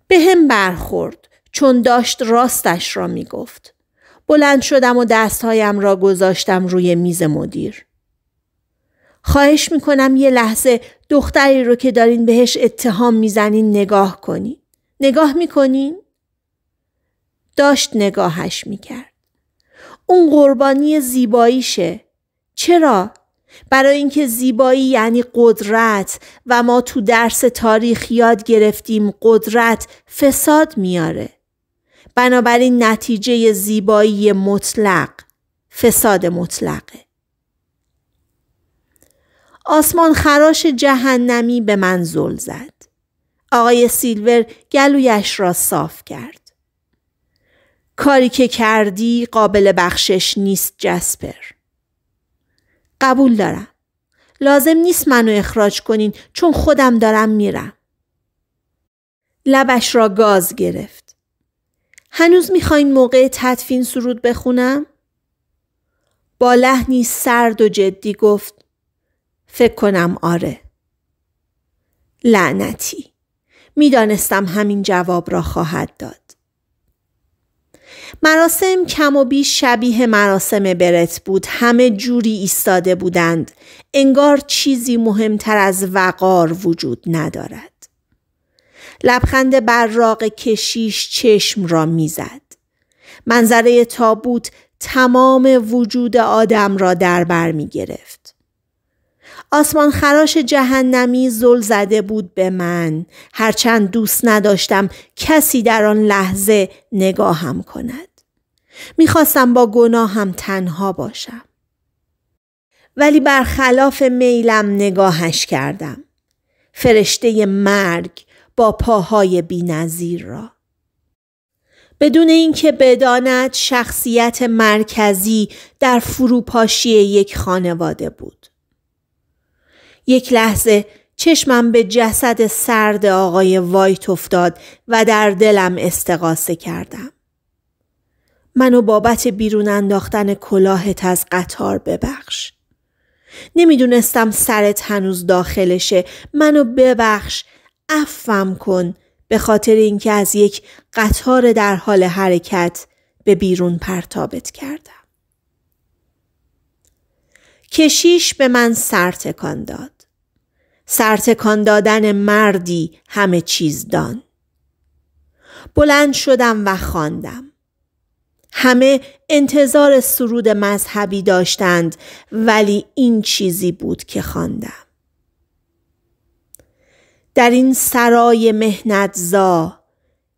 به هم برخورد چون داشت راستش را میگفت. بلند شدم و دستهایم را گذاشتم روی میز مدیر. خواهش میکنم یه لحظه دختری رو که دارین بهش اتهام میزنین نگاه کنین. نگاه میکنین؟ داشت نگاهش میکرد. اون قربانی زیباییشه چرا برای اینکه زیبایی یعنی قدرت و ما تو درس تاریخ یاد گرفتیم قدرت فساد میاره بنابراین نتیجه زیبایی مطلق فساد مطلقه آسمان خراش جهنمی به من زل زد آقای سیلور گلویش را صاف کرد کاری که کردی قابل بخشش نیست جسپر. قبول دارم. لازم نیست منو اخراج کنین چون خودم دارم میرم. لبش را گاز گرفت. هنوز میخواین موقع تدفین سرود بخونم؟ با لحنی سرد و جدی گفت فکر کنم آره. لعنتی. میدانستم همین جواب را خواهد داد. مراسم کم و بیش شبیه مراسم برت بود همه جوری ایستاده بودند انگار چیزی مهمتر از وقار وجود ندارد لبخند براق کشیش چشم را میزد منظره تابوت تمام وجود آدم را در بر می گرفت آسمان خراش جهنمی زل زده بود به من هرچند دوست نداشتم کسی در آن لحظه نگاهم کند میخواستم با گناهم تنها باشم ولی برخلاف میلم نگاهش کردم فرشته مرگ با پاهای بینظیر را بدون اینکه بداند شخصیت مرکزی در فروپاشی یک خانواده بود یک لحظه چشمم به جسد سرد آقای وایت افتاد و در دلم استقاسه کردم. منو بابت بیرون انداختن کلاهت از قطار ببخش. نمیدونستم سرت هنوز داخلشه منو ببخش افم کن به خاطر اینکه از یک قطار در حال حرکت به بیرون پرتابت کردم. کشیش به من سر تکان داد. سرتکان دادن مردی همه چیز دان بلند شدم و خواندم همه انتظار سرود مذهبی داشتند ولی این چیزی بود که خواندم در این سرای مهنتزا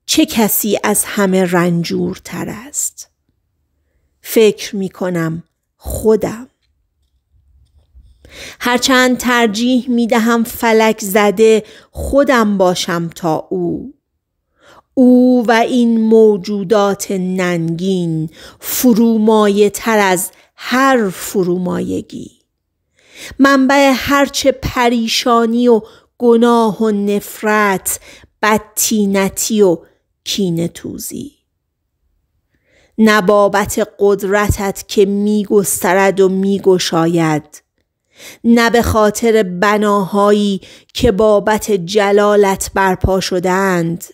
چه کسی از همه رنجورتر است فکر می کنم خودم هرچند ترجیح می دهم فلک زده خودم باشم تا او او و این موجودات ننگین فرومایه تر از هر فرومایگی منبع هرچه پریشانی و گناه و نفرت بدتینتی و کین توزی نبابت قدرتت که میگسترد و گشاید نه به خاطر بناهایی که بابت جلالت برپا شدند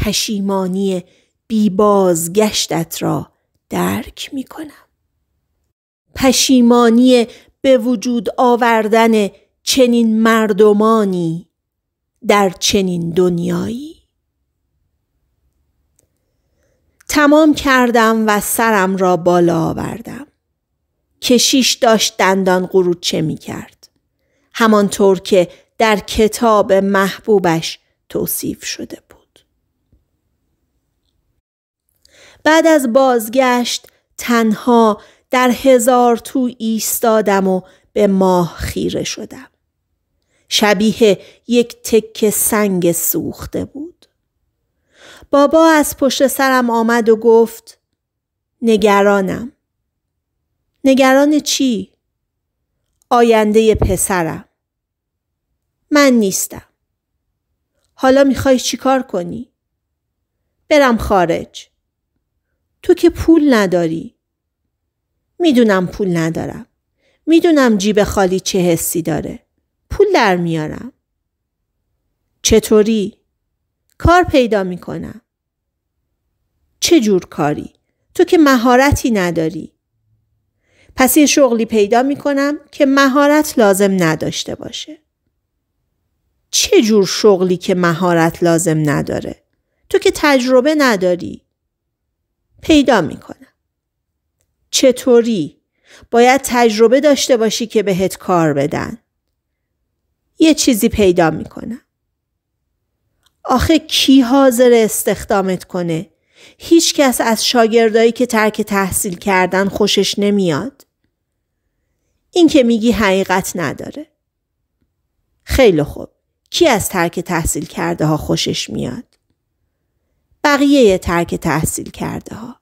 پشیمانی بی بازگشتت را درک می کنم پشیمانی به وجود آوردن چنین مردمانی در چنین دنیایی تمام کردم و سرم را بالا آوردم کشیش داشت دندان قروچه چه می کرد. همانطور که در کتاب محبوبش توصیف شده بود. بعد از بازگشت تنها در هزار تو ایستادم و به ماه خیره شدم. شبیه یک تکه سنگ سوخته بود. بابا از پشت سرم آمد و گفت نگرانم. نگران چی؟ آینده پسرم. من نیستم. حالا میخوای چیکار کنی؟ برم خارج. تو که پول نداری. میدونم پول ندارم. میدونم جیب خالی چه حسی داره. پول در میارم. چطوری؟ کار پیدا میکنم. چه جور کاری؟ تو که مهارتی نداری. پس یه شغلی پیدا میکنم که مهارت لازم نداشته باشه. چه جور شغلی که مهارت لازم نداره؟ تو که تجربه نداری؟ پیدا میکنم. چطوری؟ باید تجربه داشته باشی که بهت کار بدن. یه چیزی پیدا میکنم. آخه کی حاضر استخدامت کنه؟ هیچ کس از شاگردایی که ترک تحصیل کردن خوشش نمیاد. این که میگی حقیقت نداره. خیلی خوب. کی از ترک تحصیل کرده ها خوشش میاد؟ بقیه ترک تحصیل کرده ها.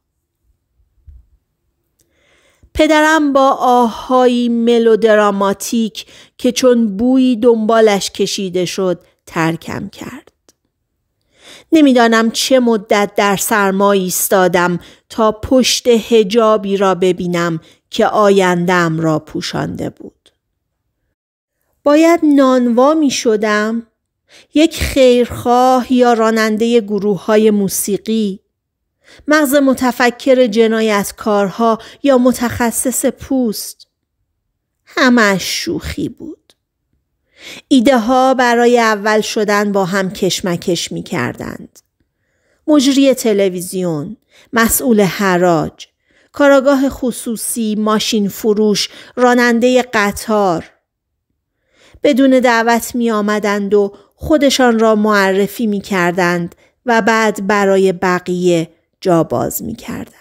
پدرم با آههایی ملودراماتیک که چون بوی دنبالش کشیده شد ترکم کرد. نمیدانم چه مدت در سرما ایستادم تا پشت هجابی را ببینم که آیندم را پوشانده بود. باید نانوا می شدم یک خیرخواه یا راننده گروه های موسیقی مغز متفکر جنایتکارها یا متخصص پوست همش شوخی بود ایده ها برای اول شدن با هم کشمکش می کردند مجری تلویزیون مسئول حراج کاراگاه خصوصی، ماشین فروش، راننده قطار. بدون دعوت می آمدند و خودشان را معرفی می کردند و بعد برای بقیه جا باز می کردند.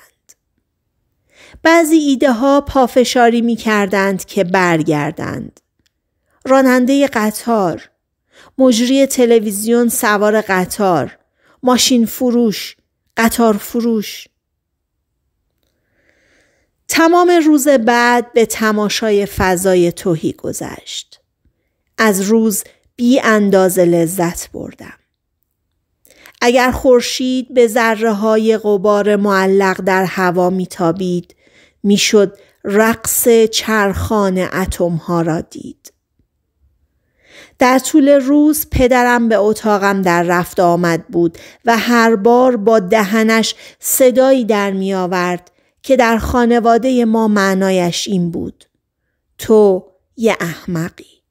بعضی ایده ها پافشاری می کردند که برگردند. راننده قطار، مجری تلویزیون سوار قطار، ماشین فروش، قطار فروش. تمام روز بعد به تماشای فضای توهی گذشت. از روز بی انداز لذت بردم. اگر خورشید به ذره های غبار معلق در هوا میتابید میشد رقص چرخان اتم ها را دید. در طول روز پدرم به اتاقم در رفت آمد بود و هر بار با دهنش صدایی در میآورد. که در خانواده ما معنایش این بود تو یه احمقی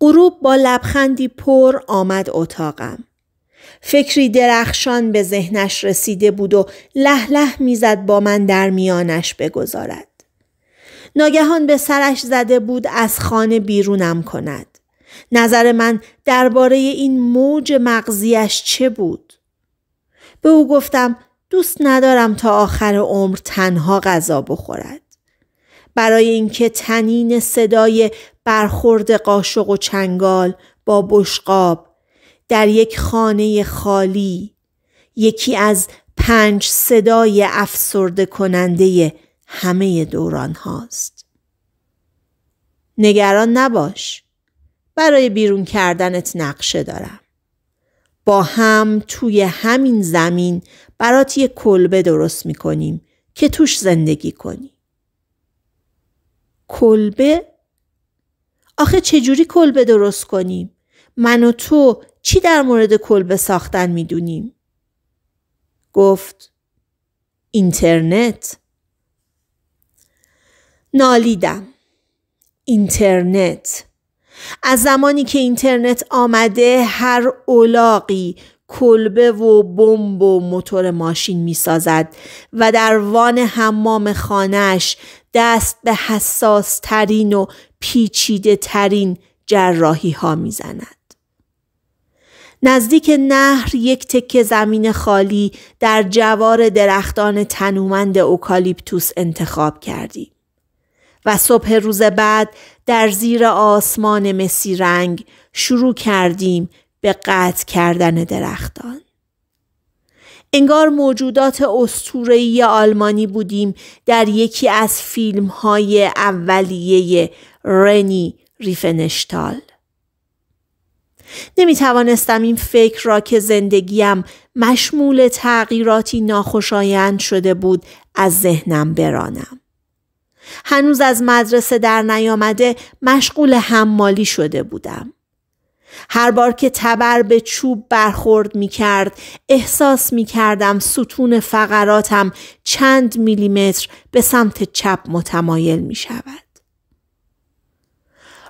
غروب با لبخندی پر آمد اتاقم فکری درخشان به ذهنش رسیده بود و لح لح میزد با من در میانش بگذارد ناگهان به سرش زده بود از خانه بیرونم کند نظر من درباره این موج مغزیش چه بود به او گفتم دوست ندارم تا آخر عمر تنها غذا بخورد. برای اینکه تنین صدای برخورد قاشق و چنگال با بشقاب در یک خانه خالی یکی از پنج صدای افسرده کننده همه دوران هاست. نگران نباش. برای بیرون کردنت نقشه دارم. با هم توی همین زمین برات یه کلبه درست میکنیم که توش زندگی کنی. کلبه؟ آخه چجوری کلبه درست کنیم؟ من و تو چی در مورد کلبه ساختن میدونیم؟ گفت اینترنت نالیدم اینترنت از زمانی که اینترنت آمده هر اولاقی کلبه و بمب و موتور ماشین می سازد و در وان حمام خانهش دست به حساس ترین و پیچیده ترین جراحی ها می زند. نزدیک نهر یک تکه زمین خالی در جوار درختان تنومند اوکالیپتوس انتخاب کردیم و صبح روز بعد در زیر آسمان مسی رنگ شروع کردیم به قطع کردن درختان. انگار موجودات استورهی آلمانی بودیم در یکی از فیلم های اولیه رنی ریفنشتال. نمی این فکر را که زندگیم مشمول تغییراتی ناخوشایند شده بود از ذهنم برانم. هنوز از مدرسه در نیامده مشغول حمالی شده بودم. هر بار که تبر به چوب برخورد می کرد احساس می کردم ستون فقراتم چند میلیمتر به سمت چپ متمایل می شود.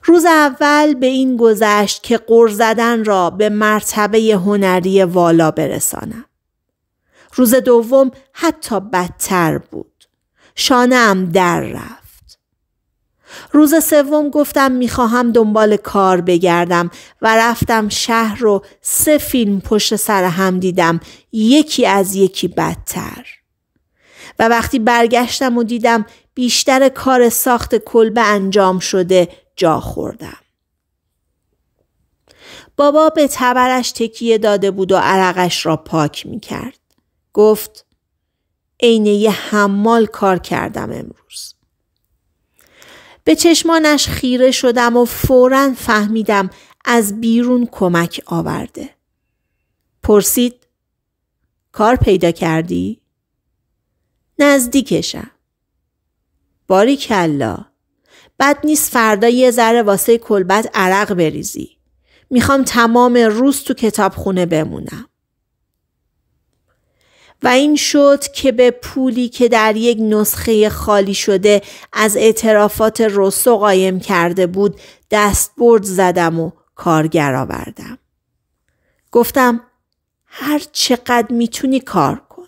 روز اول به این گذشت که قر زدن را به مرتبه هنری والا برسانم. روز دوم حتی بدتر بود. شانم در رفت. روز سوم گفتم میخواهم دنبال کار بگردم و رفتم شهر رو سه فیلم پشت سر هم دیدم یکی از یکی بدتر و وقتی برگشتم و دیدم بیشتر کار ساخت کلبه انجام شده جا خوردم بابا به تبرش تکیه داده بود و عرقش را پاک می کرد. گفت عین یه حمال کار کردم امروز. به چشمانش خیره شدم و فورا فهمیدم از بیرون کمک آورده. پرسید کار پیدا کردی؟ نزدیکشم. باری کلا. بد نیست فردا یه ذره واسه کلبت عرق بریزی. میخوام تمام روز تو کتابخونه بمونم. و این شد که به پولی که در یک نسخه خالی شده از اعترافات رسو قایم کرده بود دست برد زدم و کارگر آوردم. گفتم هر چقدر میتونی کار کن.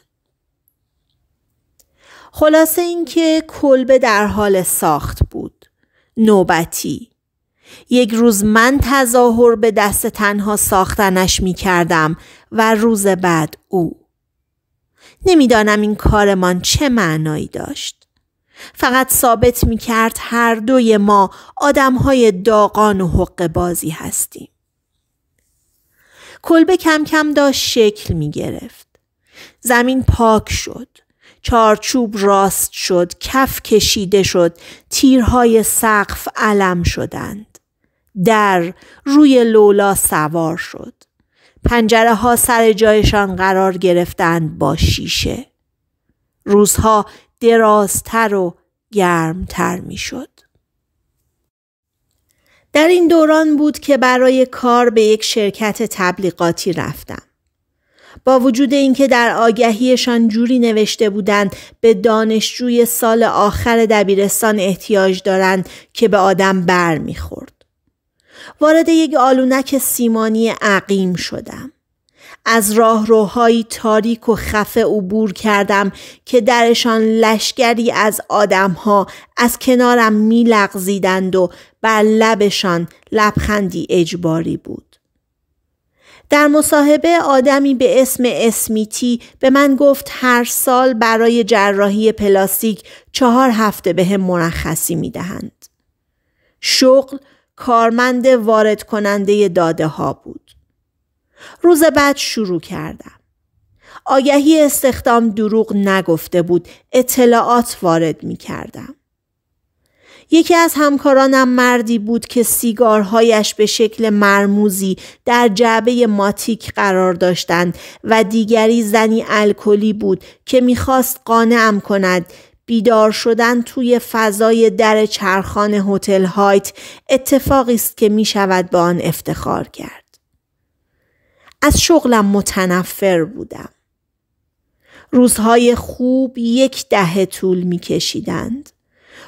خلاصه اینکه کلبه در حال ساخت بود. نوبتی. یک روز من تظاهر به دست تنها ساختنش میکردم و روز بعد او. نمیدانم این کارمان چه معنایی داشت. فقط ثابت می کرد هر دوی ما آدم های داغان و حق بازی هستیم. کلبه کم کم داشت شکل می گرفت. زمین پاک شد. چارچوب راست شد. کف کشیده شد. تیرهای سقف علم شدند. در روی لولا سوار شد. پنجره ها سر جایشان قرار گرفتند با شیشه. روزها درازتر و گرمتر می شد. در این دوران بود که برای کار به یک شرکت تبلیغاتی رفتم. با وجود اینکه در آگهیشان جوری نوشته بودند به دانشجوی سال آخر دبیرستان احتیاج دارند که به آدم بر میخورد. وارد یک آلونک سیمانی عقیم شدم. از راهروهایی تاریک و خفه عبور کردم که درشان لشگری از آدمها از کنارم میلغزیدند و بر لبشان لبخندی اجباری بود. در مصاحبه آدمی به اسم اسمیتی به من گفت هر سال برای جراحی پلاستیک چهار هفته به هم مرخصی می دهند. شغل کارمند وارد کننده داده ها بود. روز بعد شروع کردم. آگهی استخدام دروغ نگفته بود اطلاعات وارد می کردم. یکی از همکارانم مردی بود که سیگارهایش به شکل مرموزی در جعبه ماتیک قرار داشتند و دیگری زنی الکلی بود که میخواست قانعم کند بیدار شدن توی فضای در چرخان هتل هایت اتفاقی است که می شود به آن افتخار کرد. از شغلم متنفر بودم. روزهای خوب یک دهه طول می کشیدند.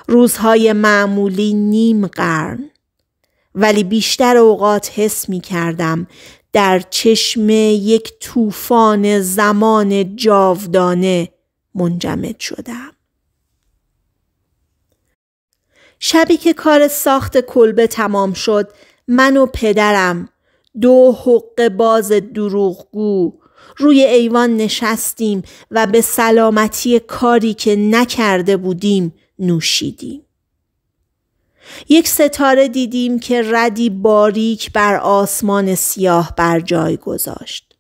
روزهای معمولی نیم قرن. ولی بیشتر اوقات حس می کردم در چشم یک طوفان زمان جاودانه منجمد شدم. شبی که کار ساخت کلبه تمام شد من و پدرم دو حق باز دروغگو روی ایوان نشستیم و به سلامتی کاری که نکرده بودیم نوشیدیم. یک ستاره دیدیم که ردی باریک بر آسمان سیاه بر جای گذاشت.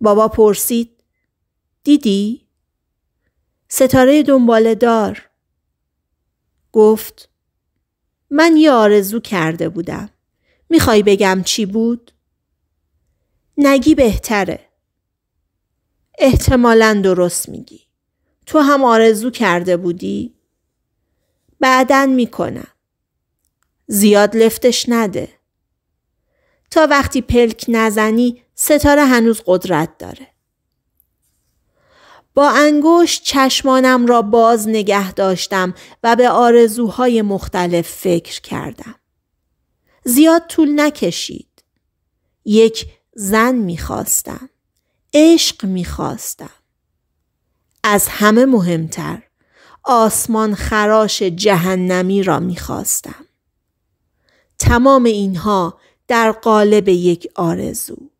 بابا پرسید دیدی؟ ستاره دنبال دار گفت من یه آرزو کرده بودم. میخوای بگم چی بود؟ نگی بهتره. احتمالا درست میگی. تو هم آرزو کرده بودی؟ بعدن میکنم. زیاد لفتش نده. تا وقتی پلک نزنی ستاره هنوز قدرت داره. با انگوش چشمانم را باز نگه داشتم و به آرزوهای مختلف فکر کردم. زیاد طول نکشید. یک زن میخواستم. عشق میخواستم. از همه مهمتر آسمان خراش جهنمی را میخواستم. تمام اینها در قالب یک آرزو.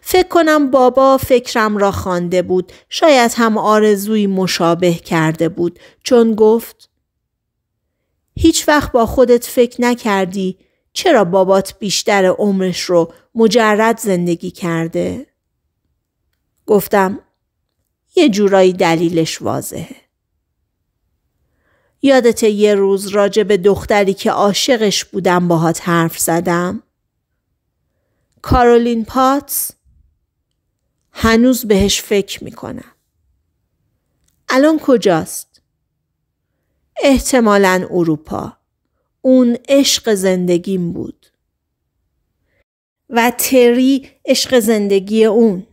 فکر کنم بابا فکرم را خوانده بود شاید هم آرزوی مشابه کرده بود چون گفت هیچ وقت با خودت فکر نکردی چرا بابات بیشتر عمرش رو مجرد زندگی کرده؟ گفتم یه جورایی دلیلش واضحه. یادت یه روز راجب به دختری که عاشقش بودم باهات حرف زدم؟ کارولین پاتس هنوز بهش فکر میکنم. الان کجاست؟ احتمالا اروپا. اون عشق زندگیم بود. و تری عشق زندگی اون.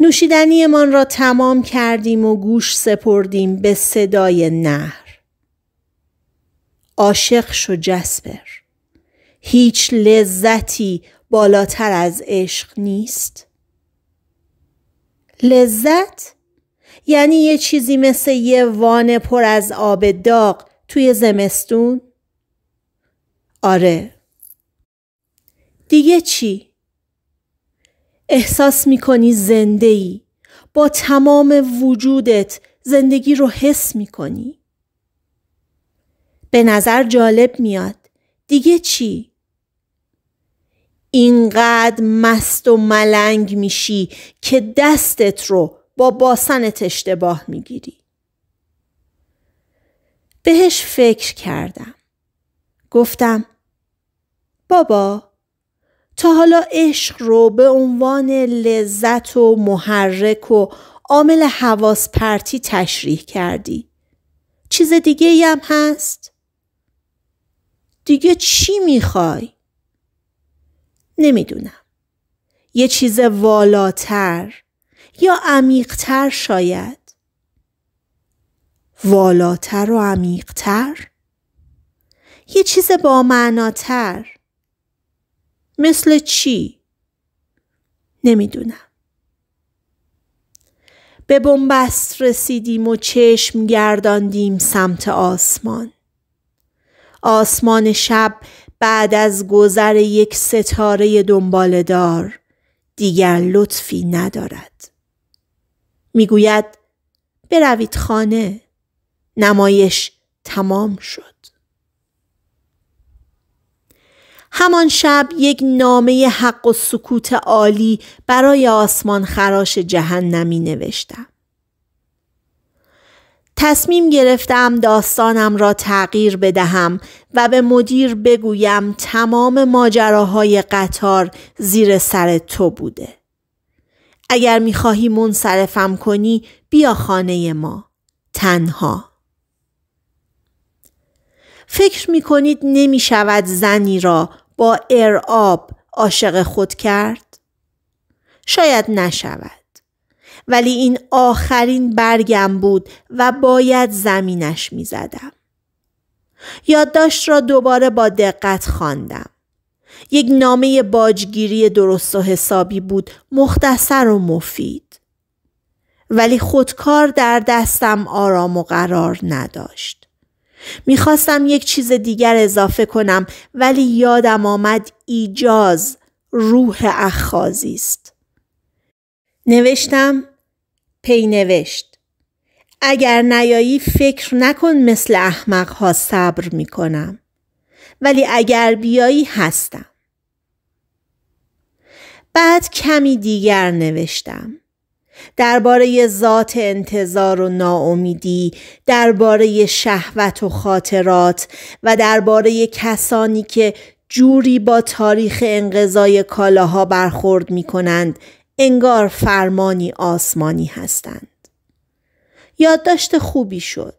نوشیدنیمان را تمام کردیم و گوش سپردیم به صدای نهر. عاشق شو جسپر. هیچ لذتی بالاتر از عشق نیست لذت یعنی یه چیزی مثل یه وان پر از آب داغ توی زمستون آره دیگه چی؟ احساس میکنی زنده ای با تمام وجودت زندگی رو حس میکنی به نظر جالب میاد دیگه چی؟ اینقدر مست و ملنگ میشی که دستت رو با باسنت اشتباه میگیری. بهش فکر کردم. گفتم بابا تا حالا عشق رو به عنوان لذت و محرک و عامل حواس پرتی تشریح کردی. چیز دیگه هم هست؟ دیگه چی میخوای؟ نمیدونم. یه چیز والاتر یا عمیقتر شاید. والاتر و عمیقتر؟ یه چیز با معناتر. مثل چی؟ نمیدونم. به بنبست رسیدیم و چشم گرداندیم سمت آسمان. آسمان شب بعد از گذر یک ستاره دار دیگر لطفی ندارد میگوید بروید خانه نمایش تمام شد همان شب یک نامه حق و سکوت عالی برای آسمان خراش جهنمی نوشتم تصمیم گرفتم داستانم را تغییر بدهم و به مدیر بگویم تمام ماجراهای قطار زیر سر تو بوده. اگر میخواهی منصرفم کنی بیا خانه ما. تنها. فکر میکنید نمیشود زنی را با ارعاب عاشق خود کرد؟ شاید نشود. ولی این آخرین برگم بود و باید زمینش می زدم. یادداشت را دوباره با دقت خواندم. یک نامه باجگیری درست و حسابی بود مختصر و مفید ولی خودکار در دستم آرام و قرار نداشت میخواستم یک چیز دیگر اضافه کنم ولی یادم آمد ایجاز روح اخازی است نوشتم پی نوشت، اگر نیایی فکر نکن مثل احمق ها صبر می کنم ولی اگر بیایی هستم بعد کمی دیگر نوشتم درباره ذات انتظار و ناامیدی درباره شهوت و خاطرات و درباره کسانی که جوری با تاریخ انقضای کالاها برخورد می کنند انگار فرمانی آسمانی هستند. یادداشت خوبی شد.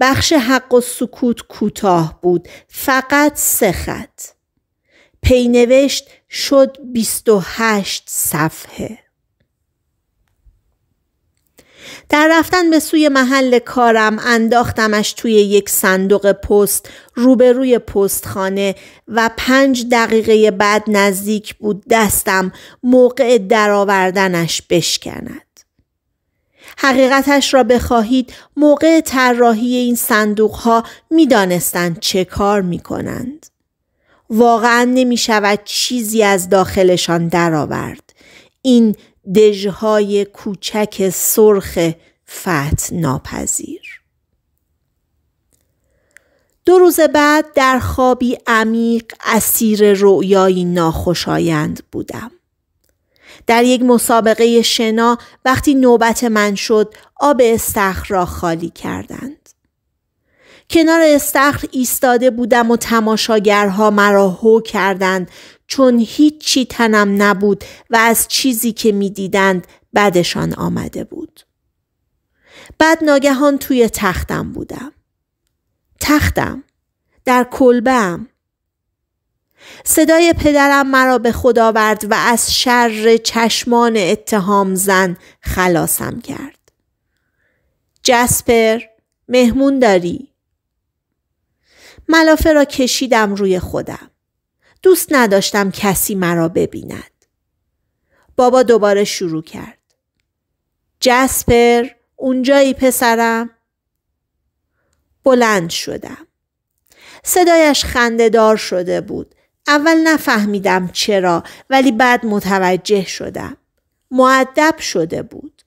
بخش حق و سکوت کوتاه بود فقط سه خط. پینوشت شد 28 صفحه. در رفتن به سوی محل کارم انداختمش توی یک صندوق پست روبروی پستخانه و پنج دقیقه بعد نزدیک بود دستم موقع درآوردنش بشکند. حقیقتش را بخواهید موقع طراحی این صندوق ها می چه کار می کنند. واقعا نمی شود چیزی از داخلشان درآورد. این دژهای کوچک سرخ فت ناپذیر دو روز بعد در خوابی عمیق اسیر رویایی ناخوشایند بودم. در یک مسابقه شنا وقتی نوبت من شد آب استخر را خالی کردند. کنار استخر ایستاده بودم و تماشاگرها مرا هو کردند چون هیچی تنم نبود و از چیزی که میدیدند بدشان آمده بود. بعد ناگهان توی تختم بودم. تختم. در کلبم. صدای پدرم مرا به خدا آورد و از شر چشمان اتهام زن خلاصم کرد. جسپر مهمون داری؟ ملافه را کشیدم روی خودم. دوست نداشتم کسی مرا ببیند. بابا دوباره شروع کرد. جسپر اونجایی پسرم؟ بلند شدم. صدایش خنده دار شده بود. اول نفهمیدم چرا ولی بعد متوجه شدم. معدب شده بود.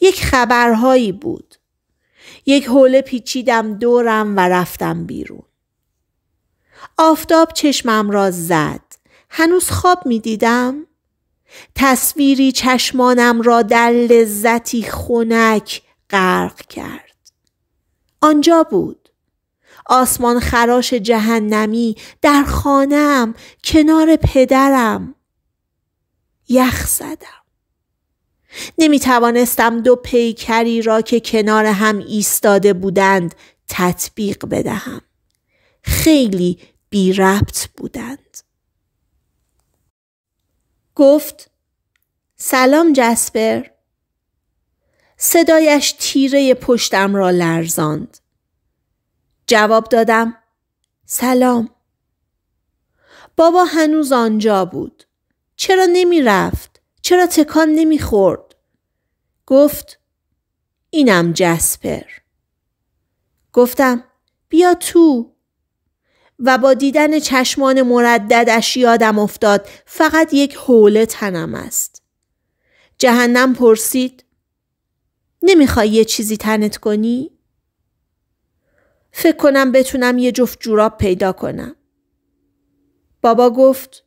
یک خبرهایی بود. یک حوله پیچیدم دورم و رفتم بیرون. آفتاب چشمم را زد هنوز خواب می دیدم؟ تصویری چشمانم را در لذتی خنک غرق کرد آنجا بود آسمان خراش جهنمی در خانم کنار پدرم یخ زدم نمی توانستم دو پیکری را که کنار هم ایستاده بودند تطبیق بدهم. خیلی بی ربط بودند. گفت سلام جسپر صدایش تیره پشتم را لرزاند جواب دادم سلام بابا هنوز آنجا بود چرا نمی رفت؟ چرا تکان نمی خورد؟ گفت اینم جسپر گفتم بیا تو و با دیدن چشمان مرددش یادم افتاد فقط یک حوله تنم است. جهنم پرسید نمیخوای یه چیزی تنت کنی؟ فکر کنم بتونم یه جفت جوراب پیدا کنم. بابا گفت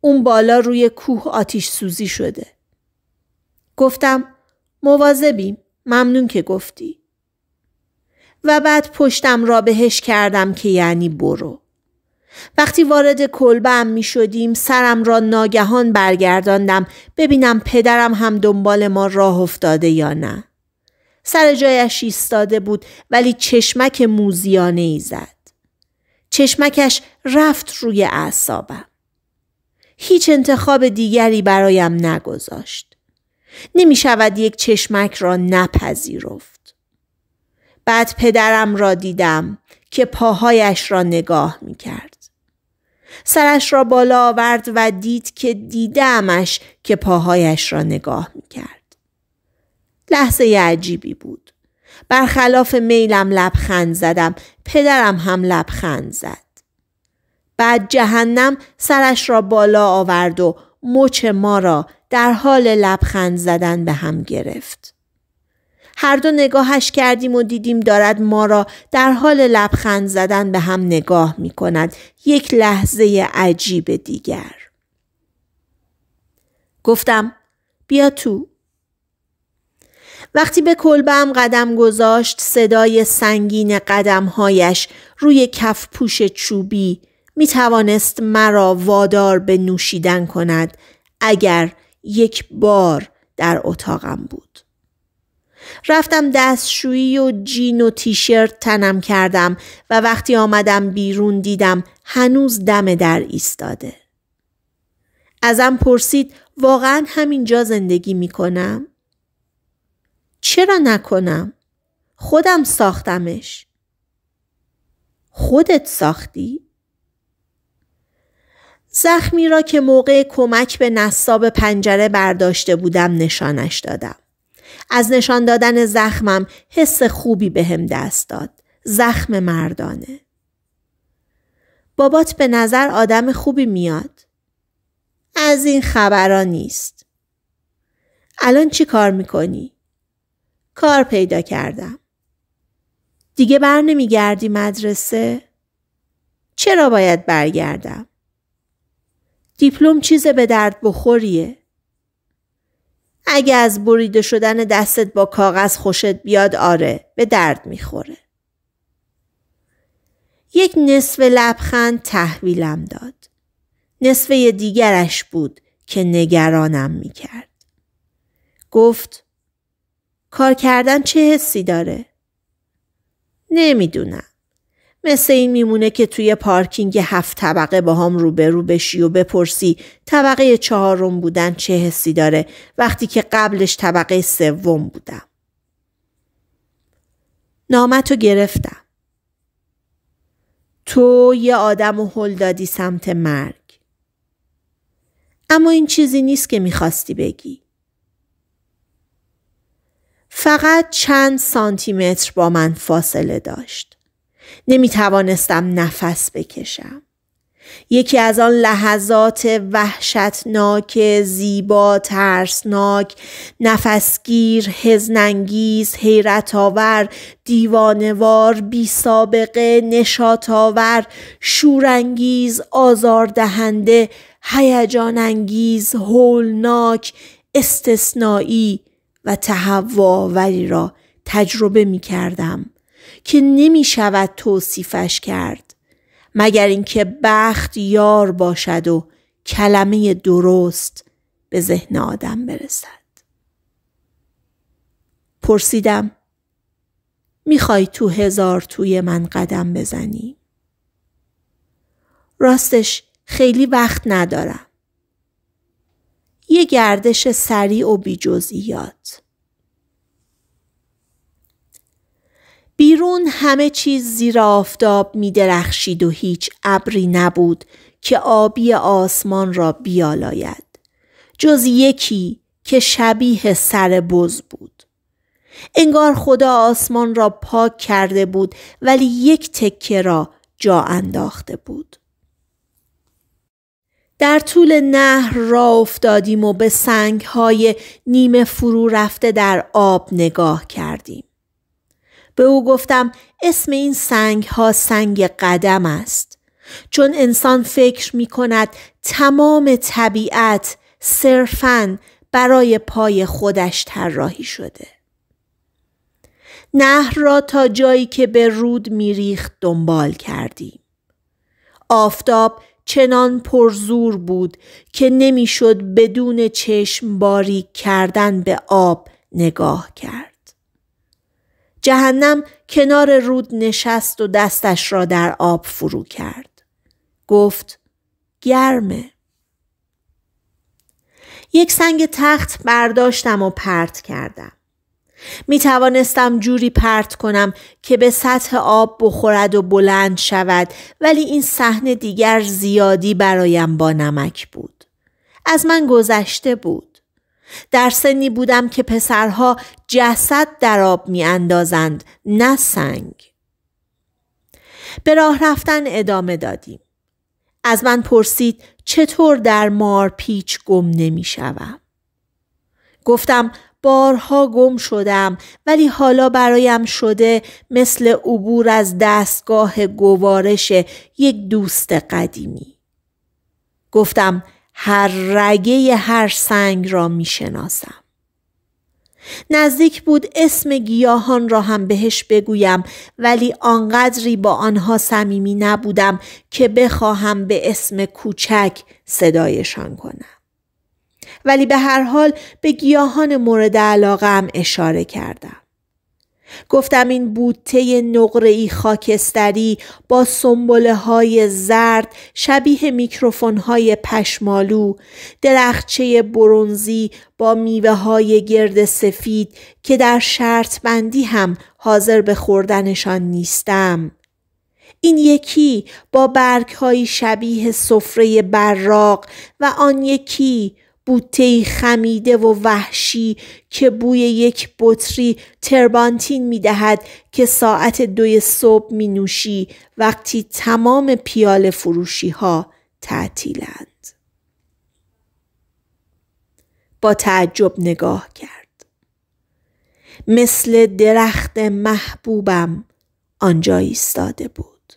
اون بالا روی کوه آتیش سوزی شده. گفتم مواظبیم ممنون که گفتی. و بعد پشتم را بهش کردم که یعنی برو. وقتی وارد کلبه می شدیم سرم را ناگهان برگرداندم ببینم پدرم هم دنبال ما راه افتاده یا نه. سر جایش ایستاده بود ولی چشمک موزیانه ای زد. چشمکش رفت روی اعصابم. هیچ انتخاب دیگری برایم نگذاشت. نمی شود یک چشمک را نپذیرفت. بعد پدرم را دیدم که پاهایش را نگاه می کرد. سرش را بالا آورد و دید که دیدمش که پاهایش را نگاه می کرد. لحظه عجیبی بود. برخلاف میلم لبخند زدم. پدرم هم لبخند زد. بعد جهنم سرش را بالا آورد و مچ ما را در حال لبخند زدن به هم گرفت. هر دو نگاهش کردیم و دیدیم دارد ما را در حال لبخند زدن به هم نگاه می کند. یک لحظه عجیب دیگر. گفتم بیا تو. وقتی به کلبم قدم گذاشت صدای سنگین قدمهایش روی کف پوش چوبی می توانست مرا وادار به نوشیدن کند اگر یک بار در اتاقم بود. رفتم دستشویی و جین و تیشرت تنم کردم و وقتی آمدم بیرون دیدم هنوز دم در ایستاده. ازم پرسید واقعا همینجا زندگی می چرا نکنم؟ خودم ساختمش. خودت ساختی؟ زخمی را که موقع کمک به نصاب پنجره برداشته بودم نشانش دادم. از نشان دادن زخمم حس خوبی به هم دست داد. زخم مردانه. بابات به نظر آدم خوبی میاد. از این خبران نیست. الان چی کار میکنی؟ کار پیدا کردم. دیگه بر نمیگردی مدرسه؟ چرا باید برگردم؟ دیپلم چیز به درد بخوریه. اگه از بریده شدن دستت با کاغذ خوشت بیاد آره به درد میخوره. یک نصف لبخند تحویلم داد. یه دیگرش بود که نگرانم میکرد. گفت کار کردن چه حسی داره؟ نمیدونم. مثل این میمونه که توی پارکینگ هفت طبقه با هم روبرو بشی و بپرسی طبقه چهارم بودن چه حسی داره وقتی که قبلش طبقه سوم بودم. نامتو گرفتم. تو یه آدم و هل دادی سمت مرگ. اما این چیزی نیست که میخواستی بگی. فقط چند سانتیمتر با من فاصله داشت. نمی توانستم نفس بکشم. یکی از آن لحظات وحشتناک، زیبا، ترسناک، نفسگیر، هزننگیز حیرت دیوانوار، بی سابقه، آور، شورانگیز، آزاردهنده، هیجان هولناک، استثنایی و تهواوری را تجربه می کردم. که نمی شود توصیفش کرد مگر اینکه بخت یار باشد و کلمه درست به ذهن آدم برسد پرسیدم میخوای تو هزار توی من قدم بزنی راستش خیلی وقت ندارم یه گردش سریع و بی بیرون همه چیز زیر آفتاب می درخشید و هیچ ابری نبود که آبی آسمان را بیالاید. جز یکی که شبیه سر بز بود. انگار خدا آسمان را پاک کرده بود ولی یک تکه را جا انداخته بود. در طول نهر را افتادیم و به سنگهای نیمه فرو رفته در آب نگاه کردیم. به او گفتم اسم این سنگ ها سنگ قدم است چون انسان فکر می کند تمام طبیعت صرفاً برای پای خودش طراحی شده نهر را تا جایی که به رود میریخت دنبال کردیم آفتاب چنان پرزور بود که نمیشد بدون چشم باریک کردن به آب نگاه کرد جهنم کنار رود نشست و دستش را در آب فرو کرد. گفت گرمه. یک سنگ تخت برداشتم و پرت کردم. می توانستم جوری پرت کنم که به سطح آب بخورد و بلند شود ولی این صحنه دیگر زیادی برایم با نمک بود. از من گذشته بود. در سنی بودم که پسرها جسد در آب میاندازند نه سنگ به راه رفتن ادامه دادیم از من پرسید چطور در مار پیچ گم شوم؟ گفتم بارها گم شدم ولی حالا برایم شده مثل عبور از دستگاه گوارش یک دوست قدیمی گفتم هر رگه هر سنگ را می شناسم. نزدیک بود اسم گیاهان را هم بهش بگویم ولی آنقدری با آنها صمیمی نبودم که بخواهم به اسم کوچک صدایشان کنم ولی به هر حال به گیاهان مورد علاقه هم اشاره کردم گفتم این بوته نقره‌ای خاکستری با سنبله های زرد شبیه میکروفون های پشمالو درخچه برونزی با میوه های گرد سفید که در شرط بندی هم حاضر به خوردنشان نیستم. این یکی با برگهایی شبیه سفره براق و آن یکی بوته خمیده و وحشی که بوی یک بطری تربانتین می دهد که ساعت دوی صبح می نوشی وقتی تمام پیال فروشی ها تعطیلند. با تعجب نگاه کرد. مثل درخت محبوبم آنجا ایستاده بود.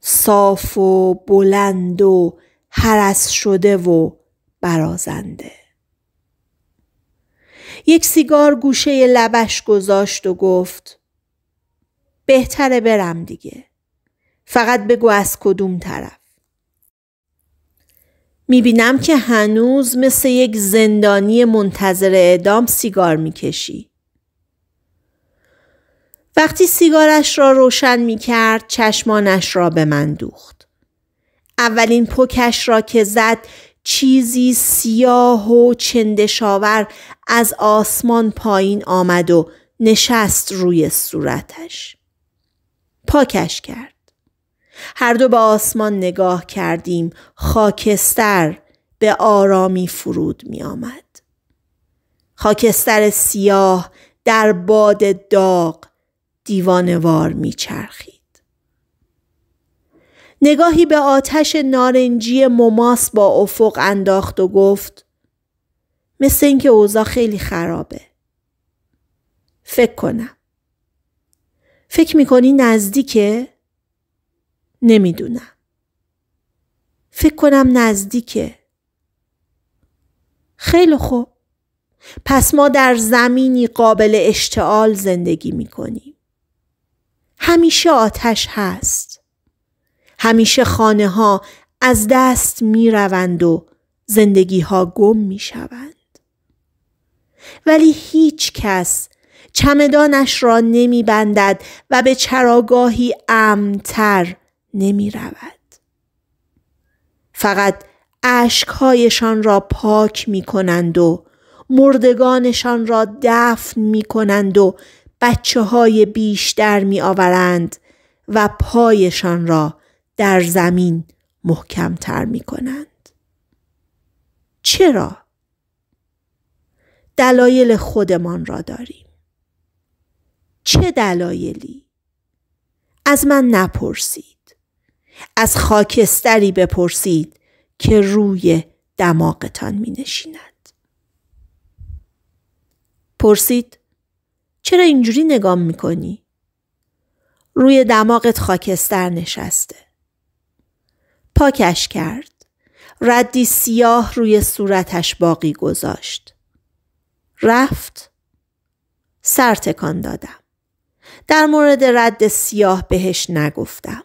صاف و بلند و حرس شده و برازنده یک سیگار گوشه لبش گذاشت و گفت بهتره برم دیگه فقط بگو از کدوم طرف میبینم که هنوز مثل یک زندانی منتظر اعدام سیگار میکشی وقتی سیگارش را روشن میکرد چشمانش را به من دوخت اولین پکش را که زد چیزی سیاه و چندشاور از آسمان پایین آمد و نشست روی صورتش. پاکش کرد. هر دو به آسمان نگاه کردیم خاکستر به آرامی فرود می آمد. خاکستر سیاه در باد داغ دیوانوار می چرخی. نگاهی به آتش نارنجی مماس با افق انداخت و گفت مثل اینکه اوضاع خیلی خرابه. فکر کنم. فکر میکنی نزدیکه؟ نمیدونم. فکر کنم نزدیکه. خیلی خوب. پس ما در زمینی قابل اشتعال زندگی میکنیم. همیشه آتش هست. همیشه خانه ها از دست می روند و زندگی ها گم می شوند. ولی هیچ کس چمدانش را نمی بندد و به چراگاهی امتر نمی فقط اشکهایشان را پاک می کنند و مردگانشان را دفن می کنند و بچه های بیشتر می آورند و پایشان را در زمین محکم تر می کنند. چرا؟ دلایل خودمان را داریم. چه دلایلی؟ از من نپرسید. از خاکستری بپرسید که روی دماغتان می نشیند. پرسید چرا اینجوری نگام می کنی؟ روی دماغت خاکستر نشسته. پاکش کرد. ردی سیاه روی صورتش باقی گذاشت. رفت. سر تکان دادم. در مورد رد سیاه بهش نگفتم.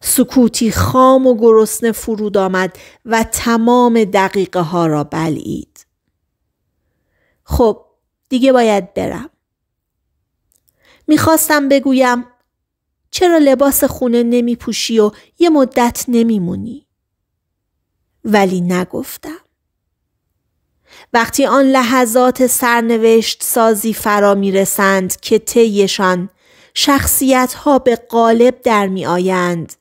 سکوتی خام و گرسنه فرود آمد و تمام دقیقه ها را بلعید. خب دیگه باید برم. میخواستم بگویم چرا لباس خونه نمی پوشی و یه مدت نمیمونی؟ ولی نگفتم. وقتی آن لحظات سرنوشت سازی فرا می رسند که طیشان شخصیت ها به قالب در می آیند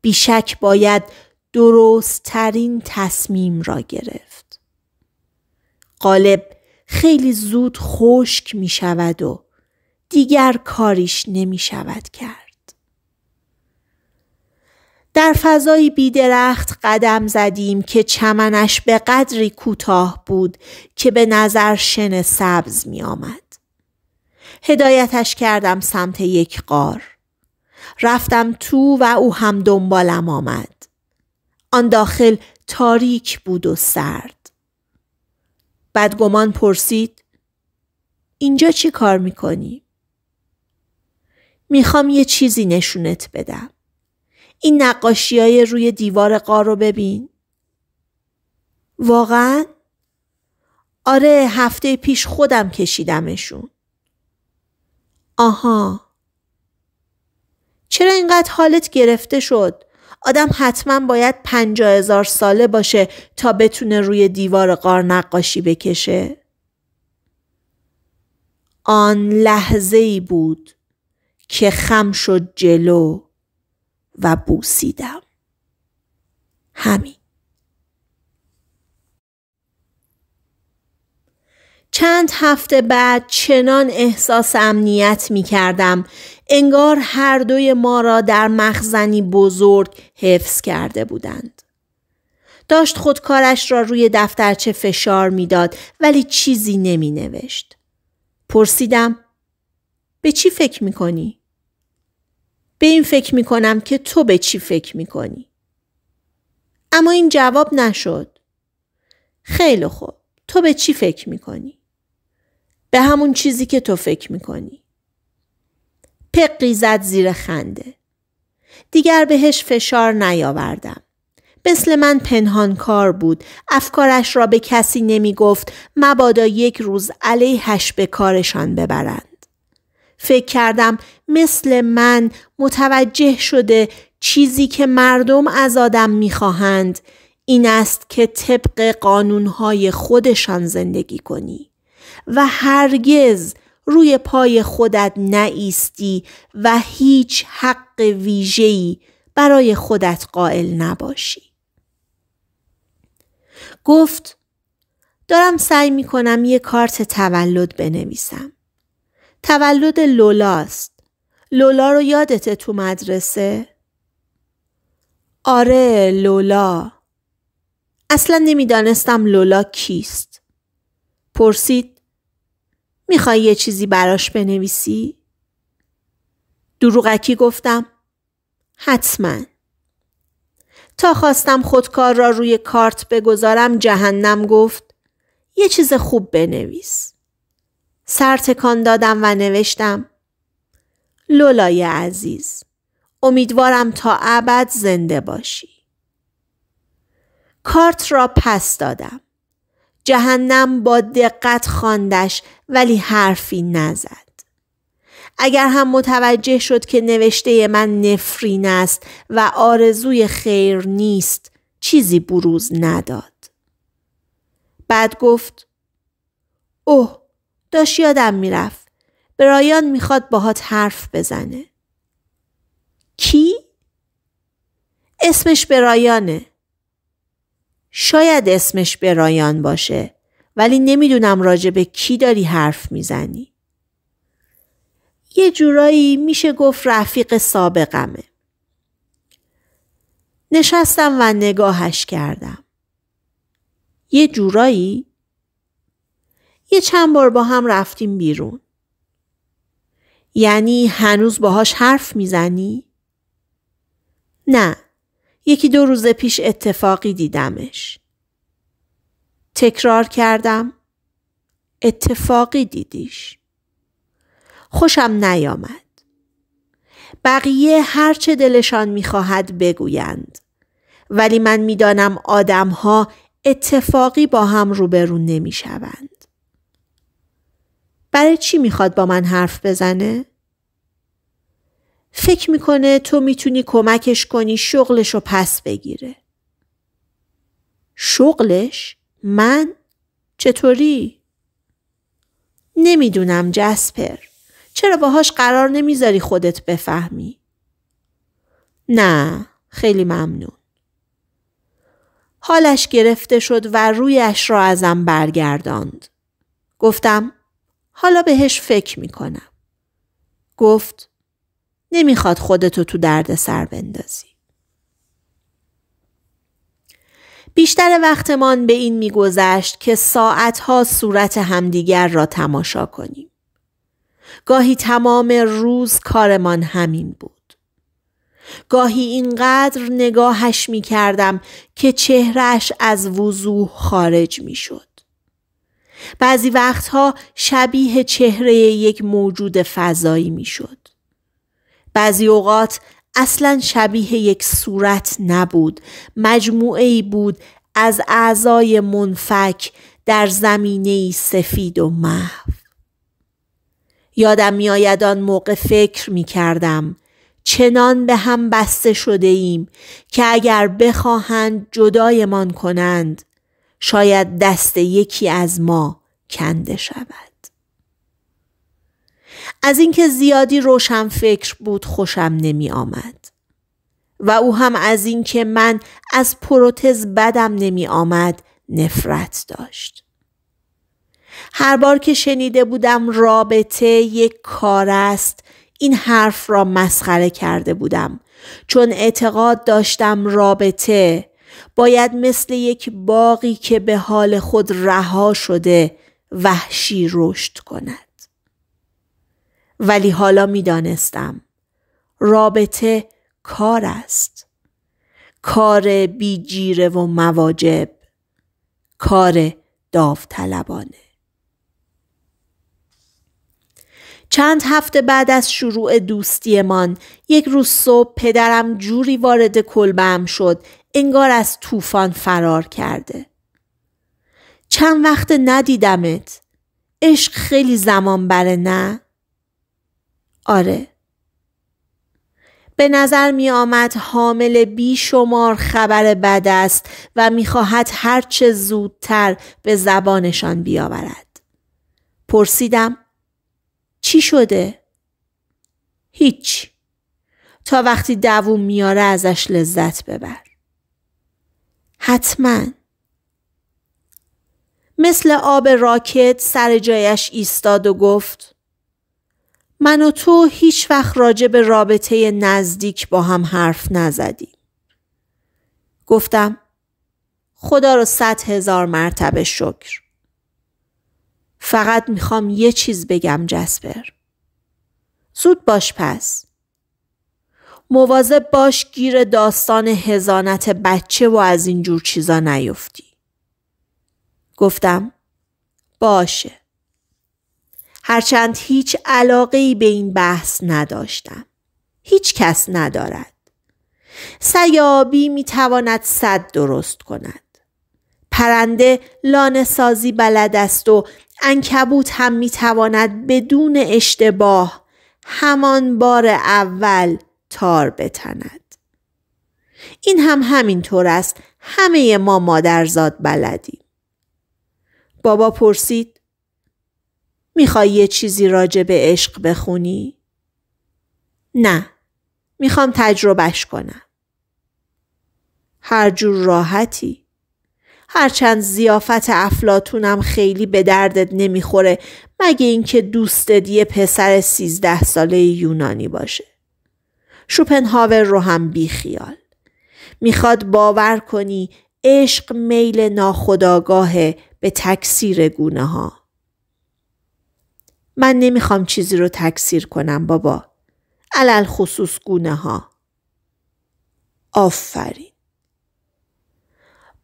بیشک باید درست ترین تصمیم را گرفت. قالب خیلی زود خشک می شود و دیگر کاریش نمی شود کرد. در فضایی بیدرخت قدم زدیم که چمنش به قدری کوتاه بود که به نظر شن سبز می آمد. هدایتش کردم سمت یک قار. رفتم تو و او هم دنبالم آمد. آن داخل تاریک بود و سرد. بدگمان پرسید اینجا چی کار میکنی؟ میخوام یه چیزی نشونت بدم. این نقاشی های روی دیوار قار رو ببین. واقعا؟ آره هفته پیش خودم کشیدمشون. آها. چرا اینقدر حالت گرفته شد؟ آدم حتما باید پنجا هزار ساله باشه تا بتونه روی دیوار قار نقاشی بکشه. آن لحظه ای بود که خم شد جلو و بوسیدم همین چند هفته بعد چنان احساس امنیت می کردم. انگار هر دوی ما را در مخزنی بزرگ حفظ کرده بودند. داشت خودکارش را روی دفترچه فشار میداد ولی چیزی نمی نوشت. پرسیدم به چی فکر می کنی؟ به این فکر می کنم که تو به چی فکر می کنی. اما این جواب نشد. خیلی خوب. تو به چی فکر می کنی؟ به همون چیزی که تو فکر می کنی. پقی زد زیر خنده. دیگر بهش فشار نیاوردم. مثل من پنهان کار بود. افکارش را به کسی نمی گفت مبادا یک روز علیهش به کارشان ببرند. فکر کردم مثل من متوجه شده چیزی که مردم از آدم میخواهند این است که طبق قانونهای خودشان زندگی کنی و هرگز روی پای خودت نایستی و هیچ حق ویژه‌ای برای خودت قائل نباشی. گفت دارم سعی می کنم یه کارت تولد بنویسم. تولد لولاست. لولا رو یادته تو مدرسه؟ آره لولا. اصلا نمیدانستم لولا کیست. پرسید میخوای یه چیزی براش بنویسی؟ دروغکی گفتم حتما. تا خواستم خودکار را روی کارت بگذارم جهنم گفت یه چیز خوب بنویس. سر تکان دادم و نوشتم لولای عزیز امیدوارم تا ابد زنده باشی. کارت را پس دادم. جهنم با دقت خواندش ولی حرفی نزد. اگر هم متوجه شد که نوشته من نفرین است و آرزوی خیر نیست چیزی بروز نداد. بعد گفت اوه داشت یادم میرفت. برایان میخواد باهات حرف بزنه. کی؟ اسمش برایانه. شاید اسمش برایان باشه ولی نمیدونم راجع به کی داری حرف میزنی. یه جورایی میشه گفت رفیق سابقمه. نشستم و نگاهش کردم. یه جورایی یه چند بار با هم رفتیم بیرون. یعنی هنوز باهاش حرف میزنی؟ نه. یکی دو روز پیش اتفاقی دیدمش. تکرار کردم. اتفاقی دیدیش. خوشم نیامد. بقیه هرچه دلشان میخواهد بگویند. ولی من میدانم آدمها اتفاقی با هم روبرو نمیشوند. برای چی میخواد با من حرف بزنه؟ فکر میکنه تو میتونی کمکش کنی شغلش رو پس بگیره. شغلش؟ من؟ چطوری؟ نمیدونم جسپر. چرا باهاش قرار نمیذاری خودت بفهمی؟ نه خیلی ممنون. حالش گرفته شد و رویش را ازم برگرداند. گفتم حالا بهش فکر میکنم. گفت نمیخواد خودتو تو درد سر بندازی. بیشتر وقتمان به این میگذشت که ساعتها صورت همدیگر را تماشا کنیم. گاهی تمام روز کارمان همین بود. گاهی اینقدر نگاهش می کردم که چهرش از وضوح خارج می شد. بعضی وقتها شبیه چهره یک موجود فضایی میشد. بعضی اوقات اصلا شبیه یک صورت نبود مجموعه ای بود از اعضای منفک در زمینه سفید و محو یادم میآید آن موقع فکر می کردم چنان به هم بسته شده ایم که اگر بخواهند جدایمان کنند شاید دست یکی از ما کنده شود از اینکه زیادی روشن فکر بود خوشم نمی آمد و او هم از اینکه من از پروتز بدم نمی آمد نفرت داشت هر بار که شنیده بودم رابطه یک کار است این حرف را مسخره کرده بودم چون اعتقاد داشتم رابطه باید مثل یک باقی که به حال خود رها شده وحشی رشد کند. ولی حالا میدانستم رابطه کار است. کار بیجیره و مواجب. کار داوطلبانه. چند هفته بعد از شروع دوستیمان یک روز صبح پدرم جوری وارد کلبم شد انگار از طوفان فرار کرده چند وقت ندیدمت عشق خیلی زمان بره نه؟ آره به نظر می آمد حامل شمار خبر بد است و میخواهد هرچه زودتر به زبانشان بیاورد. پرسیدم چی شده؟ هیچ تا وقتی دووم میاره ازش لذت ببر. حتما مثل آب راکت سر جایش ایستاد و گفت من و تو هیچ وقت راجع به رابطه نزدیک با هم حرف نزدیم. گفتم خدا رو صد هزار مرتبه شکر. فقط میخوام یه چیز بگم جسپر. زود باش پس. مواظب باش گیر داستان هزانت بچه و از این جور چیزا نیفتی. گفتم باشه. هرچند هیچ علاقه ای به این بحث نداشتم. هیچ کس ندارد. سیابی میتواند صد درست کند. پرنده لانه سازی بلد است و انکبوت هم میتواند بدون اشتباه همان بار اول تار بتند. این هم همینطور است همه ما مادرزاد بلدیم. بابا پرسید میخوای یه چیزی راجع به عشق بخونی؟ نه میخوام تجربهش کنم. هر جور راحتی. هرچند زیافت افلاتونم خیلی به دردت نمیخوره مگه اینکه دوستت یه پسر سیزده ساله یونانی باشه. شوپنهاور رو هم بیخیال میخواد باور کنی عشق میل ناخداگاهه به تکثیر گونه ها. من نمیخوام چیزی رو تکثیر کنم بابا. علل خصوص گونه ها. آفرین.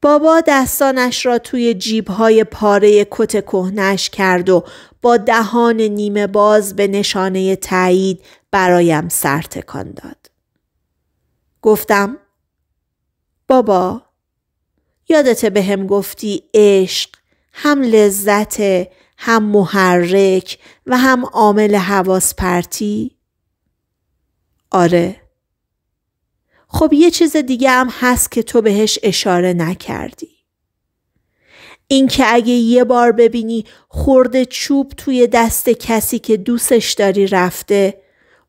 بابا دستانش را توی جیبهای پاره کت کهنش کرد و با دهان نیمه باز به نشانه تایید برایم سر تکان داد. گفتم بابا یادت به هم گفتی عشق هم لذت هم محرک و هم عامل حواس پرتی؟ آره خب یه چیز دیگه هم هست که تو بهش اشاره نکردی اینکه اگه یه بار ببینی خورده چوب توی دست کسی که دوستش داری رفته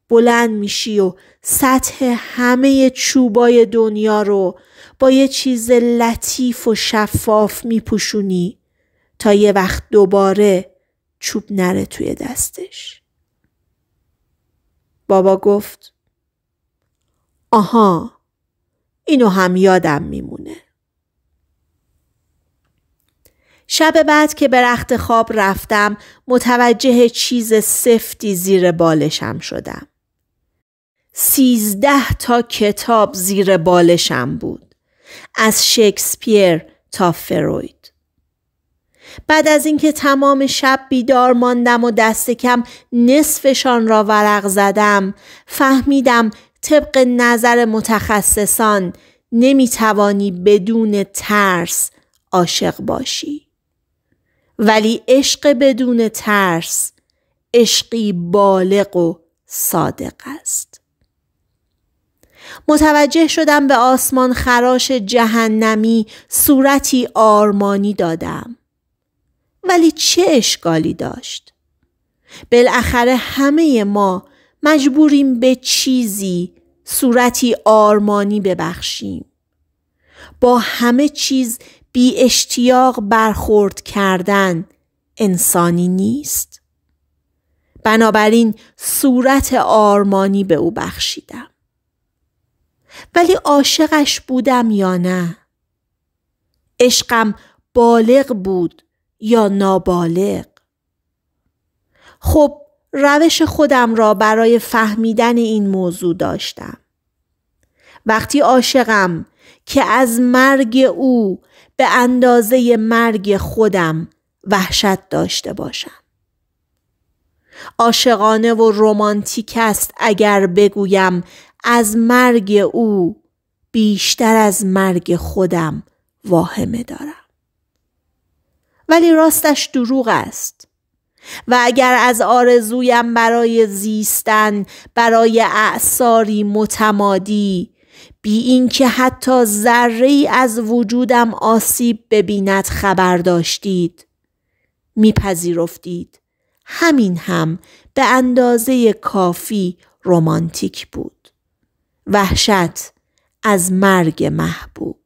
بلند میشی و سطح همه چوبای دنیا رو با یه چیز لطیف و شفاف میپوشونی تا یه وقت دوباره چوب نره توی دستش. بابا گفت آها اینو هم یادم میمونه. شب بعد که به رخت خواب رفتم متوجه چیز سفتی زیر بالشم شدم. سیزده تا کتاب زیر بالشم بود. از شکسپیر تا فروید. بعد از اینکه تمام شب بیدار ماندم و دست کم نصفشان را ورق زدم فهمیدم طبق نظر متخصصان نمیتوانی بدون ترس عاشق باشی ولی عشق بدون ترس عشقی بالغ و صادق است متوجه شدم به آسمان خراش جهنمی صورتی آرمانی دادم. ولی چه اشکالی داشت؟ بالاخره همه ما مجبوریم به چیزی صورتی آرمانی ببخشیم. با همه چیز بی اشتیاق برخورد کردن انسانی نیست. بنابراین صورت آرمانی به او بخشیدم. ولی عاشقش بودم یا نه عشقم بالغ بود یا نابالغ خب روش خودم را برای فهمیدن این موضوع داشتم وقتی عاشقم که از مرگ او به اندازه مرگ خودم وحشت داشته باشم عاشقانه و رمانتیک است اگر بگویم از مرگ او بیشتر از مرگ خودم واهمه دارم ولی راستش دروغ است و اگر از آرزویم برای زیستن برای اعثاری متمادی بی که حتی ذره ای از وجودم آسیب ببیند خبر داشتید میپذیرفتید همین هم به اندازه کافی رمانتیک بود وحشت از مرگ محبوب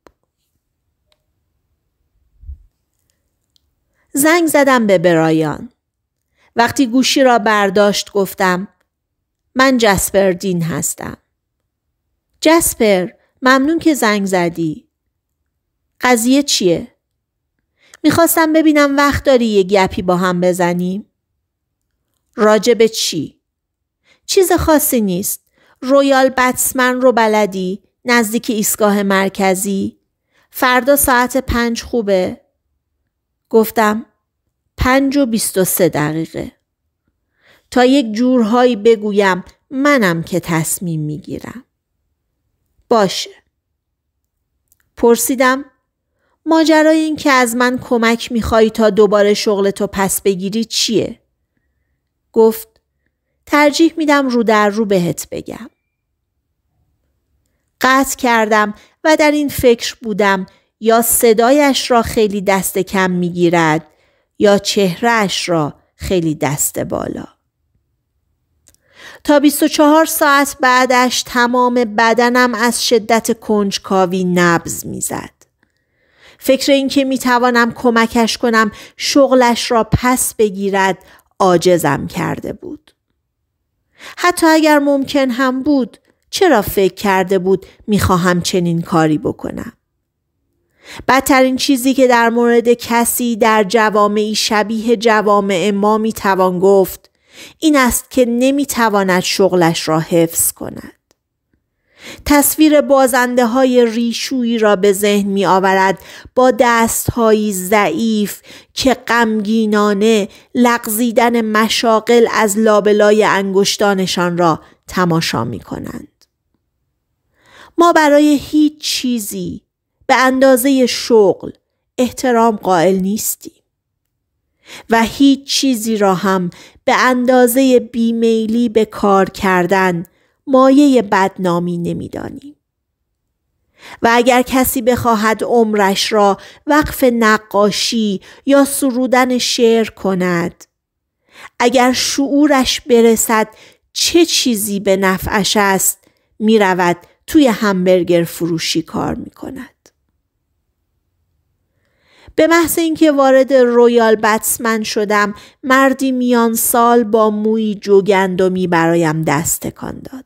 زنگ زدم به برایان وقتی گوشی را برداشت گفتم من جسپر دین هستم جسپر ممنون که زنگ زدی قضیه چیه؟ میخواستم ببینم وقت داری یه گپی با هم بزنیم راجب به چی؟ چیز خاصی نیست رویال بتسمن رو بلدی نزدیک ایستگاه مرکزی فردا ساعت پنج خوبه گفتم پنج و بیست و سه دقیقه تا یک جورهایی بگویم منم که تصمیم میگیرم باشه پرسیدم ماجرای این که از من کمک میخوای تا دوباره شغل تو پس بگیری چیه؟ گفت ترجیح میدم رو در رو بهت بگم. قطع کردم و در این فکر بودم یا صدایش را خیلی دست کم می گیرد یا چهرهش را خیلی دست بالا. تا 24 ساعت بعدش تمام بدنم از شدت کنجکاوی نبز میزد. فکر اینکه می توانم کمکش کنم شغلش را پس بگیرد عاجزم کرده بود. حتی اگر ممکن هم بود چرا فکر کرده بود میخواهم چنین کاری بکنم؟ بدترین چیزی که در مورد کسی در جوامعی شبیه جوامع ما میتوان گفت این است که نمیتواند شغلش را حفظ کند. تصویر بازنده های ریشویی را به ذهن می آورد با های ضعیف که غمگینانه لغزیدن مشاقل از لابلای انگشتانشان را تماشا می کنند. ما برای هیچ چیزی به اندازه شغل احترام قائل نیستیم و هیچ چیزی را هم به اندازه بیمیلی به کار کردن مایه بدنامی نمیدانیم و اگر کسی بخواهد عمرش را وقف نقاشی یا سرودن شعر کند اگر شعورش برسد چه چیزی به نفعش است میرود توی همبرگر فروشی کار می کند. به محض اینکه وارد رویال بتسمن شدم مردی میان سال با موی جوگندمی برایم دست تکان داد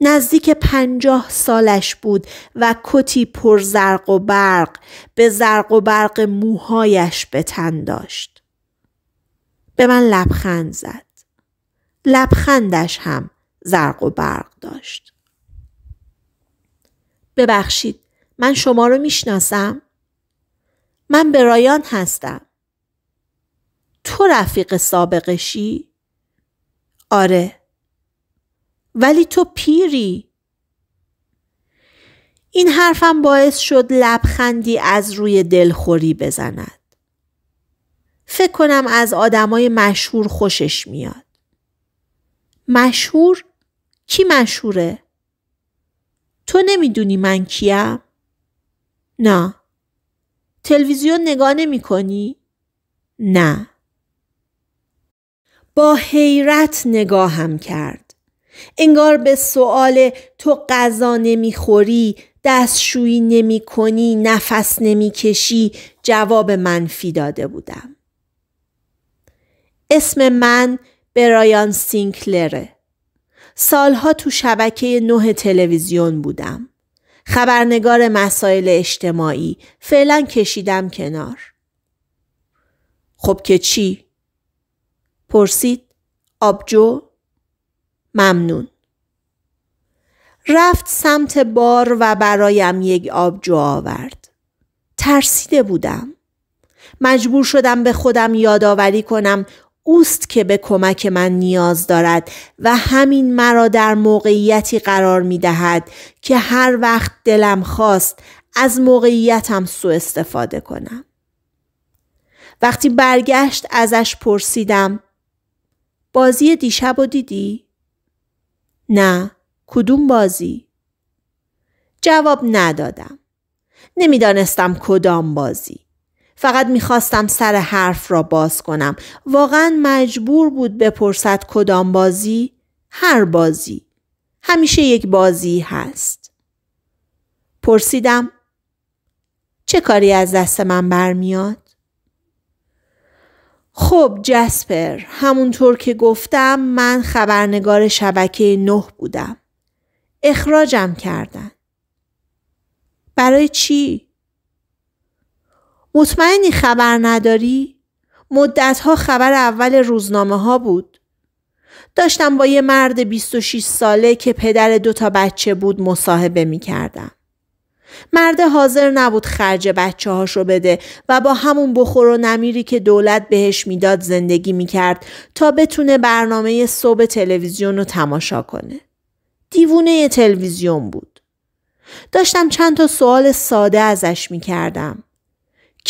نزدیک پنجاه سالش بود و کتی پر زرق و برق به زرق و برق موهایش به تن داشت به من لبخند زد لبخندش هم زرق و برق داشت ببخشید من شما رو میشناسم؟ من برایان هستم. تو رفیق سابقشی؟ آره. ولی تو پیری. این حرفم باعث شد لبخندی از روی دلخوری بزند. فکر کنم از آدمای مشهور خوشش میاد. مشهور؟ کی مشهوره؟ تو نمیدونی من کیم؟ نه. تلویزیون نگاه نمی کنی؟ نه. با حیرت نگاهم کرد. انگار به سؤال تو غذا نمیخوری، دستشویی نمی کنی، نفس کشی جواب منفی داده بودم. اسم من برایان سینکلره. سالها تو شبکه نه تلویزیون بودم. خبرنگار مسائل اجتماعی فعلا کشیدم کنار. خب که چی؟ پرسید آبجو ممنون. رفت سمت بار و برایم یک آبجو آورد. ترسیده بودم. مجبور شدم به خودم یادآوری کنم اوست که به کمک من نیاز دارد و همین مرا در موقعیتی قرار می دهد که هر وقت دلم خواست از موقعیتم سوء استفاده کنم. وقتی برگشت ازش پرسیدم بازی دیشب و دیدی؟ نه کدوم بازی؟ جواب ندادم. نمیدانستم کدام بازی. فقط میخواستم سر حرف را باز کنم. واقعا مجبور بود بپرسد کدام بازی؟ هر بازی. همیشه یک بازی هست. پرسیدم چه کاری از دست من برمیاد؟ خب جسپر همونطور که گفتم من خبرنگار شبکه نه بودم. اخراجم کردن. برای چی؟ مطمئنی خبر نداری؟ مدتها خبر اول روزنامه ها بود. داشتم با یه مرد 26 ساله که پدر دو تا بچه بود مصاحبه می کردم. مرد حاضر نبود خرج بچه هاش رو بده و با همون بخور و نمیری که دولت بهش میداد زندگی کرد تا بتونه برنامه صبح تلویزیون رو تماشا کنه. دیوونه تلویزیون بود. داشتم چند تا سوال ساده ازش می کردم.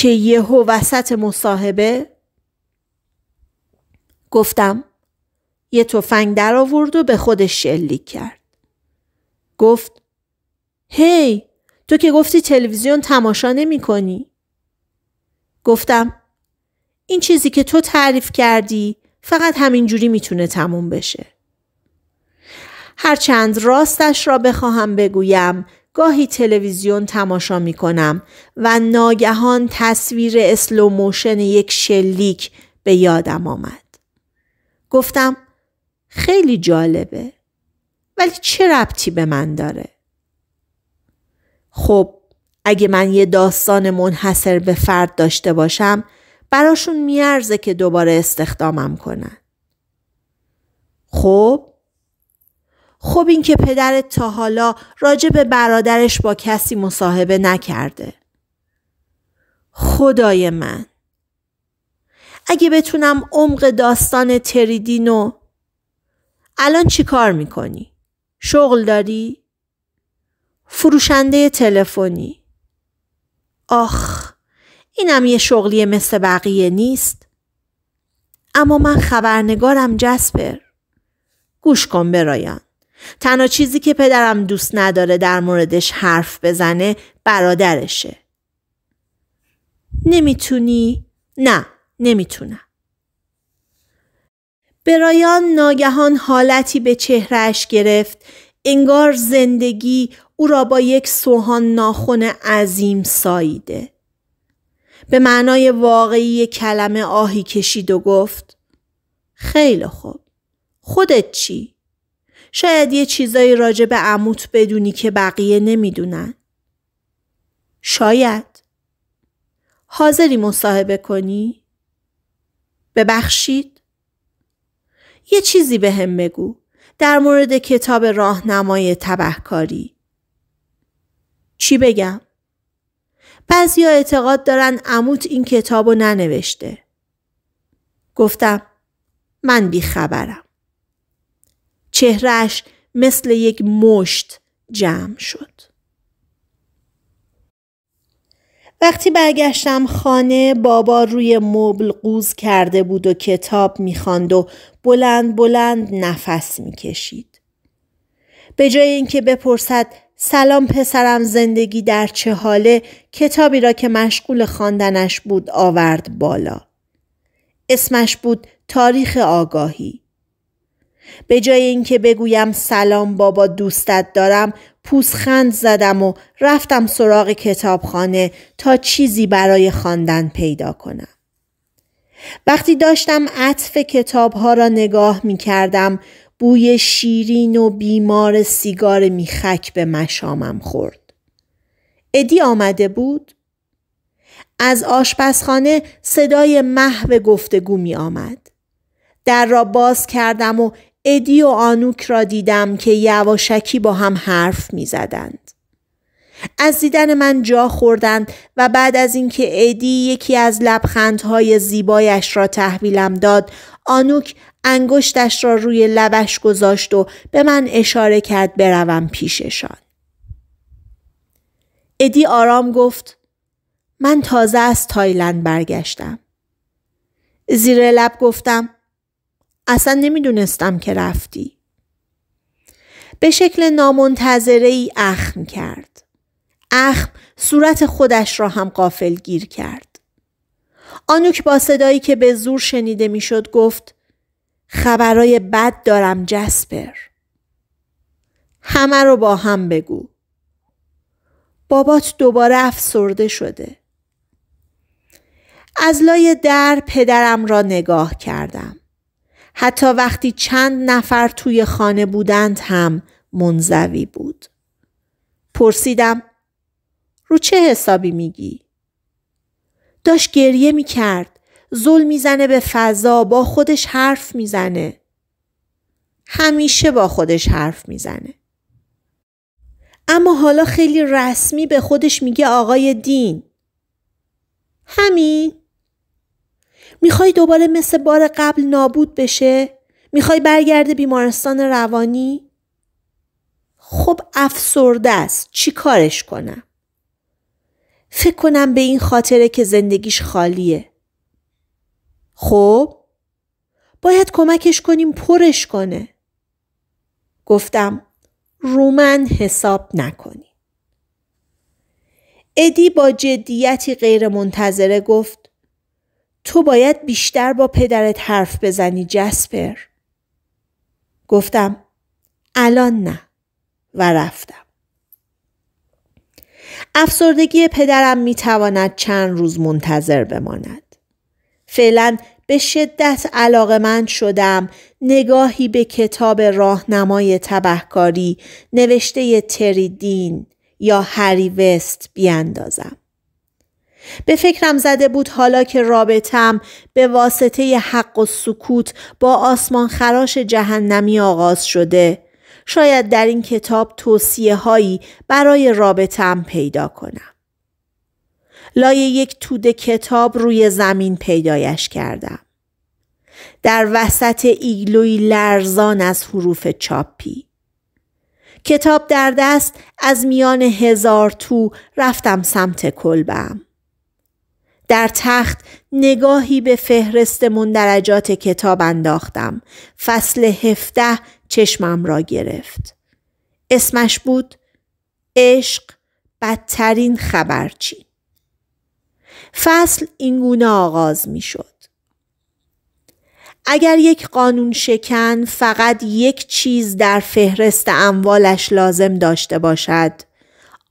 که یهو وسط مصاحبه گفتم یه تفنگ در آورد و به خودش شلیک کرد. گفت هی hey, تو که گفتی تلویزیون تماشا نمی کنی. گفتم این چیزی که تو تعریف کردی فقط همین می تونه تموم بشه. هرچند راستش را بخواهم بگویم گاهی تلویزیون تماشا می کنم و ناگهان تصویر اسلو موشن یک شلیک به یادم آمد. گفتم خیلی جالبه ولی چه ربطی به من داره؟ خب اگه من یه داستان منحصر به فرد داشته باشم براشون میارزه که دوباره استخدامم کنن. خب خب این که پدرت تا حالا راجع به برادرش با کسی مصاحبه نکرده. خدای من. اگه بتونم عمق داستان تریدینو الان چی کار میکنی؟ شغل داری؟ فروشنده تلفنی آخ اینم یه شغلی مثل بقیه نیست اما من خبرنگارم جسپر گوش کن برایان تنها چیزی که پدرم دوست نداره در موردش حرف بزنه برادرشه. نمیتونی؟ نه نمیتونم. برایان ناگهان حالتی به چهرش گرفت انگار زندگی او را با یک سوهان ناخن عظیم ساییده. به معنای واقعی کلمه آهی کشید و گفت خیلی خوب. خودت چی؟ شاید یه چیزایی راجع به عموت بدونی که بقیه نمیدونن. شاید. حاضری مصاحبه کنی؟ ببخشید؟ یه چیزی به هم بگو در مورد کتاب راهنمای تبهکاری. چی بگم؟ بعضیا اعتقاد دارن عموت این کتاب رو ننوشته. گفتم من بیخبرم. چهرش مثل یک مشت جمع شد. وقتی برگشتم خانه بابا روی مبل قوز کرده بود و کتاب میخواند و بلند بلند نفس میکشید. به جای اینکه بپرسد سلام پسرم زندگی در چه حاله کتابی را که مشغول خواندنش بود آورد بالا. اسمش بود تاریخ آگاهی. به جای اینکه بگویم سلام بابا دوستت دارم پوسخند زدم و رفتم سراغ کتابخانه تا چیزی برای خواندن پیدا کنم. وقتی داشتم عطف کتاب ها را نگاه می کردم بوی شیرین و بیمار سیگار میخک به مشامم خورد. ادی آمده بود؟ از آشپزخانه صدای محو گفتگو می آمد. در را باز کردم و ادی و آنوک را دیدم که یواشکی با هم حرف می زدند. از دیدن من جا خوردند و بعد از اینکه ادی یکی از لبخندهای زیبایش را تحویلم داد آنوک انگشتش را روی لبش گذاشت و به من اشاره کرد بروم پیششان ادی آرام گفت من تازه از تایلند برگشتم زیر لب گفتم اصلا نمیدونستم که رفتی. به شکل نامنتظره ای اخم کرد. اخم صورت خودش را هم قافل گیر کرد. آنوک با صدایی که به زور شنیده میشد گفت خبرای بد دارم جسپر. همه رو با هم بگو. بابات دوباره افسرده شده. از لای در پدرم را نگاه کردم. حتی وقتی چند نفر توی خانه بودند هم منزوی بود. پرسیدم رو چه حسابی میگی؟ داشت گریه میکرد. زل میزنه به فضا با خودش حرف میزنه. همیشه با خودش حرف میزنه. اما حالا خیلی رسمی به خودش میگه آقای دین. همین میخوای دوباره مثل بار قبل نابود بشه؟ میخوای برگرده بیمارستان روانی؟ خب افسرده است. چی کارش کنم؟ فکر کنم به این خاطره که زندگیش خالیه. خب باید کمکش کنیم پرش کنه. گفتم رومن حساب نکنی. ادی با جدیتی غیر منتظره گفت تو باید بیشتر با پدرت حرف بزنی جسپر. گفتم الان نه و رفتم. افسردگی پدرم میتواند چند روز منتظر بماند. فعلا به شدت من شدم نگاهی به کتاب راهنمای تبهکاری نوشته تریدین یا هری وست بیاندازم. به فکرم زده بود حالا که رابطم به واسطه حق و سکوت با آسمان خراش جهنمی آغاز شده شاید در این کتاب توصیه هایی برای رابطم پیدا کنم. لایه یک توده کتاب روی زمین پیدایش کردم. در وسط ایگلوی لرزان از حروف چاپی. کتاب در دست از میان هزار تو رفتم سمت کلبم. در تخت نگاهی به فهرست مندرجات کتاب انداختم. فصل هفته چشمم را گرفت. اسمش بود عشق بدترین خبرچی. فصل اینگونه آغاز می شد. اگر یک قانون شکن فقط یک چیز در فهرست اموالش لازم داشته باشد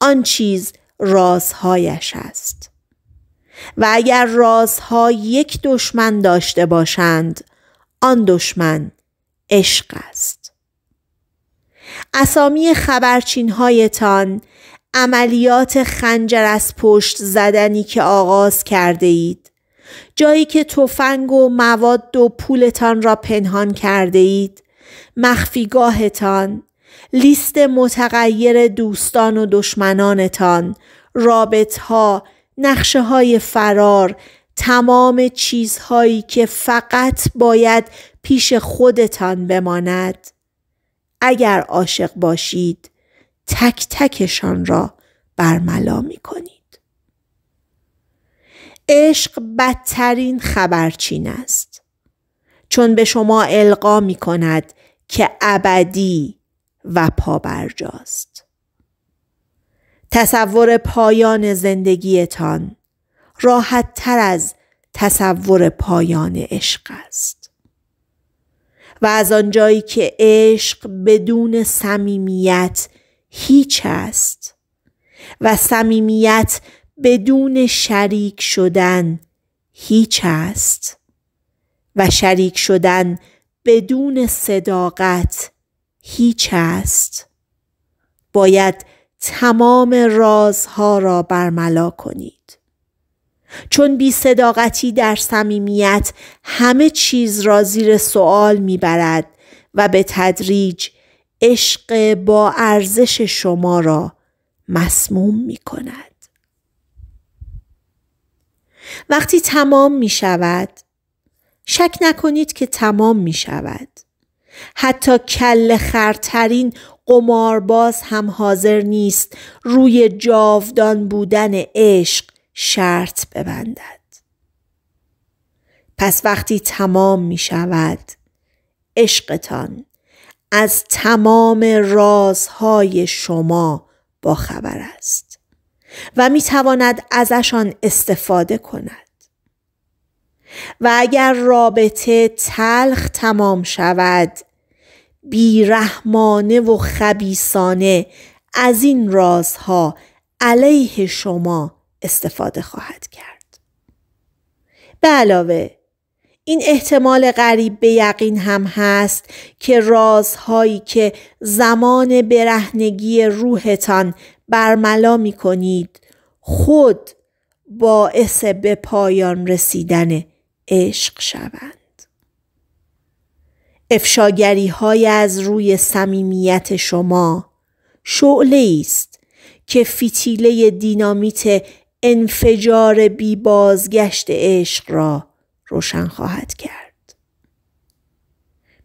آن چیز رازهایش است و اگر رازها یک دشمن داشته باشند آن دشمن عشق است اسامی خبرچین عملیات خنجر از پشت زدنی که آغاز کرده اید جایی که تفنگ و مواد و پولتان را پنهان کرده اید مخفیگاهتان لیست متغیر دوستان و دشمنانتان رابط ها نقشه های فرار تمام چیزهایی که فقط باید پیش خودتان بماند اگر عاشق باشید تک تکشان را برملا می کنید عشق بدترین خبرچین است چون به شما القا می کند که ابدی و پابرجاست تصور پایان زندگیتان راحت تر از تصور پایان عشق است و از آنجایی که عشق بدون صمیمیت هیچ است و صمیمیت بدون شریک شدن هیچ است و شریک شدن بدون صداقت هیچ است باید تمام رازها را برملا کنید. چون بی صداقتی در صمیمیت همه چیز را زیر می برد و به تدریج عشق با ارزش شما را مسموم می کند. وقتی تمام می شود شک نکنید که تمام می شود. حتی کل خرترین قمارباز هم حاضر نیست روی جاودان بودن عشق شرط ببندد پس وقتی تمام می شود عشقتان از تمام رازهای شما با خبر است و می تواند ازشان استفاده کند و اگر رابطه تلخ تمام شود بیرحمانه و خبیسانه از این رازها علیه شما استفاده خواهد کرد به علاوه این احتمال قریب به یقین هم هست که رازهایی که زمان برهنگی روحتان برملا می کنید خود باعث به پایان رسیدن عشق شوند. افشاگری های از روی صمیمیت شما شعله است که فتیله دینامیت انفجار بی بازگشت عشق را روشن خواهد کرد.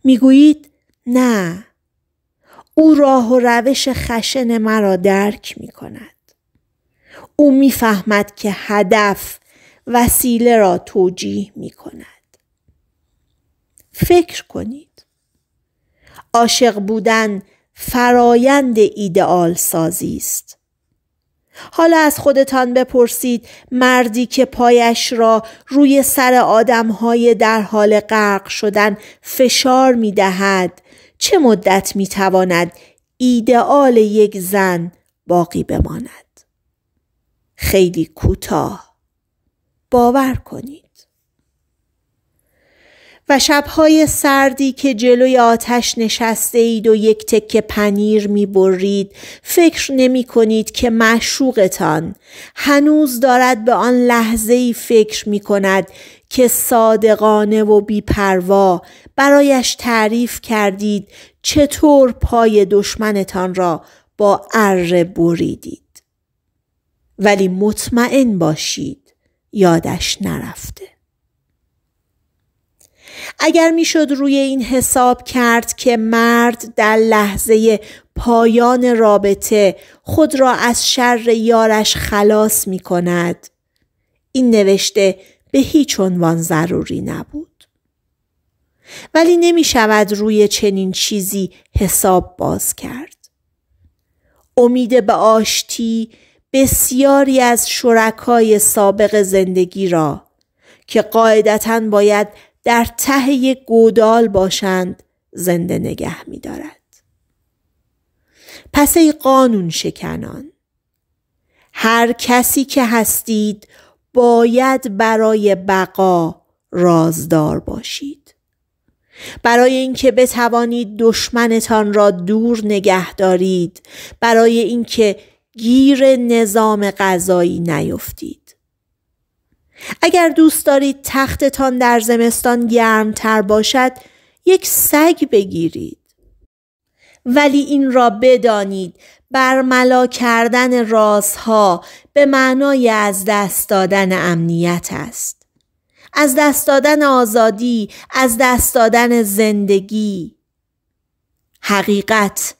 میگویید نه او راه و روش خشن مرا درک می کند. او میفهمد که هدف وسیله را توجیه می کند. فکر کنید عاشق بودن فرایند ایدئال سازی است. حالا از خودتان بپرسید مردی که پایش را روی سر های در حال غرق شدن فشار می دهد چه مدت می تواند ایدئال یک زن باقی بماند؟ خیلی کوتاه باور کنید. و شبهای سردی که جلوی آتش نشسته اید و یک تکه پنیر می برید فکر نمی کنید که معشوقتان هنوز دارد به آن لحظه ای فکر می کند که صادقانه و بیپروا برایش تعریف کردید چطور پای دشمنتان را با اره بریدید ولی مطمئن باشید یادش نرفته اگر میشد روی این حساب کرد که مرد در لحظه پایان رابطه خود را از شر یارش خلاص می کند این نوشته به هیچ عنوان ضروری نبود ولی نمی شود روی چنین چیزی حساب باز کرد امید به آشتی بسیاری از شرکای سابق زندگی را که قاعدتا باید در ته گودال باشند زنده نگه می دارد. پس ای قانون شکنان هر کسی که هستید باید برای بقا رازدار باشید برای اینکه بتوانید دشمنتان را دور نگه دارید برای اینکه گیر نظام غذایی نیفتید اگر دوست دارید تختتان در زمستان گرمتر باشد یک سگ بگیرید ولی این را بدانید برملا کردن رازها به معنای از دست دادن امنیت است از دست دادن آزادی از دست دادن زندگی حقیقت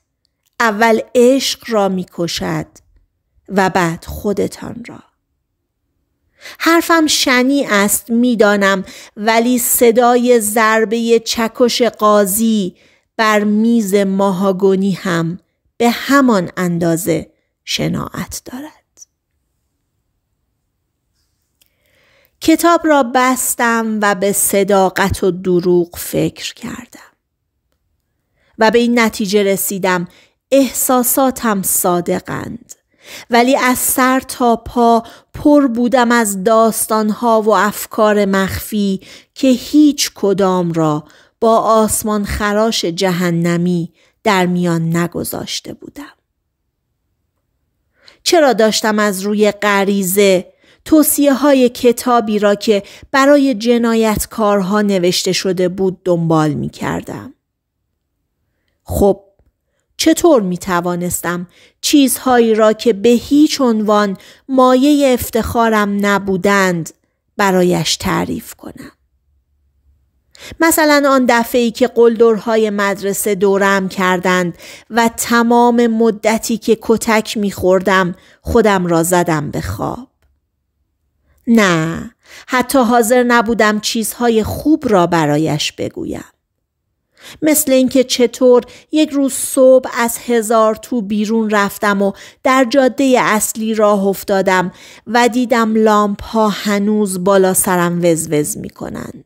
اول عشق را میکشد و بعد خودتان را حرفم شنی است میدانم ولی صدای ضربه چکش قاضی بر میز ماهاگونی هم به همان اندازه شناعت دارد کتاب را بستم و به صداقت و دروغ فکر کردم و به این نتیجه رسیدم احساساتم صادقند ولی از سر تا پا پر بودم از داستانها و افکار مخفی که هیچ کدام را با آسمان خراش جهنمی در میان نگذاشته بودم. چرا داشتم از روی غریزه توصیه های کتابی را که برای جنایتکارها نوشته شده بود دنبال می کردم. خب چطور می توانستم چیزهایی را که به هیچ عنوان مایه افتخارم نبودند برایش تعریف کنم. مثلا آن دفعه ای که قلدرهای مدرسه دورم کردند و تمام مدتی که کتک میخوردم خودم را زدم به خواب. نه، حتی حاضر نبودم چیزهای خوب را برایش بگویم. مثل اینکه چطور یک روز صبح از هزار تو بیرون رفتم و در جاده اصلی راه افتادم و دیدم لامپ ها هنوز بالا سرم وزوز می کنند.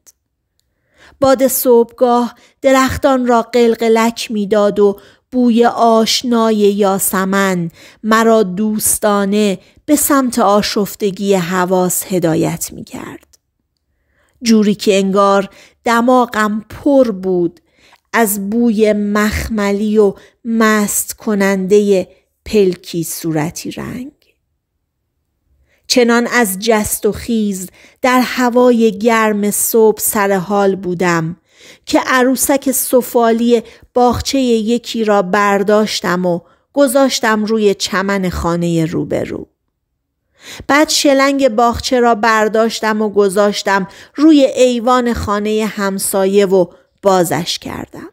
باد صبحگاه درختان را قلقلک میداد و بوی آشنای یاسمن مرا دوستانه به سمت آشفتگی حواس هدایت می کرد. جوری که انگار دماغم پر بود از بوی مخملی و مست کننده پلکی صورتی رنگ چنان از جست و خیز در هوای گرم صبح سر حال بودم که عروسک سفالی باغچه یکی را برداشتم و گذاشتم روی چمن خانه روبرو بعد شلنگ باغچه را برداشتم و گذاشتم روی ایوان خانه همسایه و بازش کردم.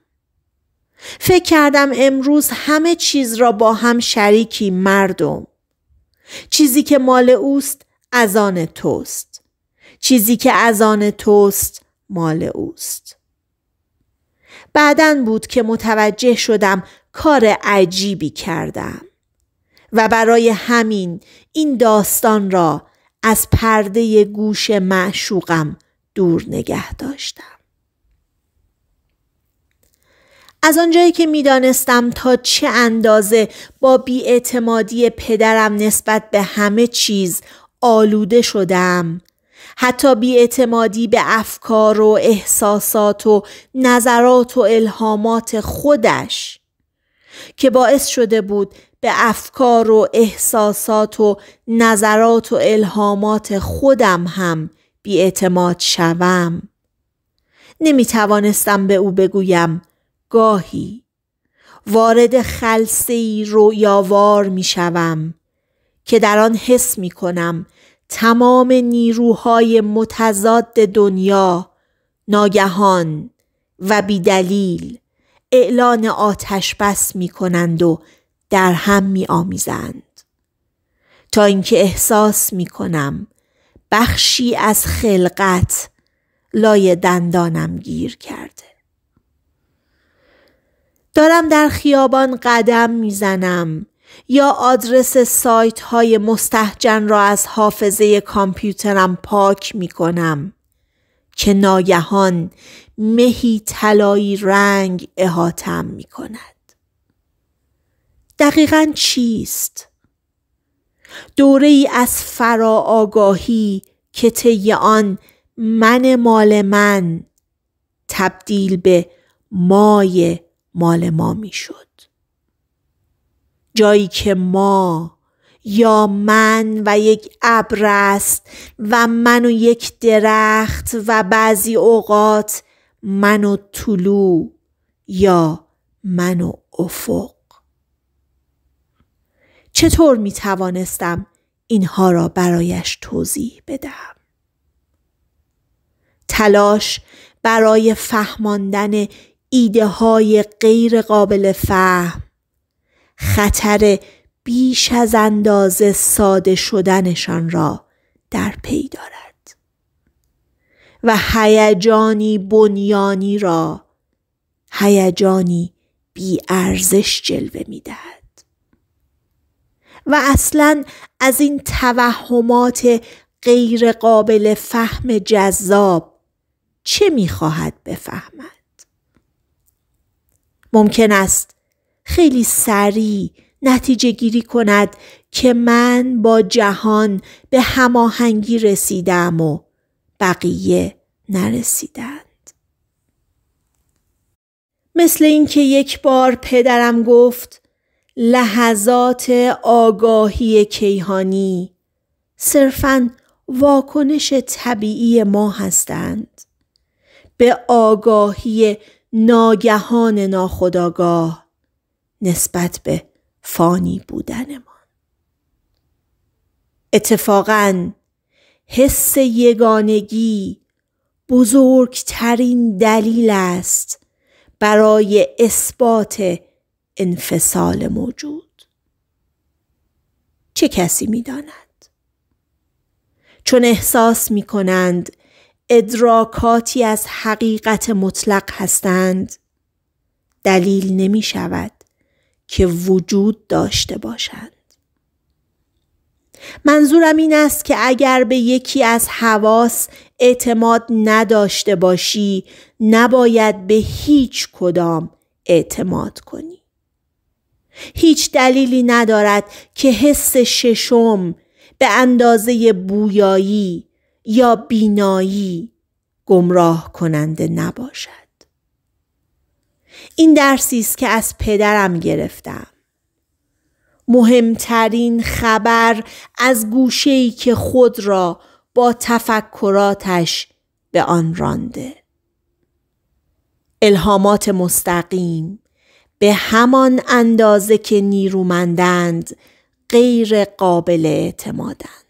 فکر کردم امروز همه چیز را با هم شریکی مردم. چیزی که مال اوست از آن توست. چیزی که از آن توست مال اوست. بعدا بود که متوجه شدم کار عجیبی کردم و برای همین این داستان را از پرده گوش معشوقم دور نگه داشتم. از آنجایی که میدانستم تا چه اندازه با بیاعتمادی پدرم نسبت به همه چیز آلوده شدم حتی بیاعتمادی به افکار و احساسات و نظرات و الهامات خودش که باعث شده بود به افکار و احساسات و نظرات و الهامات خودم هم بیاعتماد شوم نمی توانستم به او بگویم گاهی وارد خلصه ای رویاوار می شوم که در آن حس می کنم تمام نیروهای متضاد دنیا ناگهان و بیدلیل اعلان آتش بس می کنند و در هم می آمیزند تا اینکه احساس می کنم بخشی از خلقت لای دندانم گیر کرده دارم در خیابان قدم میزنم یا آدرس سایت های مستحجن را از حافظه کامپیوترم پاک می کنم که ناگهان مهی طلایی رنگ احاتم می کند. دقیقا چیست؟ دوره ای از فرا آگاهی که طی آن من مال من تبدیل به مای مال ما میشد جایی که ما یا من و یک ابر است و من و یک درخت و بعضی اوقات من و طلوع یا من و افق چطور می توانستم اینها را برایش توضیح بدم تلاش برای فهماندن ایده های غیر قابل فهم خطر بیش از اندازه ساده شدنشان را در پی دارد و هیجانی بنیانی را هیجانی بی ارزش جلوه می دهد. و اصلا از این توهمات غیر قابل فهم جذاب چه میخواهد بفهمد؟ ممکن است خیلی سریع نتیجه گیری کند که من با جهان به هماهنگی رسیدم و بقیه نرسیدند. مثل اینکه یک بار پدرم گفت لحظات آگاهی کیهانی صرفا واکنش طبیعی ما هستند به آگاهی ناگهان ناخداگاه نسبت به فانی بودنمان اتفاقا حس یگانگی بزرگترین دلیل است برای اثبات انفصال موجود چه کسی می داند؟ چون احساس می کنند ادراکاتی از حقیقت مطلق هستند دلیل نمی شود که وجود داشته باشند منظورم این است که اگر به یکی از حواس اعتماد نداشته باشی نباید به هیچ کدام اعتماد کنی هیچ دلیلی ندارد که حس ششم به اندازه بویایی یا بینایی گمراه کننده نباشد. این درسی است که از پدرم گرفتم. مهمترین خبر از گوشه‌ای که خود را با تفکراتش به آن رانده. الهامات مستقیم به همان اندازه که نیرومندند غیر قابل اعتمادند.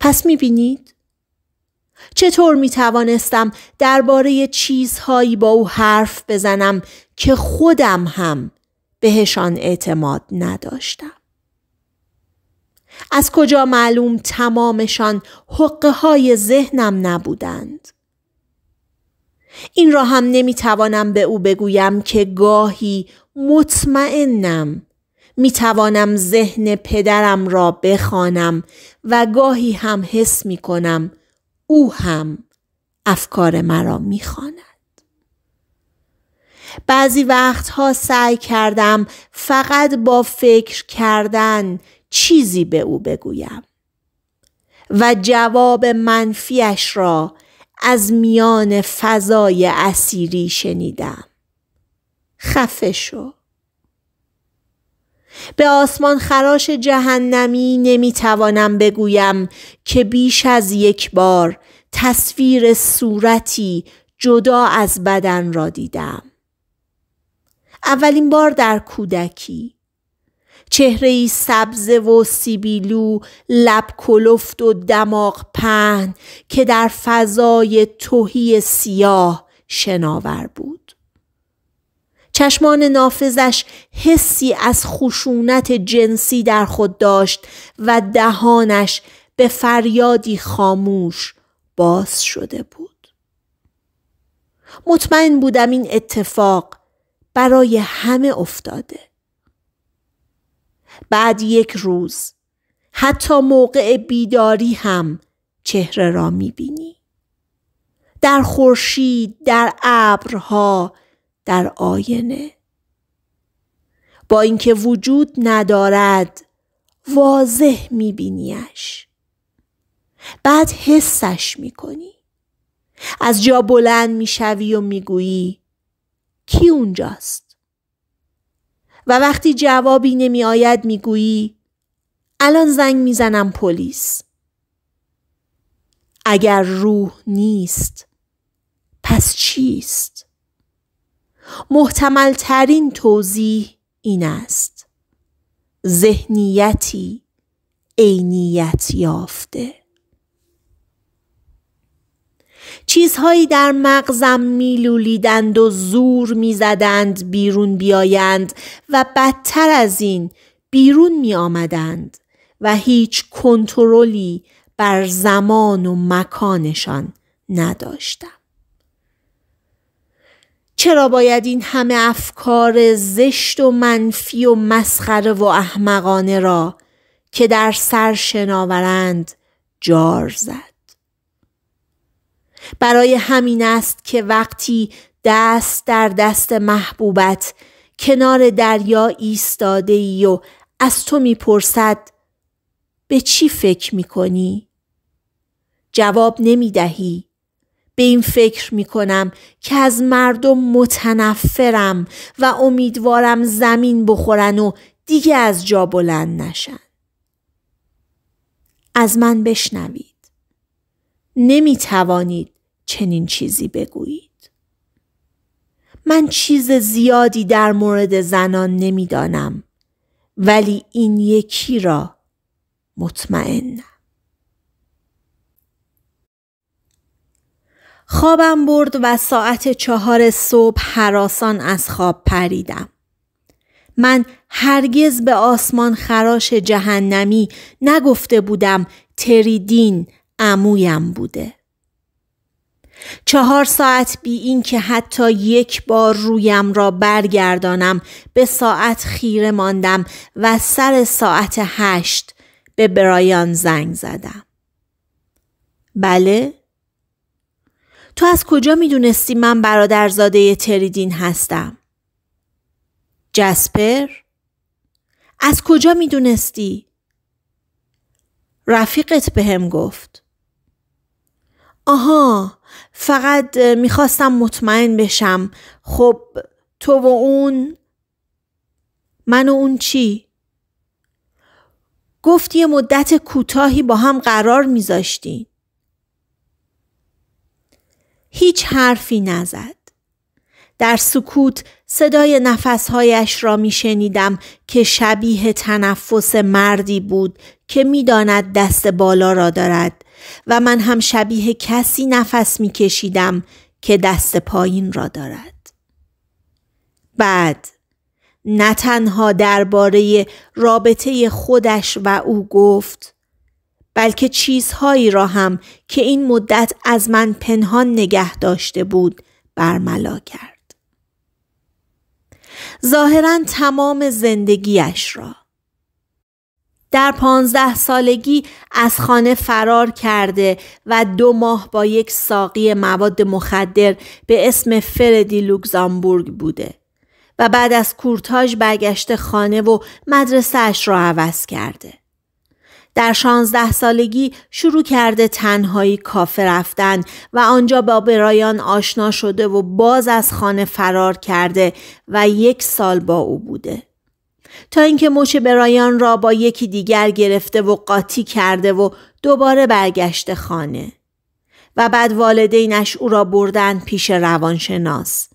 پس می بینید؟ چطور می توانستم درباره چیزهایی با او حرف بزنم که خودم هم بهشان اعتماد نداشتم؟ از کجا معلوم تمامشان حقه های ذهنم نبودند؟ این را هم نمیتوانم به او بگویم که گاهی مطمئنم می توانم ذهن پدرم را بخوانم و گاهی هم حس می کنم او هم افکار مرا می خاند. بعضی وقتها سعی کردم فقط با فکر کردن چیزی به او بگویم و جواب منفیش را از میان فضای اسیری شنیدم خفه شو به آسمان خراش جهنمی نمیتوانم بگویم که بیش از یک بار تصویر صورتی جدا از بدن را دیدم. اولین بار در کودکی چهره ای سبز و سیبیلو لب کلفت و دماغ پهن که در فضای توهی سیاه شناور بود. چشمان نافذش حسی از خشونت جنسی در خود داشت و دهانش به فریادی خاموش باز شده بود. مطمئن بودم این اتفاق برای همه افتاده. بعد یک روز حتی موقع بیداری هم چهره را میبینی. در خورشید، در ابرها، در آینه با اینکه وجود ندارد واضح میبینیش بعد حسش میکنی از جا بلند میشوی و میگویی کی اونجاست و وقتی جوابی نمیآید میگویی الان زنگ میزنم پلیس اگر روح نیست پس چیست ترین توضیح این است ذهنیتی عینیت یافته چیزهایی در مغزم میلولیدند و زور میزدند بیرون بیایند و بدتر از این بیرون می و هیچ کنترلی بر زمان و مکانشان نداشتم. چرا باید این همه افکار زشت و منفی و مسخره و احمقانه را که در سر شناورند جار زد برای همین است که وقتی دست در دست محبوبت کنار دریا ایستاده ای و از تو میپرسد به چی فکر میکنی؟ جواب نمیدهی به این فکر می کنم که از مردم متنفرم و امیدوارم زمین بخورن و دیگه از جا بلند نشن. از من بشنوید. نمی توانید چنین چیزی بگویید. من چیز زیادی در مورد زنان نمیدانم ولی این یکی را مطمئنم. خوابم برد و ساعت چهار صبح حراسان از خواب پریدم. من هرگز به آسمان خراش جهنمی نگفته بودم تریدین عمویم بوده. چهار ساعت بی این که حتی یک بار رویم را برگردانم به ساعت خیره ماندم و سر ساعت هشت به برایان زنگ زدم. بله تو از کجا میدونستی من برادرزاده تریدین هستم؟ جسپر از کجا میدونستی؟ رفیقت به هم گفت آها فقط میخواستم مطمئن بشم خب تو و اون من و اون چی؟ گفت یه مدت کوتاهی با هم قرار میذاشتین هیچ حرفی نزد. در سکوت صدای نفسهایش را می شنیدم که شبیه تنفس مردی بود که میداند دست بالا را دارد و من هم شبیه کسی نفس می کشیدم که دست پایین را دارد. بعد نه تنها درباره رابطه خودش و او گفت بلکه چیزهایی را هم که این مدت از من پنهان نگه داشته بود برملا کرد. ظاهرا تمام زندگیش را در پانزده سالگی از خانه فرار کرده و دو ماه با یک ساقی مواد مخدر به اسم فردی لوکزامبورگ بوده و بعد از کورتاژ برگشته خانه و مدرسهش را عوض کرده. در شانزده سالگی شروع کرده تنهایی کافه رفتن و آنجا با برایان آشنا شده و باز از خانه فرار کرده و یک سال با او بوده. تا اینکه مچ برایان را با یکی دیگر گرفته و قاطی کرده و دوباره برگشته خانه و بعد والدینش او را بردن پیش روانشناس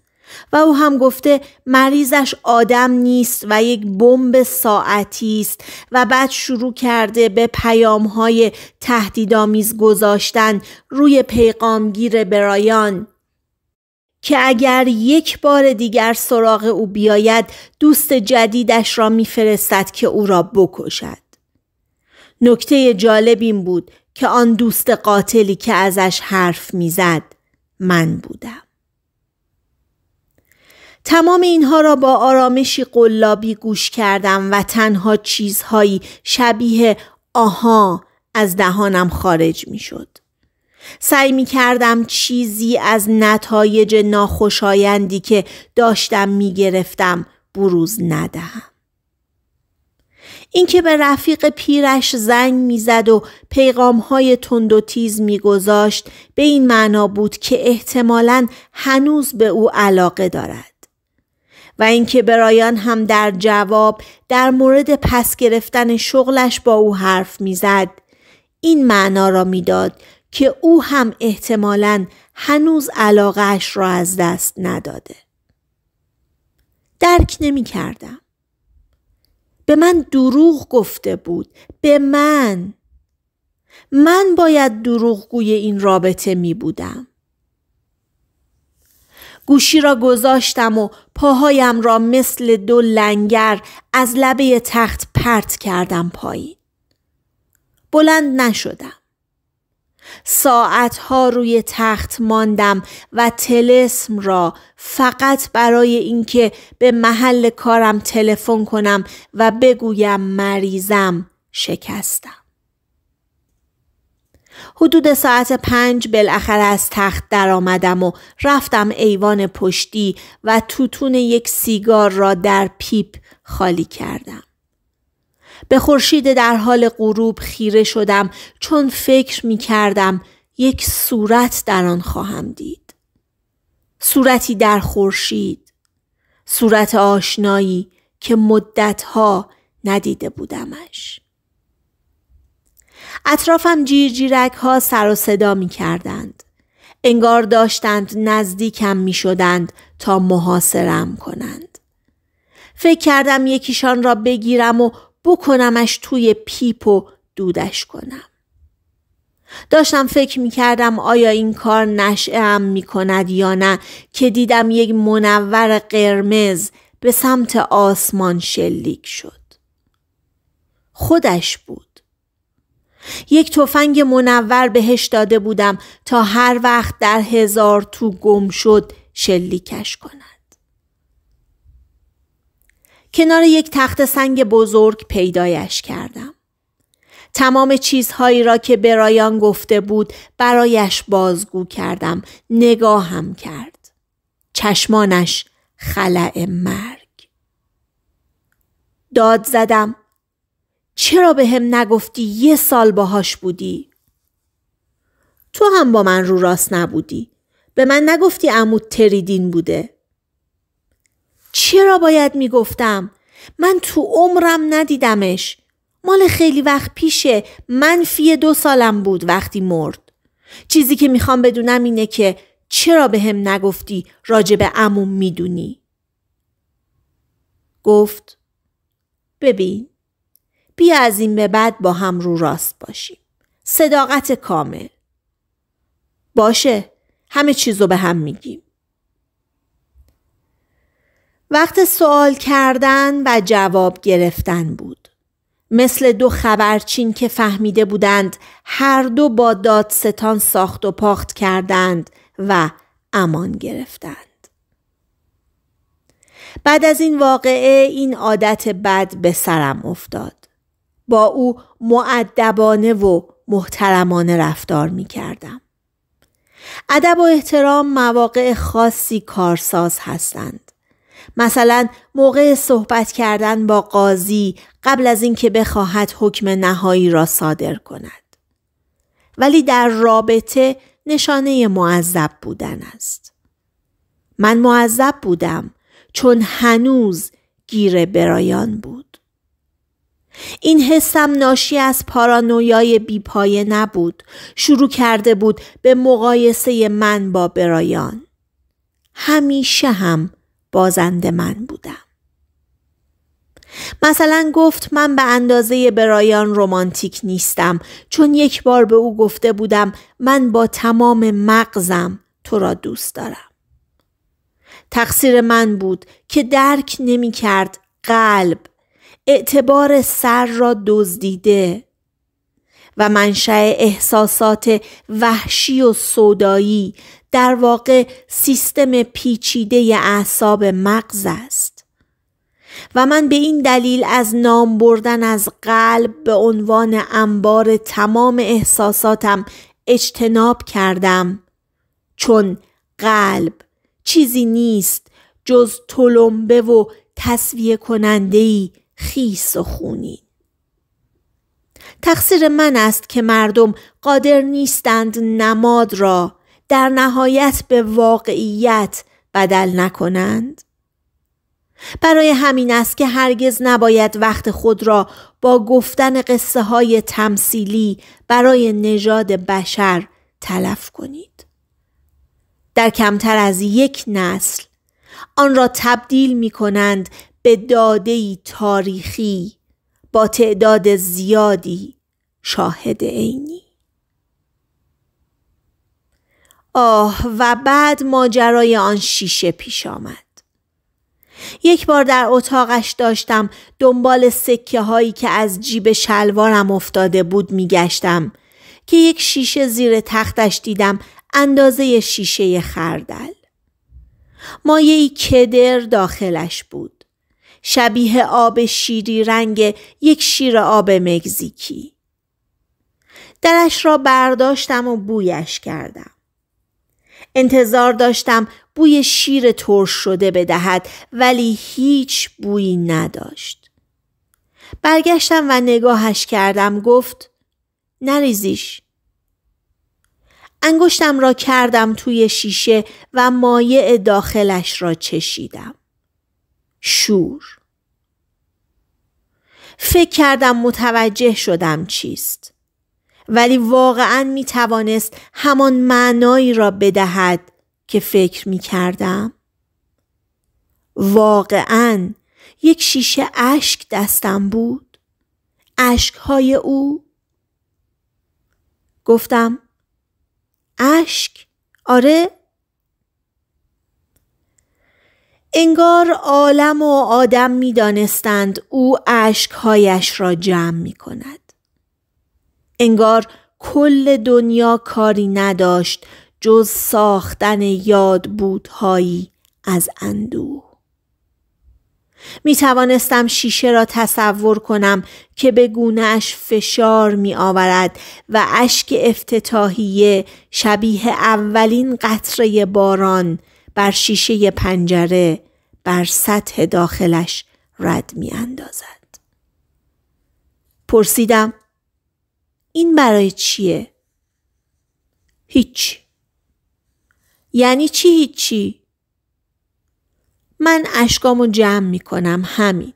و او هم گفته مریضش آدم نیست و یک بمب ساعتی است و بعد شروع کرده به پیام های تهدیدآمیز گذاشتن روی پیغامگیر برایان که اگر یک بار دیگر سراغ او بیاید دوست جدیدش را میفرستد که او را بکشد نکته جالب این بود که آن دوست قاتلی که ازش حرف میزد من بودم تمام اینها را با آرامشی قلابی گوش کردم و تنها چیزهایی شبیه آها از دهانم خارج می شد. سعی می کردم چیزی از نتایج ناخوشایندی که داشتم می گرفتم بروز ندهم. اینکه به رفیق پیرش زنگ میزد و پیغام های تند و تیز میگذاشت به این معنا بود که احتمالا هنوز به او علاقه دارد. و اینکه برایان هم در جواب در مورد پس گرفتن شغلش با او حرف میزد این معنا را میداد که او هم احتمالا هنوز علاقهش را از دست نداده درک نمی به من دروغ گفته بود به من من باید دروغگوی این رابطه می بودم گوشی را گذاشتم و پاهایم را مثل دو لنگر از لبه تخت پرت کردم پایین. بلند نشدم. ساعتها روی تخت ماندم و تلسم را فقط برای اینکه به محل کارم تلفن کنم و بگویم مریضم شکستم. حدود ساعت پنج بالاخره از تخت آمدم و رفتم ایوان پشتی و توتون یک سیگار را در پیپ خالی کردم. به خورشید در حال غروب خیره شدم چون فکر می کردم یک صورت در آن خواهم دید. صورتی در خورشید، صورت آشنایی که مدتها ندیده بودمش. اطرافم جیرک ها سر و صدا می کردند. انگار داشتند نزدیکم می شدند تا محاصرم کنند. فکر کردم یکیشان را بگیرم و بکنمش توی پیپ و دودش کنم. داشتم فکر می کردم آیا این کار نشعه هم می کند یا نه که دیدم یک منور قرمز به سمت آسمان شلیک شد. خودش بود. یک تفنگ منور بهش داده بودم تا هر وقت در هزار تو گم شد شلیکش کند. کنار یک تخت سنگ بزرگ پیدایش کردم. تمام چیزهایی را که برایان گفته بود برایش بازگو کردم. نگاهم کرد. چشمانش خلع مرگ. داد زدم. چرا به هم نگفتی یه سال باهاش بودی؟ تو هم با من رو راست نبودی. به من نگفتی عمود تریدین بوده. چرا باید میگفتم؟ من تو عمرم ندیدمش. مال خیلی وقت پیشه منفی دو سالم بود وقتی مرد. چیزی که میخوام بدونم اینه که چرا به هم نگفتی راجب عموم میدونی؟ گفت ببین بیا از این به بعد با هم رو راست باشیم. صداقت کامل. باشه همه چیز رو به هم میگیم. وقت سوال کردن و جواب گرفتن بود. مثل دو خبرچین که فهمیده بودند هر دو با دادستان ساخت و پاخت کردند و امان گرفتند. بعد از این واقعه این عادت بد به سرم افتاد. با او معدبانه و محترمانه رفتار می کردم. ادب و احترام مواقع خاصی کارساز هستند. مثلا موقع صحبت کردن با قاضی قبل از اینکه بخواهد حکم نهایی را صادر کند. ولی در رابطه نشانه معذب بودن است. من معذب بودم چون هنوز گیر برایان بود. این حسم ناشی از پارانویای بیپایه نبود شروع کرده بود به مقایسه من با برایان همیشه هم بازنده من بودم مثلا گفت من به اندازه برایان رمانتیک نیستم چون یک بار به او گفته بودم من با تمام مغزم تو را دوست دارم تقصیر من بود که درک نمی کرد قلب اعتبار سر را دزدیده و منشأ احساسات وحشی و سودایی در واقع سیستم پیچیده اعصاب مغز است و من به این دلیل از نام بردن از قلب به عنوان انبار تمام احساساتم اجتناب کردم چون قلب چیزی نیست جز تلمبه و تصویه کننده ای خیس و خونی تقصیر من است که مردم قادر نیستند نماد را در نهایت به واقعیت بدل نکنند برای همین است که هرگز نباید وقت خود را با گفتن قصه های تمثیلی برای نژاد بشر تلف کنید در کمتر از یک نسل آن را تبدیل می کنند به داده تاریخی با تعداد زیادی شاهد عینی آه و بعد ماجرای آن شیشه پیش آمد یک بار در اتاقش داشتم دنبال سکه هایی که از جیب شلوارم افتاده بود گشتم که یک شیشه زیر تختش دیدم اندازه شیشه خردل مایه کدر داخلش بود شبیه آب شیری رنگ یک شیر آب مگزیکی. درش را برداشتم و بویش کردم. انتظار داشتم بوی شیر ترش شده بدهد ولی هیچ بویی نداشت. برگشتم و نگاهش کردم گفت نریزیش. انگشتم را کردم توی شیشه و مایع داخلش را چشیدم. شور فکر کردم متوجه شدم چیست ولی واقعا می توانست همان معنایی را بدهد که فکر می کردم واقعا یک شیشه اشک دستم بود اشکهای او گفتم اشک آره انگار عالم و آدم می دانستند او اشکهایش را جمع می کند. انگار کل دنیا کاری نداشت جز ساختن یاد بودهایی از اندوه. می توانستم شیشه را تصور کنم که به گونهش فشار می آورد و اشک افتتاحیه شبیه اولین قطره باران بر شیشه پنجره بر سطح داخلش رد می اندازد. پرسیدم این برای چیه؟ هیچ یعنی چی هیچی؟ من اشکامو جمع می کنم همین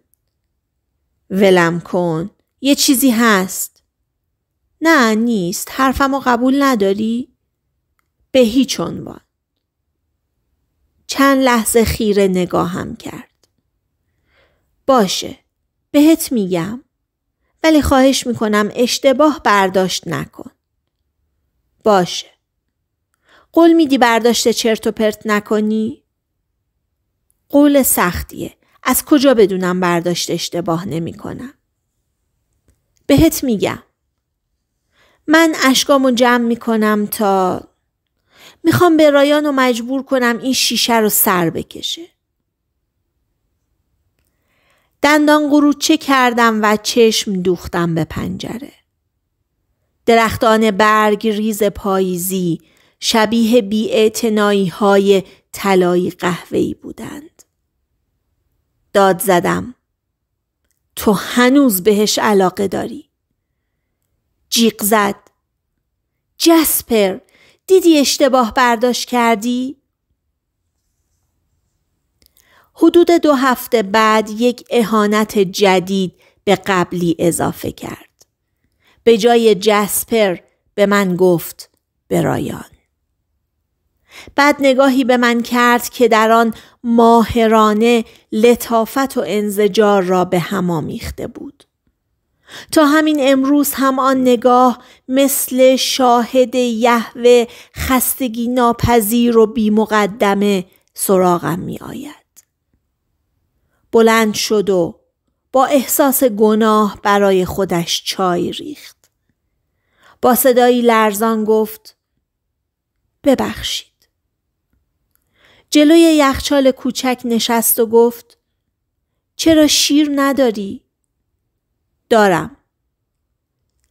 ولم کن یه چیزی هست نه نیست حرفمو قبول نداری؟ به هیچ عنوان چند لحظه خیره نگاهم کرد. باشه. بهت میگم. ولی خواهش میکنم اشتباه برداشت نکن. باشه. قول میدی برداشت چرت و پرت نکنی؟ قول سختیه. از کجا بدونم برداشت اشتباه نمیکنم؟ بهت میگم. من اشکامو جمع میکنم تا میخوام به رایان رو مجبور کنم این شیشه رو سر بکشه. دندان قروچه کردم و چشم دوختم به پنجره. درختان برگ ریز پاییزی شبیه بی های طلایی قهوهی بودند. داد زدم. تو هنوز بهش علاقه داری. جیغ زد. جسپر دیدی اشتباه برداشت کردی؟ حدود دو هفته بعد یک اهانت جدید به قبلی اضافه کرد. به جای جسپر به من گفت برایان. بعد نگاهی به من کرد که در آن ماهرانه لطافت و انزجار را به هم آمیخته بود. تا همین امروز هم آن نگاه مثل شاهد یهوه خستگی ناپذیر و بی مقدمه سراغم می آید. بلند شد و با احساس گناه برای خودش چای ریخت. با صدایی لرزان گفت ببخشید. جلوی یخچال کوچک نشست و گفت چرا شیر نداری؟ دارم.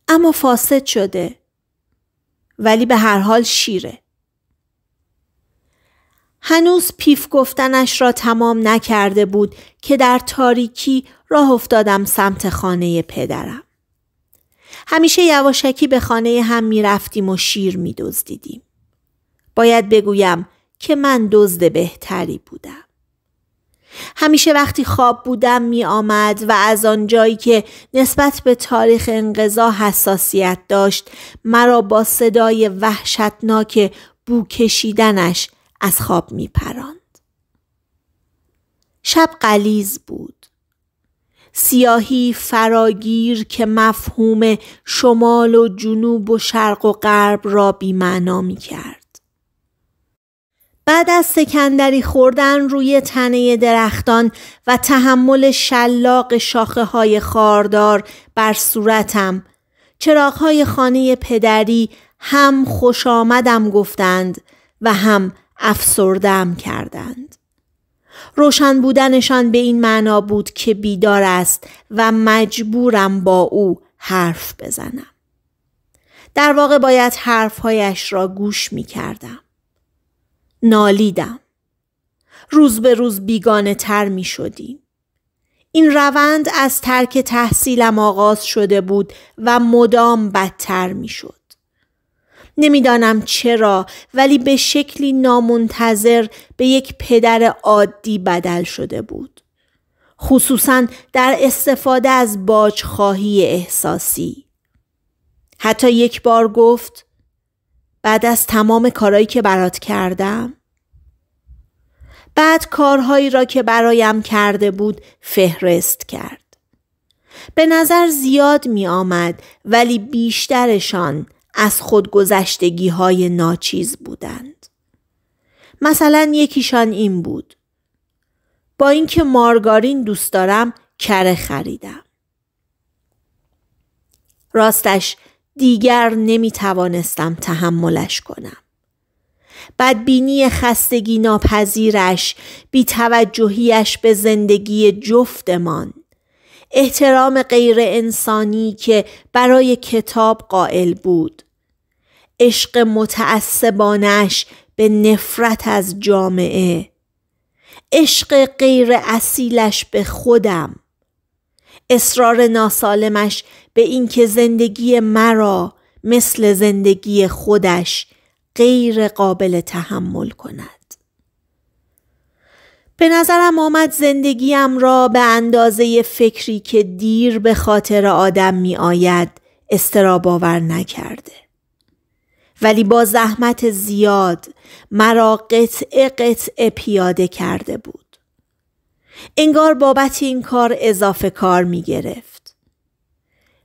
اما فاسد شده. ولی به هر حال شیره. هنوز پیف گفتنش را تمام نکرده بود که در تاریکی راه افتادم سمت خانه پدرم. همیشه یواشکی به خانه هم می رفتیم و شیر می دزدیدیم. باید بگویم که من دزد بهتری بودم. همیشه وقتی خواب بودم می آمد و از آنجایی که نسبت به تاریخ انقضا حساسیت داشت مرا با صدای وحشتناک بو کشیدنش از خواب می پراند. شب قلیز بود. سیاهی فراگیر که مفهوم شمال و جنوب و شرق و غرب را بیمعنا می کرد. بعد از سکندری خوردن روی تنه درختان و تحمل شلاق شاخه های خاردار بر صورتم های خانه پدری هم خوش آمدم گفتند و هم افسردم کردند. روشن بودنشان به این معنا بود که بیدار است و مجبورم با او حرف بزنم. در واقع باید حرفهایش را گوش می کردم. نالیدم. روز به روز بیگانه تر می شدیم. این روند از ترک تحصیلم آغاز شده بود و مدام بدتر می شد. نمیدانم چرا ولی به شکلی نامنتظر به یک پدر عادی بدل شده بود. خصوصا در استفاده از باج خواهی احساسی. حتی یک بار گفت بعد از تمام کارهایی که برات کردم؟ بعد کارهایی را که برایم کرده بود فهرست کرد. به نظر زیاد می آمد ولی بیشترشان از خودگذشتگی های ناچیز بودند. مثلا یکیشان این بود. با اینکه مارگارین دوست دارم کره خریدم. راستش دیگر نمی توانستم تحملش کنم. بدبینی خستگی ناپذیرش، توجهیش به زندگی جفتمان، احترام غیر انسانی که برای کتاب قائل بود، عشق متعصبانش به نفرت از جامعه، عشق غیر اصیلش به خودم، اصرار ناسالمش به اینکه زندگی مرا مثل زندگی خودش غیر قابل تحمل کند. به نظرم آمد زندگیم را به اندازه فکری که دیر به خاطر آدم می آید استراباور نکرده. ولی با زحمت زیاد مرا قطعه قطعه پیاده کرده بود. انگار بابت این کار اضافه کار می گرفت.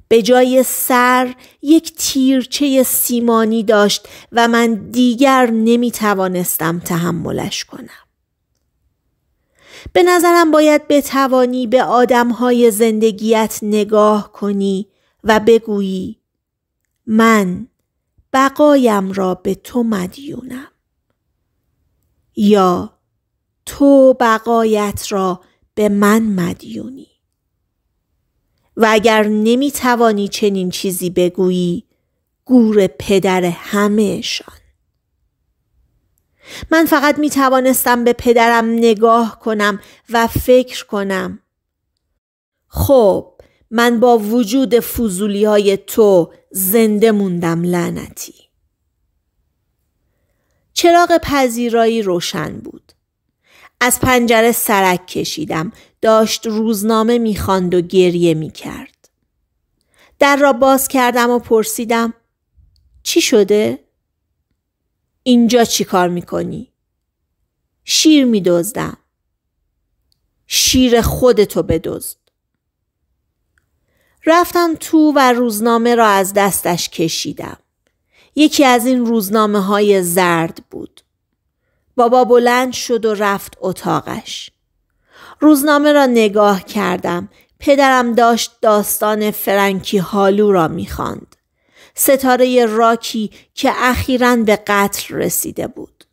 به جای سر یک تیرچه سیمانی داشت و من دیگر نمی توانستم تحملش کنم. به نظرم باید بتوانی به آدمهای زندگیت نگاه کنی و بگویی من بقایم را به تو مدیونم یا تو بقایت را به من مدیونی و اگر نمی توانی چنین چیزی بگویی گور پدر همهشان من فقط می توانستم به پدرم نگاه کنم و فکر کنم خب من با وجود فضولی های تو زنده موندم لعنتی چراغ پذیرایی روشن بود از پنجره سرک کشیدم. داشت روزنامه میخواند و گریه میکرد. در را باز کردم و پرسیدم چی شده؟ اینجا چی کار میکنی؟ شیر میدزدم. شیر خودتو بدزد. رفتم تو و روزنامه را از دستش کشیدم. یکی از این روزنامه های زرد بود. بابا بلند شد و رفت اتاقش. روزنامه را نگاه کردم. پدرم داشت داستان فرانکی هالو را میخواند. ستاره راکی که اخیرا به قتل رسیده بود.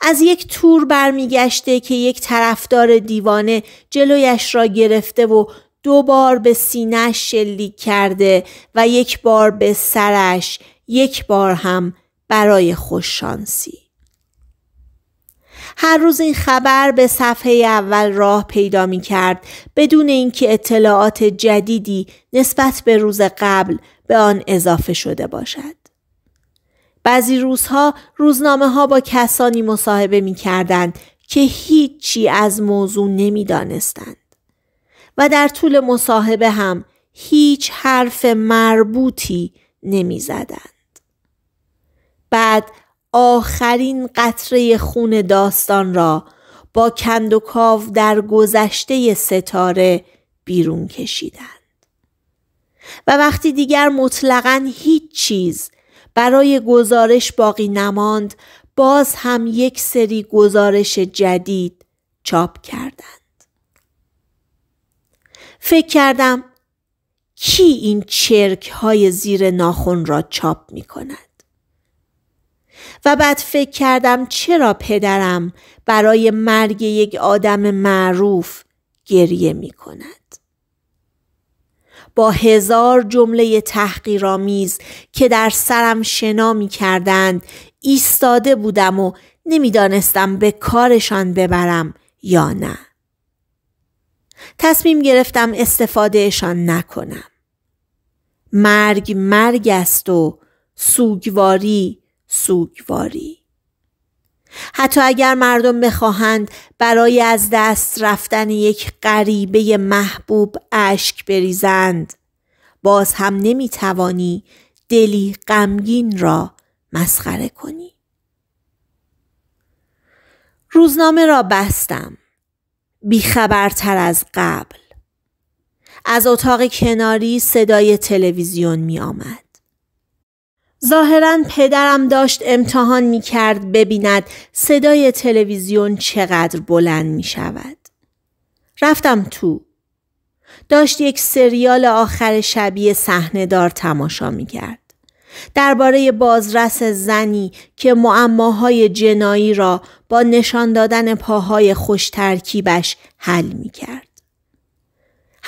از یک تور برمیگشته که یک طرفدار دیوانه جلویش را گرفته و دو بار به سینه شلیک کرده و یک بار به سرش یک بار هم برای خوششانسی. هر روز این خبر به صفحه اول راه پیدا می کرد بدون اینکه اطلاعات جدیدی نسبت به روز قبل به آن اضافه شده باشد. بعضی روزها روزنامه ها با کسانی مصاحبه می کردند که هیچی از موضوع نمی دانستند. و در طول مصاحبه هم هیچ حرف مربوطی نمی زدند. بعد آخرین قطره خون داستان را با کند و کاو در گذشته ستاره بیرون کشیدند و وقتی دیگر مطلقا هیچ چیز برای گزارش باقی نماند باز هم یک سری گزارش جدید چاپ کردند فکر کردم کی این چرک های زیر ناخون را چاپ می کند و بعد فکر کردم چرا پدرم برای مرگ یک آدم معروف گریه می کند. با هزار جمله تحقیرآمیز که در سرم شنا می ایستاده بودم و نمیدانستم به کارشان ببرم یا نه. تصمیم گرفتم استفادهشان نکنم. مرگ مرگ است و سوگواری سوگواری حتی اگر مردم بخواهند برای از دست رفتن یک غریبه محبوب اشک بریزند باز هم نمیتوانی دلی غمگین را مسخره کنی روزنامه را بستم بیخبرتر از قبل از اتاق کناری صدای تلویزیون می ظاهرا پدرم داشت امتحان می کرد ببیند صدای تلویزیون چقدر بلند می شود. رفتم تو. داشت یک سریال آخر شبیه صحنه دار تماشا می کرد. درباره بازرس زنی که معماهای جنایی را با نشان دادن پاهای خوش ترکیبش حل می کرد.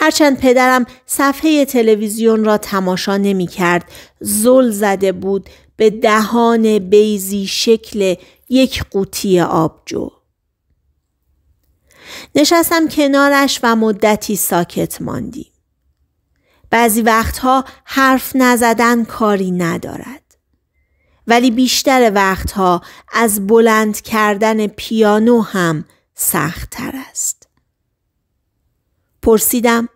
هرچند پدرم صفحه تلویزیون را تماشا نمی کرد زل زده بود به دهان بیزی شکل یک قوطی آبجو نشستم کنارش و مدتی ساکت ماندیم بعضی وقتها حرف نزدن کاری ندارد ولی بیشتر وقتها از بلند کردن پیانو هم سختتر است پرسیدم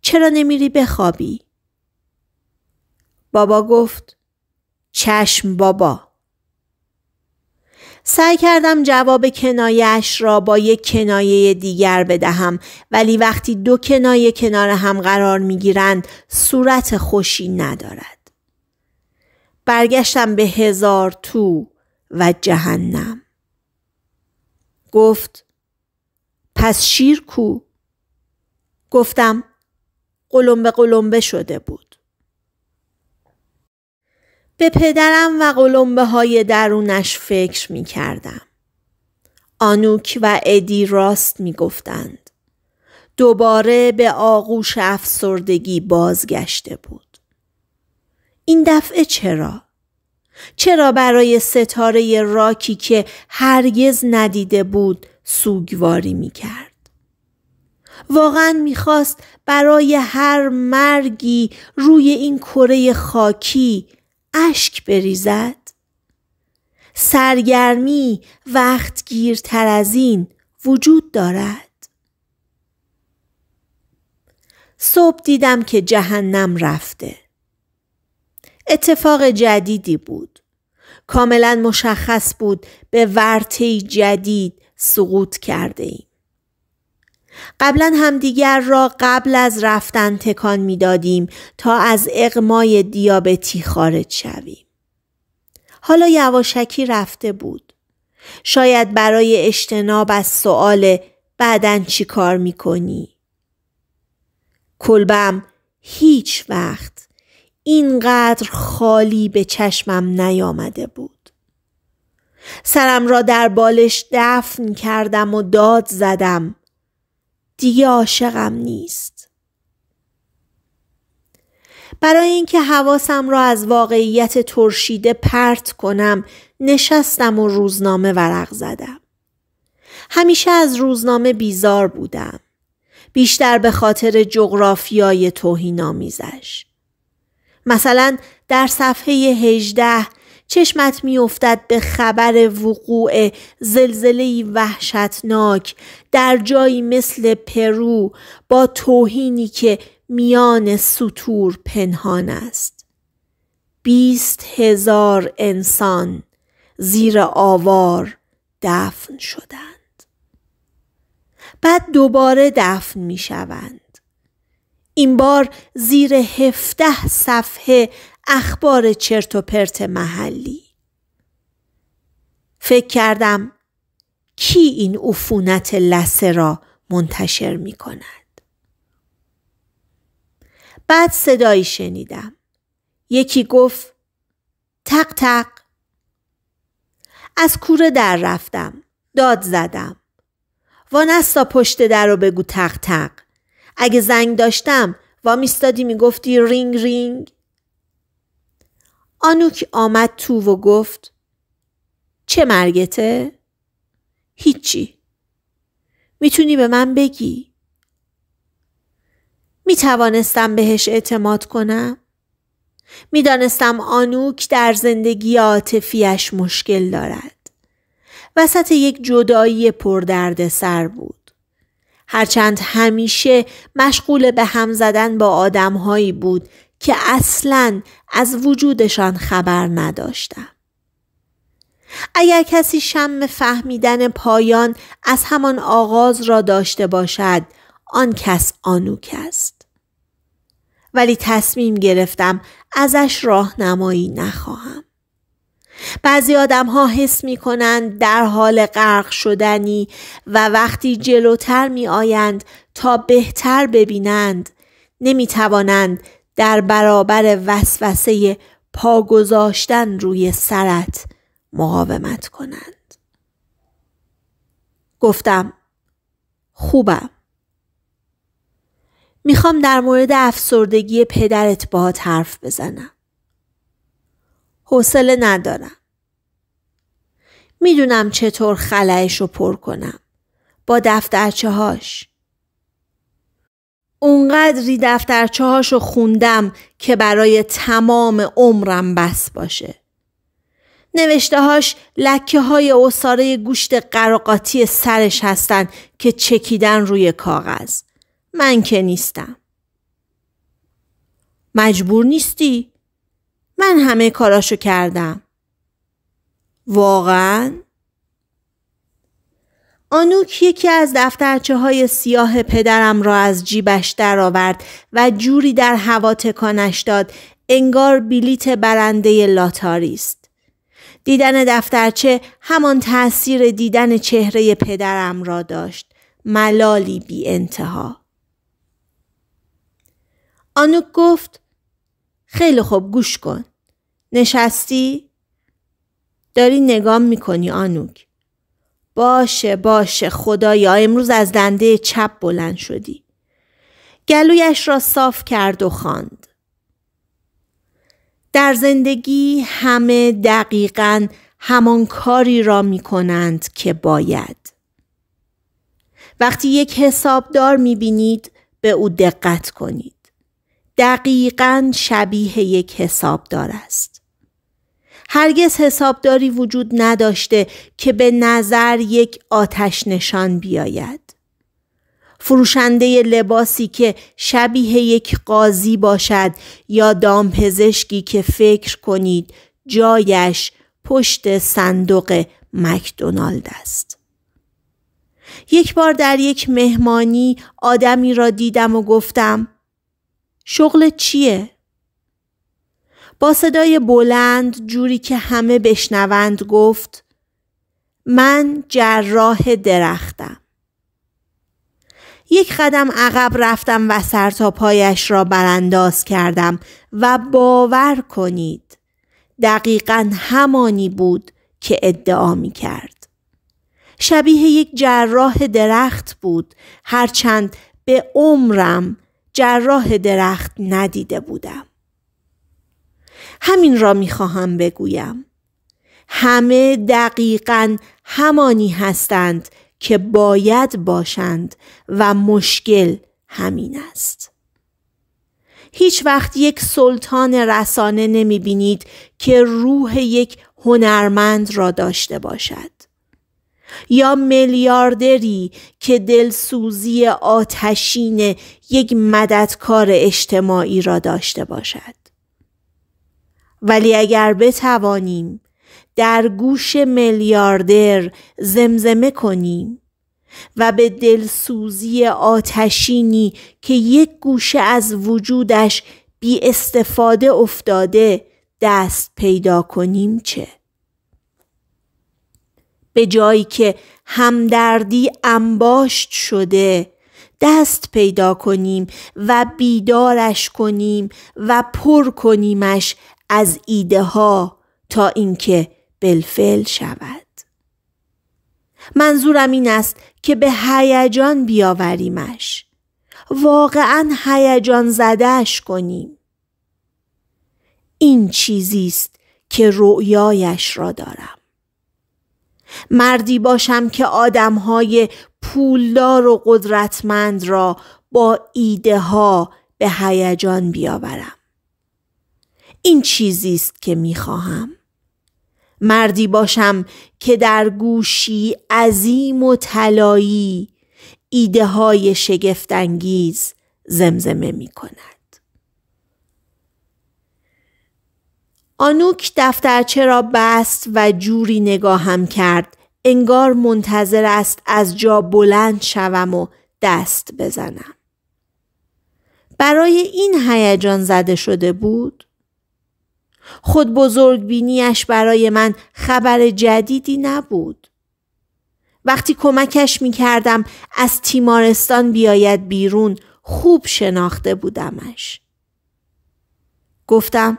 چرا نمیری بخوابی؟ بابا گفت چشم بابا سعی کردم جواب کنایش را با یک کنایه دیگر بدهم ولی وقتی دو کنایه کنار هم قرار می گیرند صورت خوشی ندارد. برگشتم به هزار تو و جهنم. گفت پس شیر کو؟ گفتم قلمبه قلمبه شده بود. به پدرم و قلمبه های درونش فکر می کردم. آنوک و ادی راست می گفتند. دوباره به آغوش افسردگی بازگشته بود. این دفعه چرا؟ چرا برای ستاره راکی که هرگز ندیده بود سوگواری می کرد؟ واقعا میخواست برای هر مرگی روی این کره خاکی اشک بریزد سرگرمی وقت گیرتر از این وجود دارد صبح دیدم که جهنم رفته اتفاق جدیدی بود کاملا مشخص بود به ورته جدید سقوط کرده ایم قبلا همدیگر را قبل از رفتن تکان میدادیم تا از اقمای دیابتی خارج شویم. حالا یواشکی رفته بود. شاید برای اجتناب از سؤال بعدن چی کار میکنی؟ کلبم هیچ وقت اینقدر خالی به چشمم نیامده بود. سرم را در بالش دفن کردم و داد زدم. دیگه عاشقم نیست برای اینکه حواسم را از واقعیت ترشیده پرت کنم نشستم و روزنامه ورق زدم همیشه از روزنامه بیزار بودم بیشتر به خاطر جغرافیای توهینآمیزش مثلا در صفحه 18 چشمت میافتد به خبر وقوع زلزله وحشتناک در جایی مثل پرو با توهینی که میان سطور پنهان است بیست هزار انسان زیر آوار دفن شدند بعد دوباره دفن می شوند این بار زیر هفته صفحه اخبار چرت و پرت محلی فکر کردم کی این عفونت لسه را منتشر می کند بعد صدایی شنیدم یکی گفت تق تق از کوره در رفتم داد زدم و نستا پشت در رو بگو تق تق اگه زنگ داشتم و میستادی میگفتی رینگ رینگ آنوک آمد تو و گفت چه مرگته؟ هیچی میتونی به من بگی؟ میتوانستم بهش اعتماد کنم؟ میدانستم آنوک در زندگی عاطفیش مشکل دارد وسط یک جدایی پردرد سر بود هرچند همیشه مشغول به هم زدن با آدمهایی بود که اصلا از وجودشان خبر نداشتم. اگر کسی شم فهمیدن پایان از همان آغاز را داشته باشد آن کس آنوک است. ولی تصمیم گرفتم ازش راهنمایی نخواهم. بعضی آدم ها حس می کنند در حال غرق شدنی و وقتی جلوتر می آیند تا بهتر ببینند نمی توانند در برابر وسوسه پا گذاشتن روی سرت مقاومت کنند. گفتم خوبم. میخوام در مورد افسردگی پدرت باهات حرف بزنم. حوصله ندارم. میدونم چطور خلعش رو پر کنم. با دفترچه هاش. اونقدری دفترچه هاشو خوندم که برای تمام عمرم بس باشه. نوشته هاش لکه های اصاره گوشت قراقاتی سرش هستن که چکیدن روی کاغذ. من که نیستم. مجبور نیستی؟ من همه کاراشو کردم. واقعا؟ آنوک یکی از دفترچه های سیاه پدرم را از جیبش درآورد و جوری در هوا تکانش داد انگار بلیت برنده لاتاری است. دیدن دفترچه همان تأثیر دیدن چهره پدرم را داشت. ملالی بی انتها. آنوک گفت خیلی خوب گوش کن. نشستی؟ داری نگام میکنی آنوک. باشه باشه خدایا امروز از دنده چپ بلند شدی. گلویش را صاف کرد و خواند. در زندگی همه دقیقا همان کاری را می کنند که باید. وقتی یک حسابدار می بینید به او دقت کنید. دقیقا شبیه یک حسابدار است. هرگز حسابداری وجود نداشته که به نظر یک آتش نشان بیاید. فروشنده لباسی که شبیه یک قاضی باشد یا دامپزشکی که فکر کنید جایش پشت صندوق مکدونالد است. یک بار در یک مهمانی آدمی را دیدم و گفتم شغل چیه؟ با صدای بلند جوری که همه بشنوند گفت من جراح درختم. یک قدم عقب رفتم و سر تا پایش را برانداز کردم و باور کنید دقیقا همانی بود که ادعا می کرد. شبیه یک جراح درخت بود هرچند به عمرم جراح درخت ندیده بودم. همین را میخواهم بگویم همه دقیقا همانی هستند که باید باشند و مشکل همین است هیچ وقت یک سلطان رسانه نمی بینید که روح یک هنرمند را داشته باشد یا میلیاردری که دلسوزی آتشین یک مددکار اجتماعی را داشته باشد ولی اگر بتوانیم در گوش میلیاردر زمزمه کنیم و به دلسوزی آتشینی که یک گوشه از وجودش بی استفاده افتاده دست پیدا کنیم چه؟ به جایی که همدردی انباشت شده دست پیدا کنیم و بیدارش کنیم و پر کنیمش از ایده ها تا اینکه بلفل شود منظورم این است که به هیجان بیاوریمش واقعا هیجان زدهش کنیم این چیزی است که رؤیایش را دارم مردی باشم که های پولدار و قدرتمند را با ایده ها به هیجان بیاورم این چیزی است که میخواهم مردی باشم که در گوشی عظیم و طلایی ایده های شگفتانگیز زمزمه می کند. آنوک دفترچه را بست و جوری نگاهم کرد انگار منتظر است از جا بلند شوم و دست بزنم. برای این هیجان زده شده بود خود بزرگ بینیش برای من خبر جدیدی نبود. وقتی کمکش می کردم از تیمارستان بیاید بیرون خوب شناخته بودمش. گفتم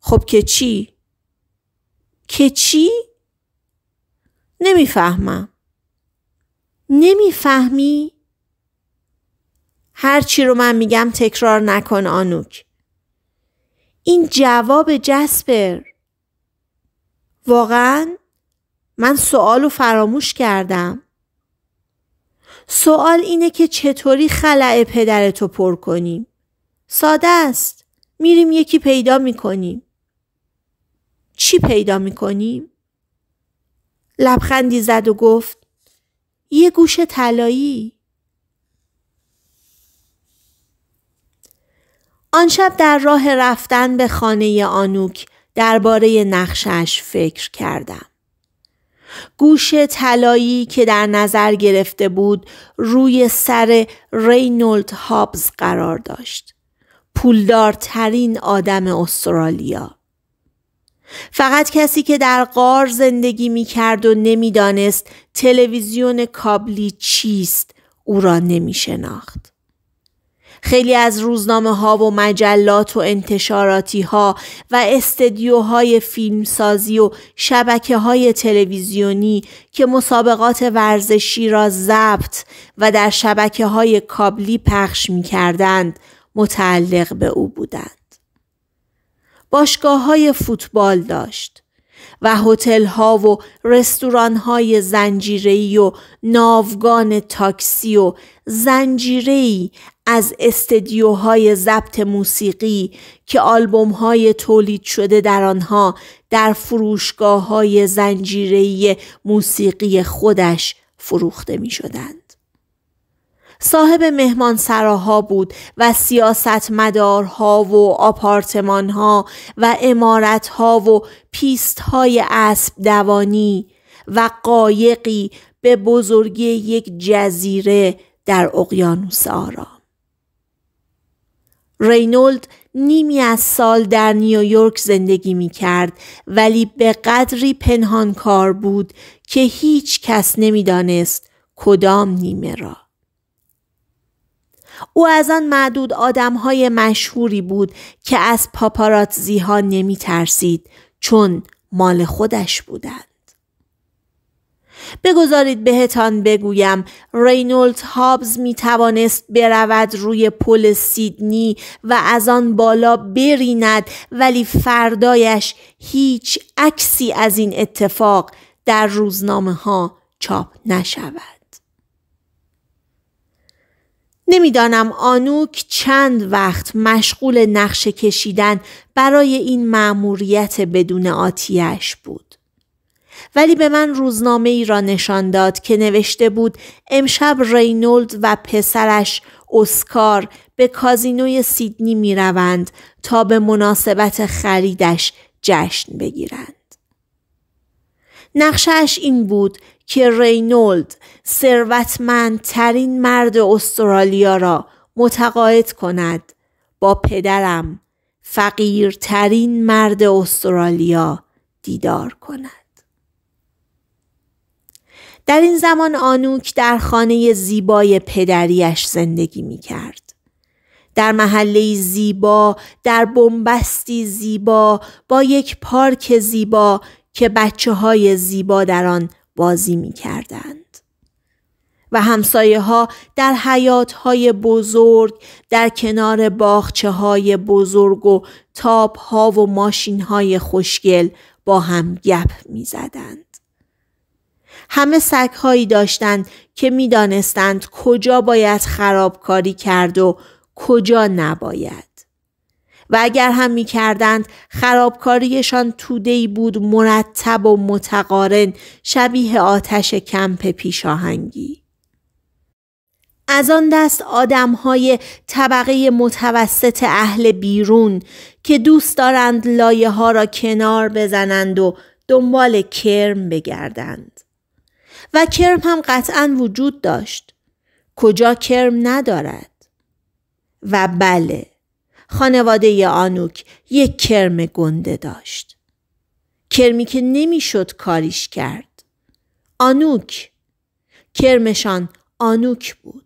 خب که چی؟ که چی؟ نمیفهمم. نمیفهمی؟ هر چی رو من میگم تکرار نکن آنوک. این جواب جسپر واقعا من سوال رو فراموش کردم سوال اینه که چطوری خلع پدرتو پر کنیم ساده است میریم یکی پیدا میکنیم چی پیدا میکنیم؟ لبخندی زد و گفت یه گوش طلایی آن شب در راه رفتن به خانه آنوک درباره نقشش فکر کردم. گوش طلایی که در نظر گرفته بود روی سر رینولد هابز قرار داشت. پولدارترین آدم استرالیا. فقط کسی که در غار زندگی می کرد و نمیدانست تلویزیون کابلی چیست او را نمی شناخت. خیلی از روزنامه ها و مجلات و انتشاراتی ها و استدیوهای فیلمسازی و شبکه های تلویزیونی که مسابقات ورزشی را ضبط و در شبکه های کابلی پخش می کردند متعلق به او بودند. باشگاه های فوتبال داشت. و هتل ها و رستوران های زنجیری و ناوگان تاکسی و زنجیری از استدیوهای ضبط موسیقی که آلبوم های تولید شده در آنها در فروشگاه های زنجیری موسیقی خودش فروخته می شدند. صاحب مهمان سراها بود و سیاست مدارها و آپارتمانها و امارتها و پیستهای اسب دوانی و قایقی به بزرگی یک جزیره در اقیانوس آرام. رینولد نیمی از سال در نیویورک زندگی می کرد ولی به قدری پنهان کار بود که هیچ کس نمی دانست کدام نیمه را. او از آن معدود های مشهوری بود که از پاپاراتزی ها نمی ترسید چون مال خودش بودند. بگذارید بهتان بگویم رینولد هابز می توانست برود روی پل سیدنی و از آن بالا بریند ولی فردایش هیچ عکسی از این اتفاق در روزنامه ها چاپ نشود. نمیدانم آنوک چند وقت مشغول نقشه کشیدن برای این مأموریت بدون آتیش بود. ولی به من روزنامه ای را نشان داد که نوشته بود امشب رینولد و پسرش اسکار به کازینوی سیدنی می روند تا به مناسبت خریدش جشن بگیرند. نقشش این بود که رینولد ثروتمندترین مرد استرالیا را متقاعد کند با پدرم فقیرترین مرد استرالیا دیدار کند در این زمان آنوک در خانه زیبای پدریش زندگی می کرد. در محله زیبا، در بنبستی زیبا، با یک پارک زیبا که بچه های زیبا در آن بازی می کردن و همسایه ها در حیات های بزرگ در کنار باخچه های بزرگ و تاب ها و ماشین های خوشگل با هم گپ می زدند. همه هایی داشتند که دانستند کجا باید خرابکاری کرد و کجا نباید. و اگر هم می کردند خرابکاریشان تودهی بود مرتب و متقارن شبیه آتش کمپ پیشاهنگی. از آن دست آدم های طبقه متوسط اهل بیرون که دوست دارند لایه ها را کنار بزنند و دنبال کرم بگردند. و کرم هم قطعا وجود داشت. کجا کرم ندارد؟ و بله، خانواده آنوک یک کرم گنده داشت. کرمی که نمیشد کاریش کرد. آنوک، کرمشان آنوک بود.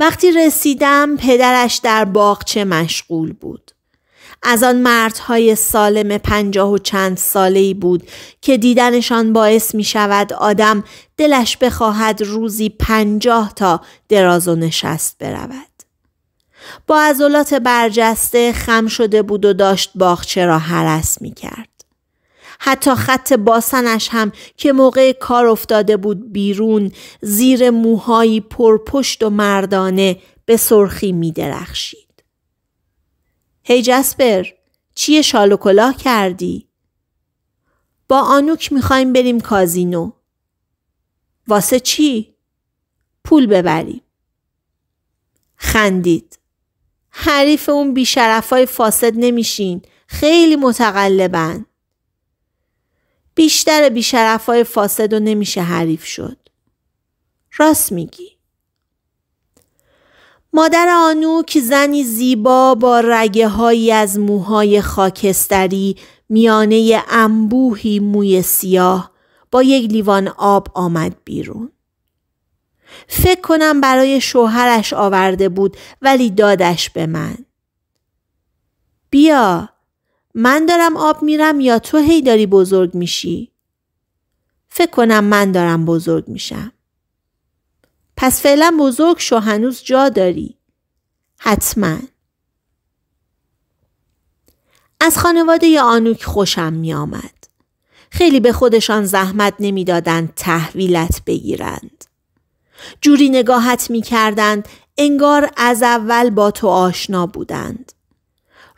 وقتی رسیدم پدرش در باغچه مشغول بود. از آن مردهای سالم پنجاه و چند ای بود که دیدنشان باعث می شود آدم دلش بخواهد روزی پنجاه تا دراز و نشست برود. با عضلات برجسته خم شده بود و داشت باغچه را حرس می کرد. حتی خط باسنش هم که موقع کار افتاده بود بیرون زیر موهایی پرپشت و مردانه به سرخی می درخشید. هی hey جسپر چیه شال و کلاه کردی؟ با آنوک میخوایم بریم کازینو. واسه چی؟ پول ببریم. خندید. حریف اون بیشرف های فاسد نمیشین. خیلی متقلبند. بیشتر های فاسد و نمیشه حریف شد. راست میگی. مادر آنو که زنی زیبا با رگه هایی از موهای خاکستری میانه انبوهی موی سیاه با یک لیوان آب آمد بیرون. فکر کنم برای شوهرش آورده بود ولی دادش به من. بیا من دارم آب میرم یا تو هی داری بزرگ میشی؟ فکر کنم من دارم بزرگ میشم. پس فعلا بزرگ شو هنوز جا داری. حتما. از خانواده آنوک خوشم میامد. خیلی به خودشان زحمت نمیدادند تحویلت بگیرند. جوری نگاهت میکردند انگار از اول با تو آشنا بودند.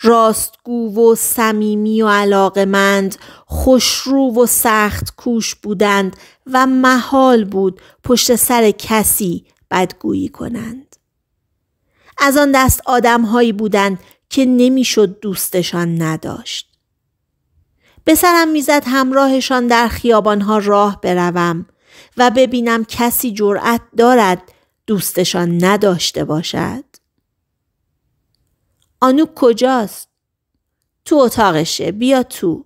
راستگو و صمیمی و علاقمند خوشرو و سخت کوش بودند و محال بود پشت سر کسی بدگویی کنند از آن دست آدمهایی بودند که نمیشد دوستشان نداشت به سرم میزد همراهشان در خیابانها راه بروم و ببینم کسی جرأت دارد دوستشان نداشته باشد آنوک کجاست؟ تو اتاقشه بیا تو.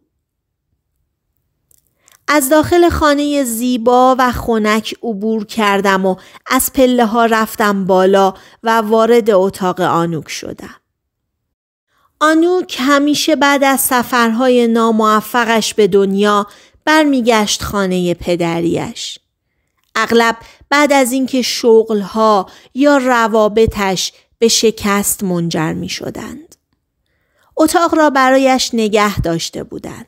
از داخل خانه زیبا و خنک عبور کردم و از پله ها رفتم بالا و وارد اتاق آنوک شدم. آنوک همیشه بعد از سفرهای ناموفقش به دنیا برمیگشت خانه پدریش. اغلب بعد از اینکه شغلها یا روابطش به شکست منجر می شدند. اتاق را برایش نگه داشته بودند.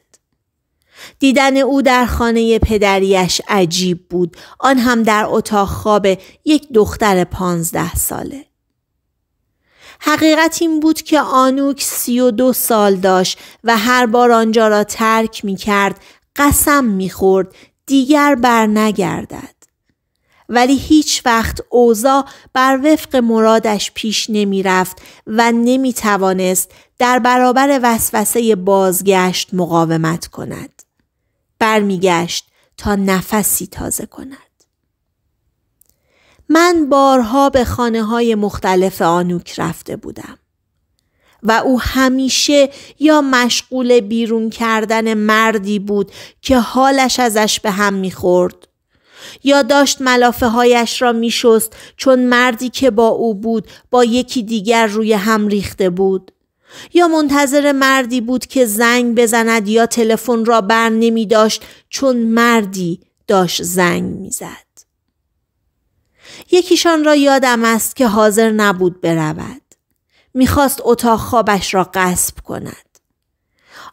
دیدن او در خانه پدریش عجیب بود آن هم در اتاق خواب یک دختر پانزده ساله حقیقت این بود که آنوک سی و دو سال داشت و هر بار آنجا را ترک می کرد قسم می خورد دیگر بر ولی هیچ وقت اوزا بر وفق مرادش پیش نمی رفت و نمی توانست در برابر وسوسه بازگشت مقاومت کند. برمیگشت تا نفسی تازه کند. من بارها به خانه های مختلف آنوک رفته بودم. و او همیشه یا مشغول بیرون کردن مردی بود که حالش ازش به هم میخورد یا داشت ملافه هایش را میشست چون مردی که با او بود با یکی دیگر روی هم ریخته بود یا منتظر مردی بود که زنگ بزند یا تلفن را بر نمی داشت چون مردی داشت زنگ میزد. یکیشان را یادم است که حاضر نبود برود. میخواست اتاق خوابش را قصب کند.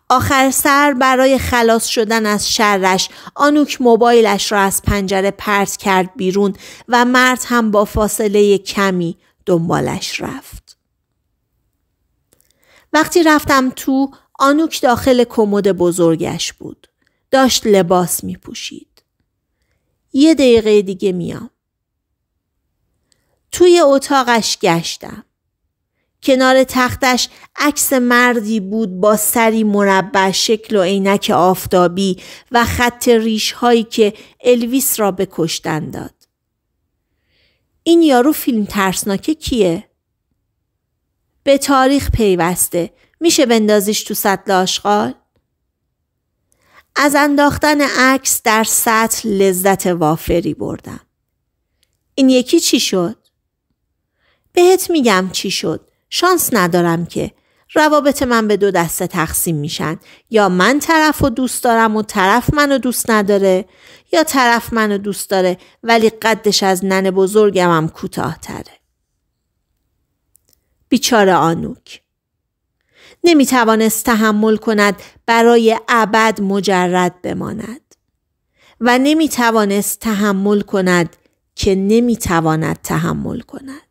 آخر سر برای خلاص شدن از شرش آنوک موبایلش را از پنجره پرت کرد بیرون و مرد هم با فاصله کمی دنبالش رفت. وقتی رفتم تو آنوک داخل کمد بزرگش بود. داشت لباس می پوشید. یه دقیقه دیگه میام. توی اتاقش گشتم. کنار تختش عکس مردی بود با سری مربع شکل و عینک آفتابی و خط ریش هایی که الویس را به کشتن داد. این یارو فیلم ترسناکه کیه؟ به تاریخ پیوسته میشه بندازیش تو سطل آشغال؟ از انداختن عکس در سطل لذت وافری بردم. این یکی چی شد؟ بهت میگم چی شد شانس ندارم که روابط من به دو دسته تقسیم میشن یا من طرف و دوست دارم و طرف منو دوست نداره یا طرف منو دوست داره ولی قدش از نن بزرگم هم کوتاهتره بیچاره آنوک نمیتوانست تحمل کند برای ابد مجرد بماند و نمیتوانست تحمل کند که نمیتواند تحمل کند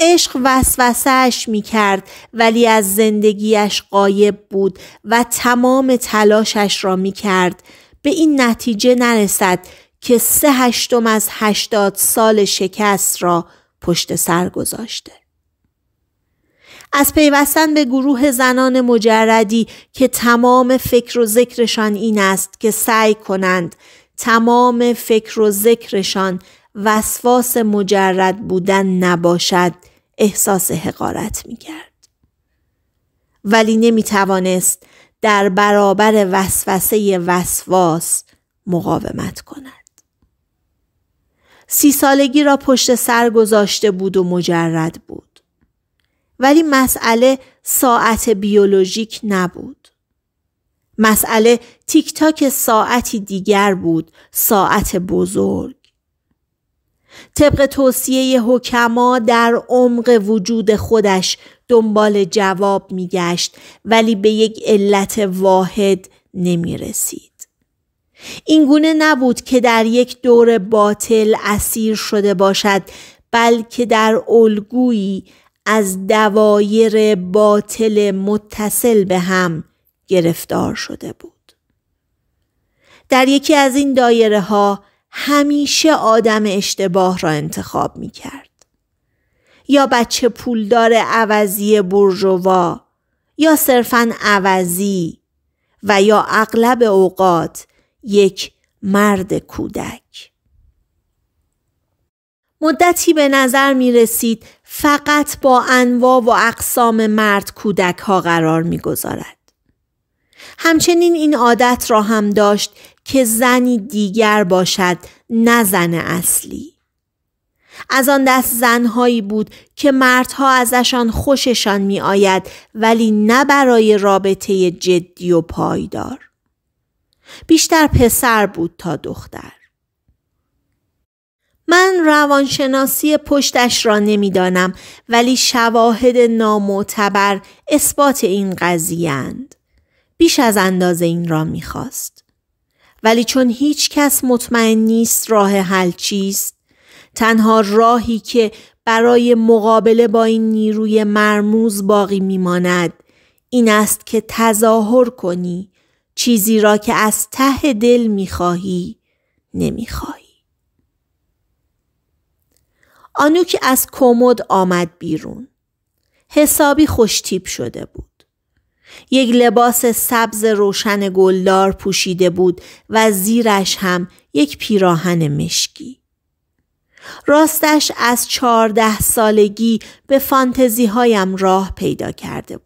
عشق وسوسهش می کرد ولی از زندگیش قایب بود و تمام تلاشش را می کرد به این نتیجه نرسد که سه هشتم از هشتاد سال شکست را پشت سر گذاشته. از پیوستن به گروه زنان مجردی که تمام فکر و ذکرشان این است که سعی کنند تمام فکر و ذکرشان وسواس مجرد بودن نباشد احساس حقارت می کرد. ولی نمی توانست در برابر وسوسه وسواس مقاومت کند. سی سالگی را پشت سر گذاشته بود و مجرد بود. ولی مسئله ساعت بیولوژیک نبود. مسئله تیک تاک ساعتی دیگر بود، ساعت بزرگ. طبق توصیه حکما در عمق وجود خودش دنبال جواب میگشت ولی به یک علت واحد نمی رسید. این گونه نبود که در یک دور باطل اسیر شده باشد بلکه در الگویی از دوایر باطل متصل به هم گرفتار شده بود. در یکی از این دایره ها همیشه آدم اشتباه را انتخاب می کرد. یا بچه پولدار عوضی برجوا یا صرفا عوضی و یا اغلب اوقات یک مرد کودک مدتی به نظر می رسید فقط با انواع و اقسام مرد کودک ها قرار می گذارد. همچنین این عادت را هم داشت که زنی دیگر باشد نه زن اصلی از آن دست زنهایی بود که مردها ازشان خوششان می آید ولی نه برای رابطه جدی و پایدار بیشتر پسر بود تا دختر من روانشناسی پشتش را نمیدانم ولی شواهد نامعتبر اثبات این قضیه اند. بیش از اندازه این را میخواست. ولی چون هیچ کس مطمئن نیست راه حل چیست تنها راهی که برای مقابله با این نیروی مرموز باقی ماند این است که تظاهر کنی چیزی را که از ته دل میخواهی نمیخواهی آنوک از کمد آمد بیرون حسابی خوشتیب شده بود یک لباس سبز روشن گلدار پوشیده بود و زیرش هم یک پیراهن مشکی. راستش از چهارده سالگی به فانتزی هایم راه پیدا کرده بود.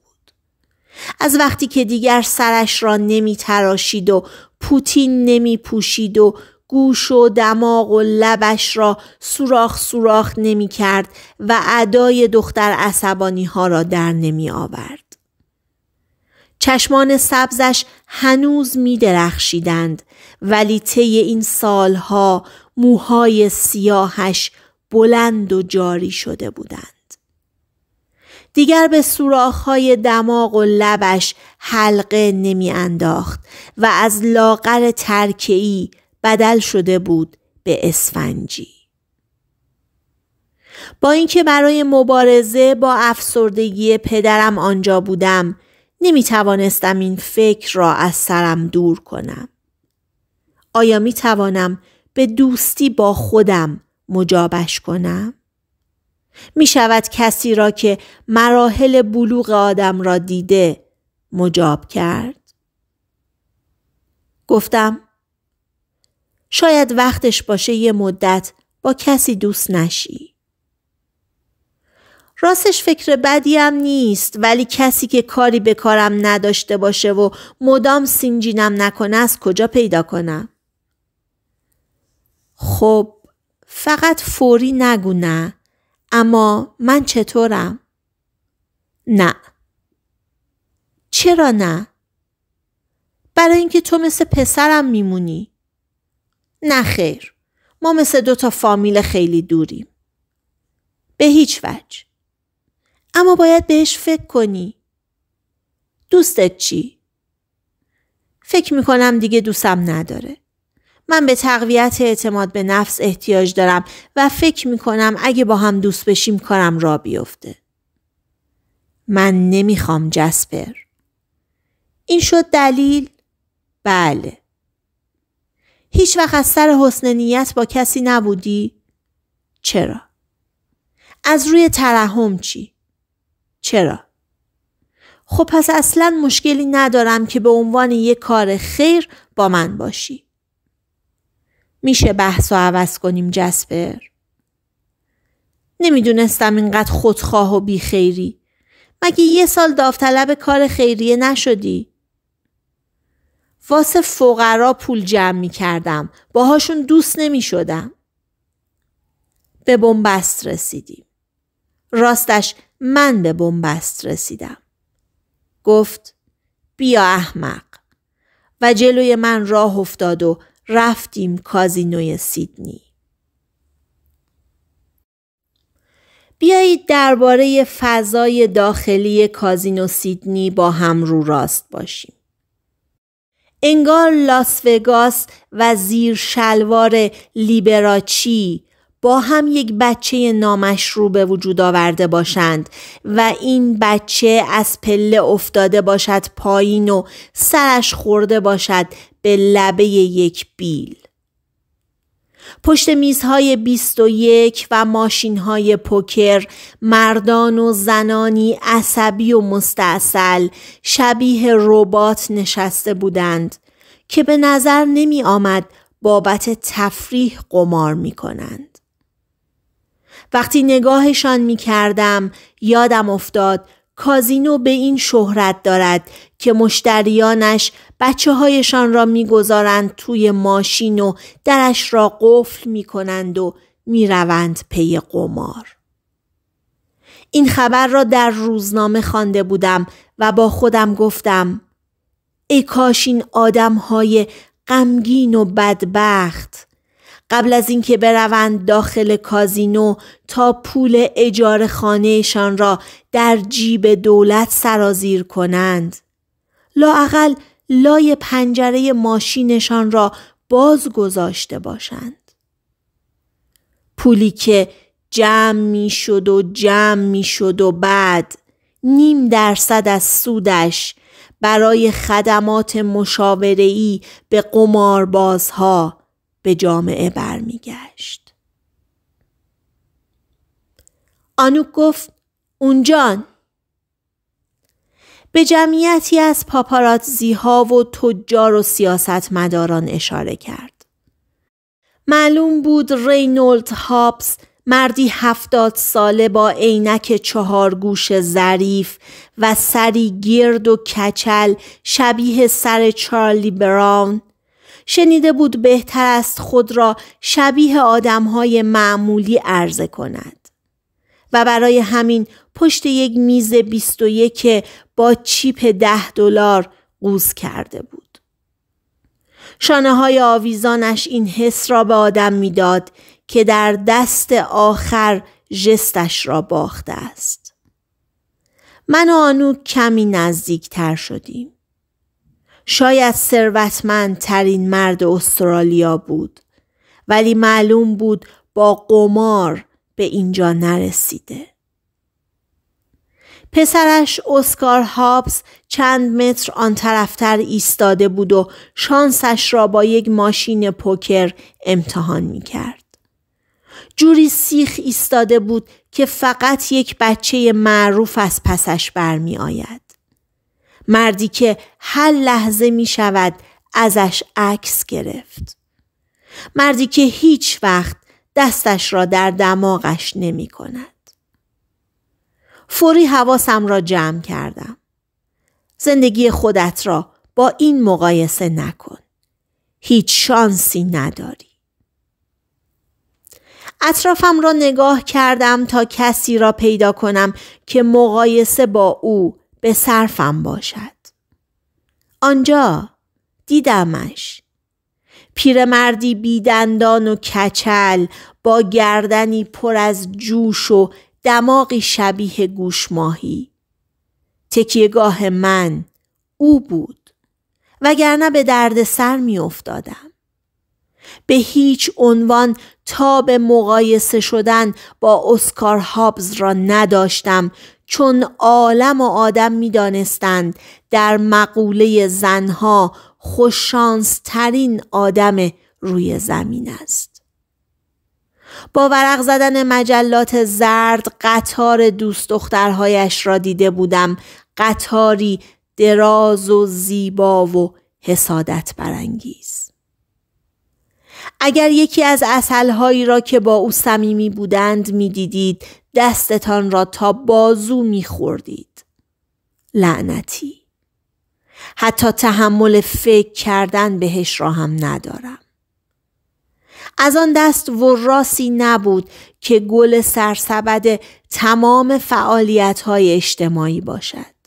از وقتی که دیگر سرش را نمی تراشید و پوتین نمی پوشید و گوش و دماغ و لبش را سوراخ سوراخ نمی کرد و ادای دختر عصبانی ها را در نمی آورد. چشمان سبزش هنوز می درخشیدند ولی طی این سالها موهای سیاهش بلند و جاری شده بودند. دیگر به سوراخهای دماغ و لبش حلقه نمیانداخت و از لاغر ترکی بدل شده بود به اسفنجی. با اینکه برای مبارزه با افسردگی پدرم آنجا بودم نمی توانستم این فکر را از سرم دور کنم. آیا می توانم به دوستی با خودم مجابش کنم؟ می شود کسی را که مراحل بلوغ آدم را دیده مجاب کرد؟ گفتم شاید وقتش باشه یه مدت با کسی دوست نشی. راستش فکر بدی هم نیست ولی کسی که کاری به کارم نداشته باشه و مدام سینجینم نکنه از کجا پیدا کنم؟ خب فقط فوری نگو نه اما من چطورم؟ نه چرا نه؟ برای اینکه تو مثل پسرم میمونی نه خیر ما مثل دو تا فامیل خیلی دوریم به هیچ وجه اما باید بهش فکر کنی. دوستت چی؟ فکر میکنم دیگه دوستم نداره. من به تقویت اعتماد به نفس احتیاج دارم و فکر میکنم اگه با هم دوست بشیم کارم را بیفته. من نمیخوام جسپر. این شد دلیل؟ بله. هیچ وقت از سر حسن نیت با کسی نبودی؟ چرا؟ از روی ترحم چی؟ چرا؟ خب پس اصلا مشکلی ندارم که به عنوان یه کار خیر با من باشی. میشه بحث و عوض کنیم جسپر؟ نمیدونستم اینقدر خودخواه و بیخیری. مگه یه سال داوطلب کار خیریه نشدی؟ واسه فقرا پول جمع می کردم. باهاشون دوست نمی شدم. به بنبست رسیدیم. راستش من به بنبست رسیدم. گفت بیا احمق و جلوی من راه افتاد و رفتیم کازینوی سیدنی. بیایید درباره فضای داخلی کازینو سیدنی با هم رو راست باشیم. انگار لاس وگاس و زیر شلوار لیبراچی با هم یک بچه نامشروع به وجود آورده باشند و این بچه از پله افتاده باشد پایین و سرش خورده باشد به لبه یک بیل پشت میزهای 21 و ماشینهای پوکر مردان و زنانی عصبی و مستاصل شبیه ربات نشسته بودند که به نظر نمی آمد بابت تفریح قمار می کنند. وقتی نگاهشان می کردم یادم افتاد کازینو به این شهرت دارد که مشتریانش بچه هایشان را میگذارند توی ماشین و درش را قفل می کنند و میروند پی قمار. این خبر را در روزنامه خوانده بودم و با خودم گفتم ای کاش این آدم های غمگین و بدبخت قبل از اینکه بروند داخل کازینو تا پول اجار خانهشان را در جیب دولت سرازیر کنند اقل لای پنجره ماشینشان را باز گذاشته باشند پولی که جمع می و جمع می و بعد نیم درصد از سودش برای خدمات مشاوره‌ای به قماربازها به جامعه برمیگشت. آنوک گفت اونجان به جمعیتی از پاپاراتزی ها و تجار و سیاست مداران اشاره کرد. معلوم بود رینولد هابس مردی هفتاد ساله با عینک چهار گوش ظریف و سری گرد و کچل شبیه سر چارلی براون شنیده بود بهتر است خود را شبیه آدمهای معمولی عرضه کند و برای همین پشت یک میز 21 با چیپ ده دلار قوز کرده بود. شانه های آویزانش این حس را به آدم میداد که در دست آخر جستش را باخته است. من و آنو کمی نزدیکتر شدیم. شاید ثروتمندترین مرد استرالیا بود ولی معلوم بود با قمار به اینجا نرسیده. پسرش اسکار هابس چند متر آن طرفتر ایستاده بود و شانسش را با یک ماشین پوکر امتحان می کرد. جوری سیخ ایستاده بود که فقط یک بچه معروف از پسش برمی آید. مردی که هر لحظه می شود ازش عکس گرفت. مردی که هیچ وقت دستش را در دماغش نمی کند. فوری حواسم را جمع کردم. زندگی خودت را با این مقایسه نکن. هیچ شانسی نداری. اطرافم را نگاه کردم تا کسی را پیدا کنم که مقایسه با او به صرفم باشد آنجا دیدمش پیرمردی بیدندان و کچل با گردنی پر از جوش و دماغی شبیه گوش ماهی تکیهگاه من او بود وگرنه به درد سر می افتادم. به هیچ عنوان به مقایسه شدن با اسکار هابز را نداشتم چون عالم و آدم میدانستند در مقوله زنها خوششانسترین آدم روی زمین است. با ورق زدن مجلات زرد قطار دوست دخترهایش را دیده بودم قطاری دراز و زیبا و حسادت برانگیز. اگر یکی از اصلهایی را که با او صمیمی بودند میدیدید دستتان را تا بازو میخوردید لعنتی حتی تحمل فکر کردن بهش را هم ندارم از آن دست وراسی نبود که گل سرسبد تمام فعالیت های اجتماعی باشد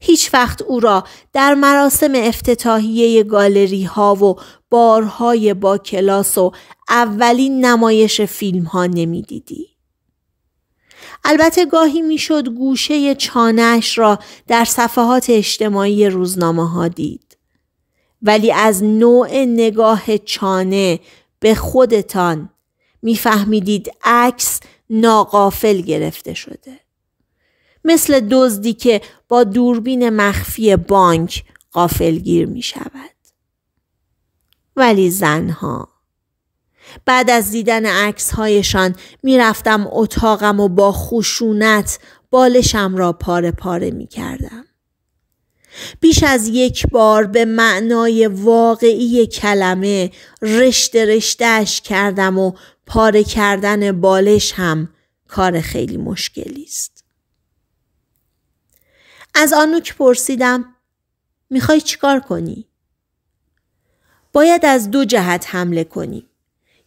هیچ وقت او را در مراسم افتتاحیه گالری ها و بارهای با کلاس و اولین نمایش فیلم ها نمی دیدی. البته گاهی میشد گوشه چانش را در صفحات اجتماعی روزنامه ها دید. ولی از نوع نگاه چانه به خودتان میفهمیدید عکس ناقافل گرفته شده. مثل دزدی که با دوربین مخفی بانک قافلگیر می شود. ولی زنها بعد از دیدن عکس هایشان می رفتم اتاقم و با خشونت بالشم را پاره پاره می کردم. بیش از یک بار به معنای واقعی کلمه رشت رشتش کردم و پاره کردن بالش هم کار خیلی مشکلی است. از آنوک پرسیدم میخوای چیکار کنی؟ باید از دو جهت حمله کنی.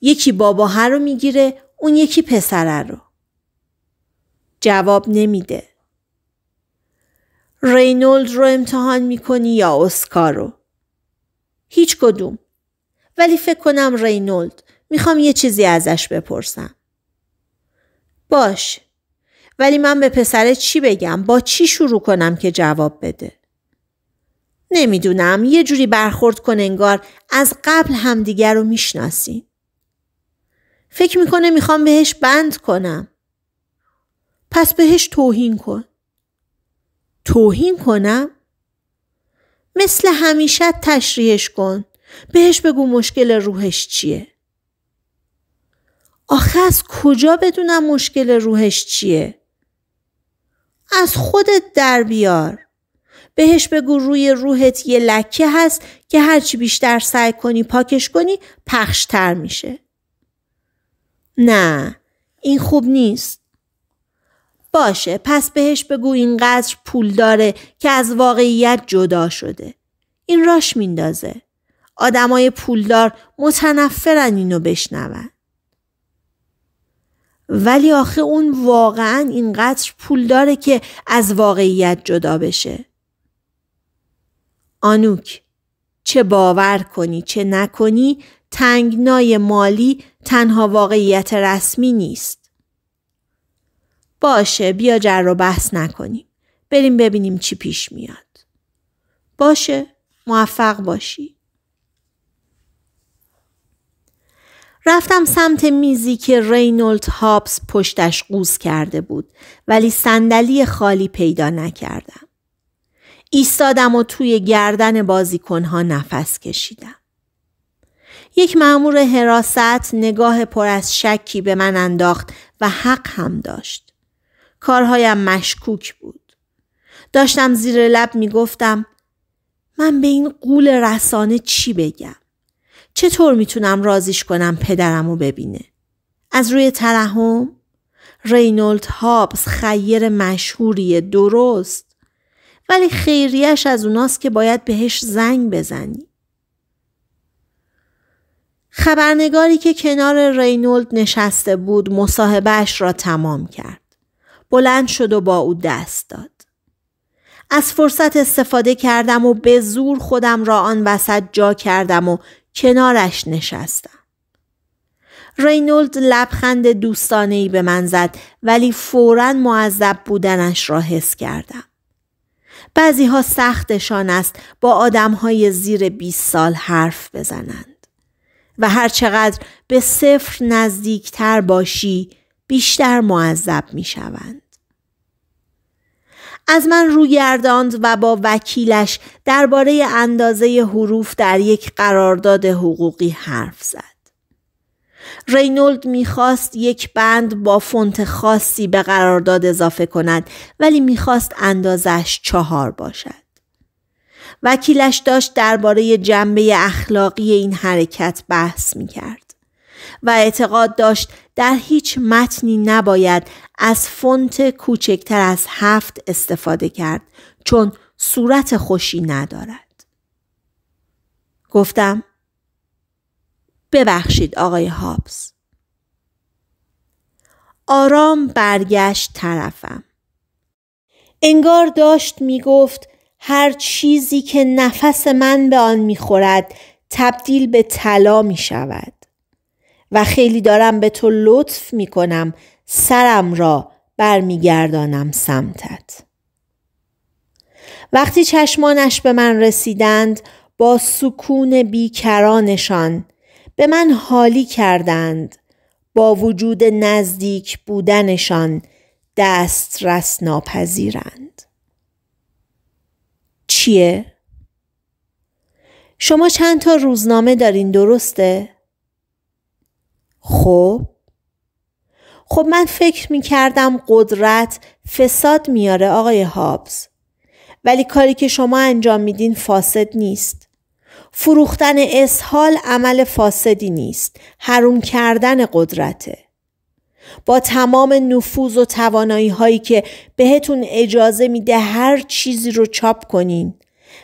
یکی هر رو میگیره اون یکی پسره رو. جواب نمیده. رینولد رو امتحان میکنی یا اسکار رو؟ هیچ کدوم. ولی فکر کنم رینولد میخوام یه چیزی ازش بپرسم. باش ولی من به پسرت چی بگم با چی شروع کنم که جواب بده نمیدونم یه جوری برخورد کن انگار از قبل همدیگر رو میشناسیم فکر میکنه میخوام بهش بند کنم پس بهش توهین کن توهین کنم مثل همیشه تشریحش کن بهش بگو مشکل روحش چیه آخه از کجا بدونم مشکل روحش چیه از خودت در بیار. بهش بگو روی روحت یه لکه هست که هرچی بیشتر سعی کنی پاکش کنی پخشتر میشه. نه این خوب نیست. باشه پس بهش بگو اینقدر پول داره که از واقعیت جدا شده. این راش میندازه. آدمای پولدار متنفرن اینو بشنون. ولی آخه اون واقعا اینقدر پول داره که از واقعیت جدا بشه. آنوک چه باور کنی چه نکنی تنگنای مالی تنها واقعیت رسمی نیست. باشه بیا جر و بحث نکنیم. بریم ببینیم چی پیش میاد. باشه موفق باشی. رفتم سمت میزی که رینولد هابس پشتش قوز کرده بود ولی صندلی خالی پیدا نکردم. ایستادم و توی گردن بازیکنها نفس کشیدم. یک مأمور حراست نگاه پر از شکی به من انداخت و حق هم داشت. کارهایم مشکوک بود. داشتم زیر لب میگفتم، من به این قول رسانه چی بگم؟ چطور میتونم رازیش کنم پدرم رو ببینه؟ از روی ترحم؟ رینولد هابس خیر مشهوری درست ولی خیریش از اوناست که باید بهش زنگ بزنی. خبرنگاری که کنار رینولد نشسته بود مصاحبهش را تمام کرد. بلند شد و با او دست داد. از فرصت استفاده کردم و به زور خودم را آن وسط جا کردم و کنارش نشستم. رینولد لبخند دوستانه ای به من زد ولی فورا معذب بودنش را حس کردم. بعضی ها سختشان است با آدم های زیر 20 سال حرف بزنند و هرچقدر به صفر نزدیکتر باشی بیشتر معذب می شوند. از من روگرداند و با وکیلش درباره اندازه حروف در یک قرارداد حقوقی حرف زد. رینولد میخواست یک بند با فونت خاصی به قرارداد اضافه کند ولی میخواست اندازش چهار باشد. وکیلش داشت درباره جنبه اخلاقی این حرکت بحث میکرد و اعتقاد داشت در هیچ متنی نباید از فونت کوچکتر از هفت استفاده کرد چون صورت خوشی ندارد. گفتم ببخشید آقای هابس. آرام برگشت طرفم. انگار داشت می گفت هر چیزی که نفس من به آن خورد تبدیل به طلا می شود و خیلی دارم به تو لطف می کنم سرم را برمیگردانم سمتت وقتی چشمانش به من رسیدند با سکون بیکرانشان به من حالی کردند با وجود نزدیک بودنشان دسترس ناپذیرند چیه شما چند تا روزنامه دارین درسته خب خب من فکر می کردم قدرت فساد میاره آقای هابز. ولی کاری که شما انجام میدین فاسد نیست. فروختن اسحال عمل فاسدی نیست. حروم کردن قدرته. با تمام نفوذ و توانایی هایی که بهتون اجازه میده هر چیزی رو چاپ کنین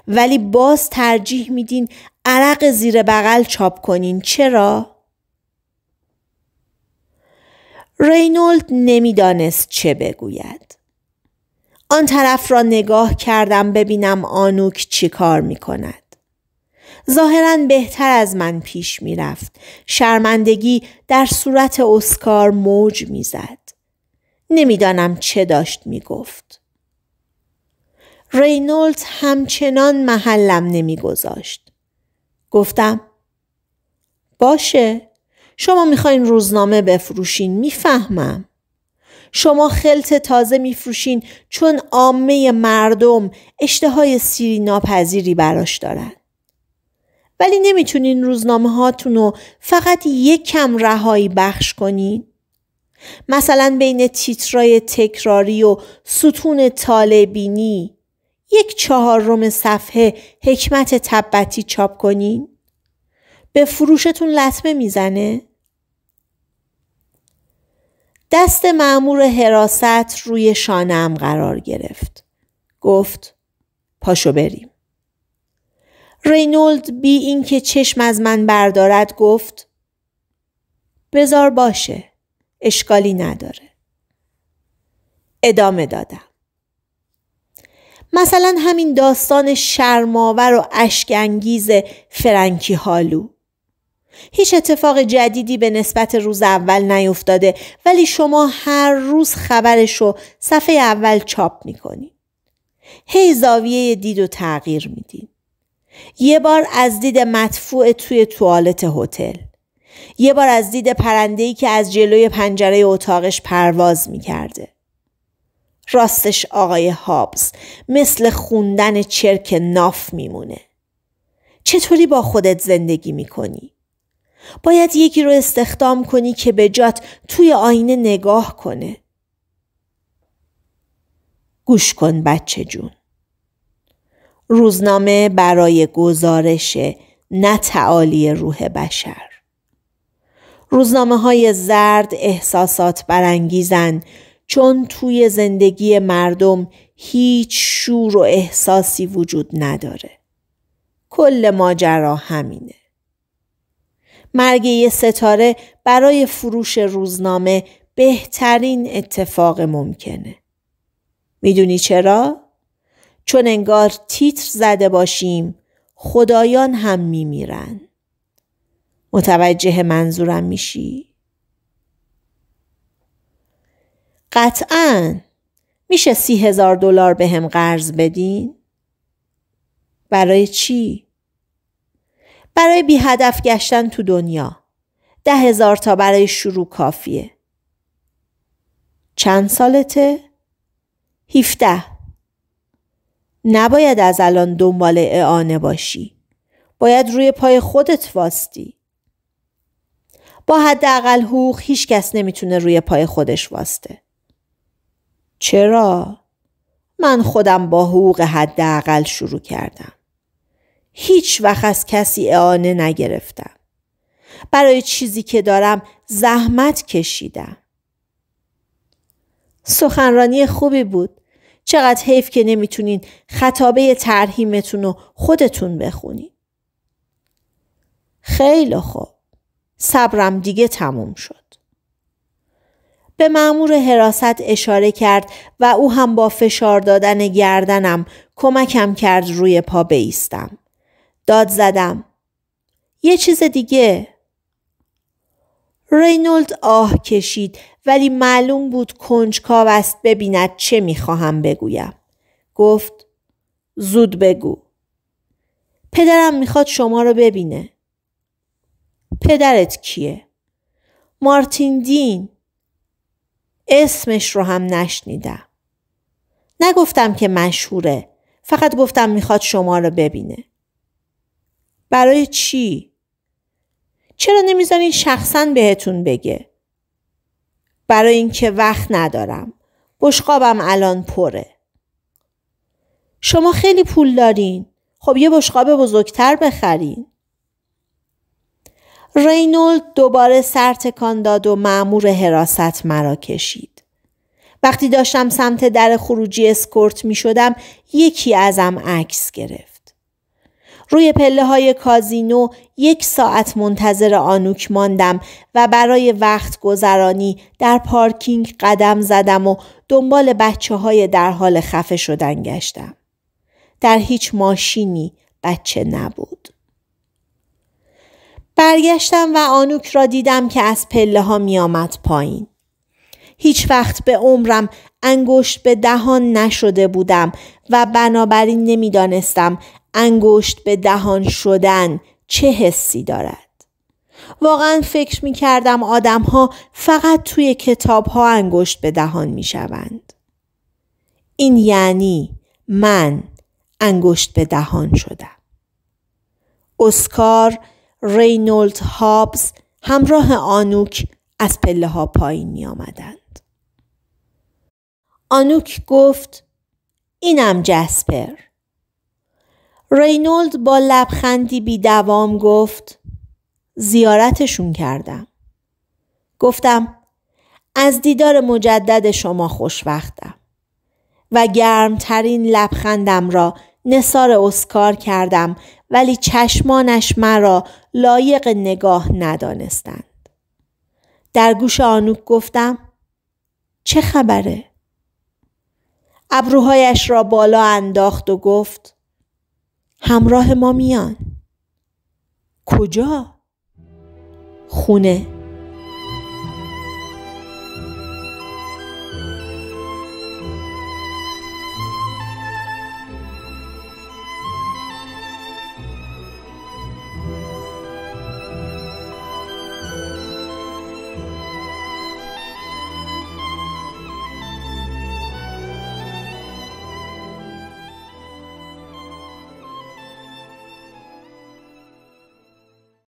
ولی باز ترجیح میدین عرق زیر بغل چاپ کنین چرا؟ رینولد نمیدانست چه بگوید. آن طرف را نگاه کردم ببینم آنوک چی کار می کند. ظاهرا بهتر از من پیش میرفت. شرمندگی در صورت اسکار موج میزد. نمیدانم چه داشت میگفت. گفت. رینولد همچنان محلم نمیگذاشت. گفتم باشه شما میخواین روزنامه بفروشین میفهمم شما خلط تازه میفروشین چون عامه مردم اشتهای سیری ناپذیری براش دارن ولی نمیتونین روزنامه هاتون رو فقط یک کم رهایی بخش کنین مثلا بین تیترای تکراری و ستون طالبینی یک چهارم صفحه حکمت تبتی چاپ کنین به فروشتون لطمه میزنه دست معمور حراست روی شانم قرار گرفت. گفت پاشو بریم. رینولد بی اینکه چشم از من بردارد گفت بزار باشه. اشکالی نداره. ادامه دادم. مثلا همین داستان شرماور و اشکانگیز فرنکی هالو. هیچ اتفاق جدیدی به نسبت روز اول نیفتاده ولی شما هر روز خبرش رو صفحه اول چاپ میکنید. هی زاویه دید و تغییر میدید. یه بار از دید مدفوع توی توالت هتل. یه بار از دید پرندهی که از جلوی پنجره اتاقش پرواز میکرده. راستش آقای هابز مثل خوندن چرک ناف میمونه. چطوری با خودت زندگی میکنی؟ باید یکی رو استخدام کنی که به جات توی آینه نگاه کنه. گوش کن بچه جون. روزنامه برای گزارش نه تعالی روح بشر. روزنامه های زرد احساسات برانگیزن چون توی زندگی مردم هیچ شور و احساسی وجود نداره. کل ماجرا همینه. مرگ یه ستاره برای فروش روزنامه بهترین اتفاق ممکنه. میدونی چرا؟ چون انگار تیتر زده باشیم خدایان هم میمیرن. متوجه منظورم میشی؟ قطعا میشه سی هزار دلار به هم قرض بدین؟ برای چی؟ برای بی هدف گشتن تو دنیا ده هزار تا برای شروع کافیه چند سالته؟ هیفته. نباید از الان دنبال اعانه باشی باید روی پای خودت واستی با حداقل حقوق هیچ کس نمیتونه روی پای خودش واسته چرا؟ من خودم با حقوق حداقل شروع کردم هیچ وقت از کسی اعانه نگرفتم. برای چیزی که دارم زحمت کشیدم. سخنرانی خوبی بود. چقدر حیف که نمیتونین خطابه ترهیمتون خودتون بخونی. خیلی خوب. صبرم دیگه تموم شد. به معمور حراست اشاره کرد و او هم با فشار دادن گردنم کمکم کرد روی پا بیستم. داد زدم. یه چیز دیگه. رینولد آه کشید ولی معلوم بود کنجکاو است ببیند چه میخواهم بگویم. گفت زود بگو. پدرم میخواد شما رو ببینه. پدرت کیه؟ مارتین دین. اسمش رو هم نشنیدم. نگفتم که مشهوره. فقط گفتم میخواد شما رو ببینه. برای چی؟ چرا نمیذارین شخصا بهتون بگه؟ برای اینکه وقت ندارم. بشقابم الان پره. شما خیلی پول دارین. خب یه بشقاب بزرگتر بخرین. رینولد دوباره سر تکان داد و معمور حراست مرا کشید. وقتی داشتم سمت در خروجی اسکورت می شدم یکی ازم عکس گرفت. روی پله های کازینو یک ساعت منتظر آنوک ماندم و برای وقت گذرانی در پارکینگ قدم زدم و دنبال بچه های در حال خفه شدن گشتم. در هیچ ماشینی بچه نبود. برگشتم و آنوک را دیدم که از پله ها می آمد پایین. هیچ وقت به عمرم انگشت به دهان نشده بودم و بنابراین نمیدانستم انگشت به دهان شدن چه حسی دارد واقعا فکر می کردم آدم ها فقط توی کتاب ها انگشت به دهان می شوند. این یعنی من انگشت به دهان شدم. اسکار رینولد هابز همراه آنوک از پله ها پایین می آمدند. آنوک گفت اینم جسپر. رینولد با لبخندی بی دوام گفت زیارتشون کردم. گفتم از دیدار مجدد شما خوشوقتم و گرمترین لبخندم را نصار اسکار کردم ولی چشمانش مرا لایق نگاه ندانستند. در گوش آنوک گفتم چه خبره؟ ابروهایش را بالا انداخت و گفت همراه ما میان کجا خونه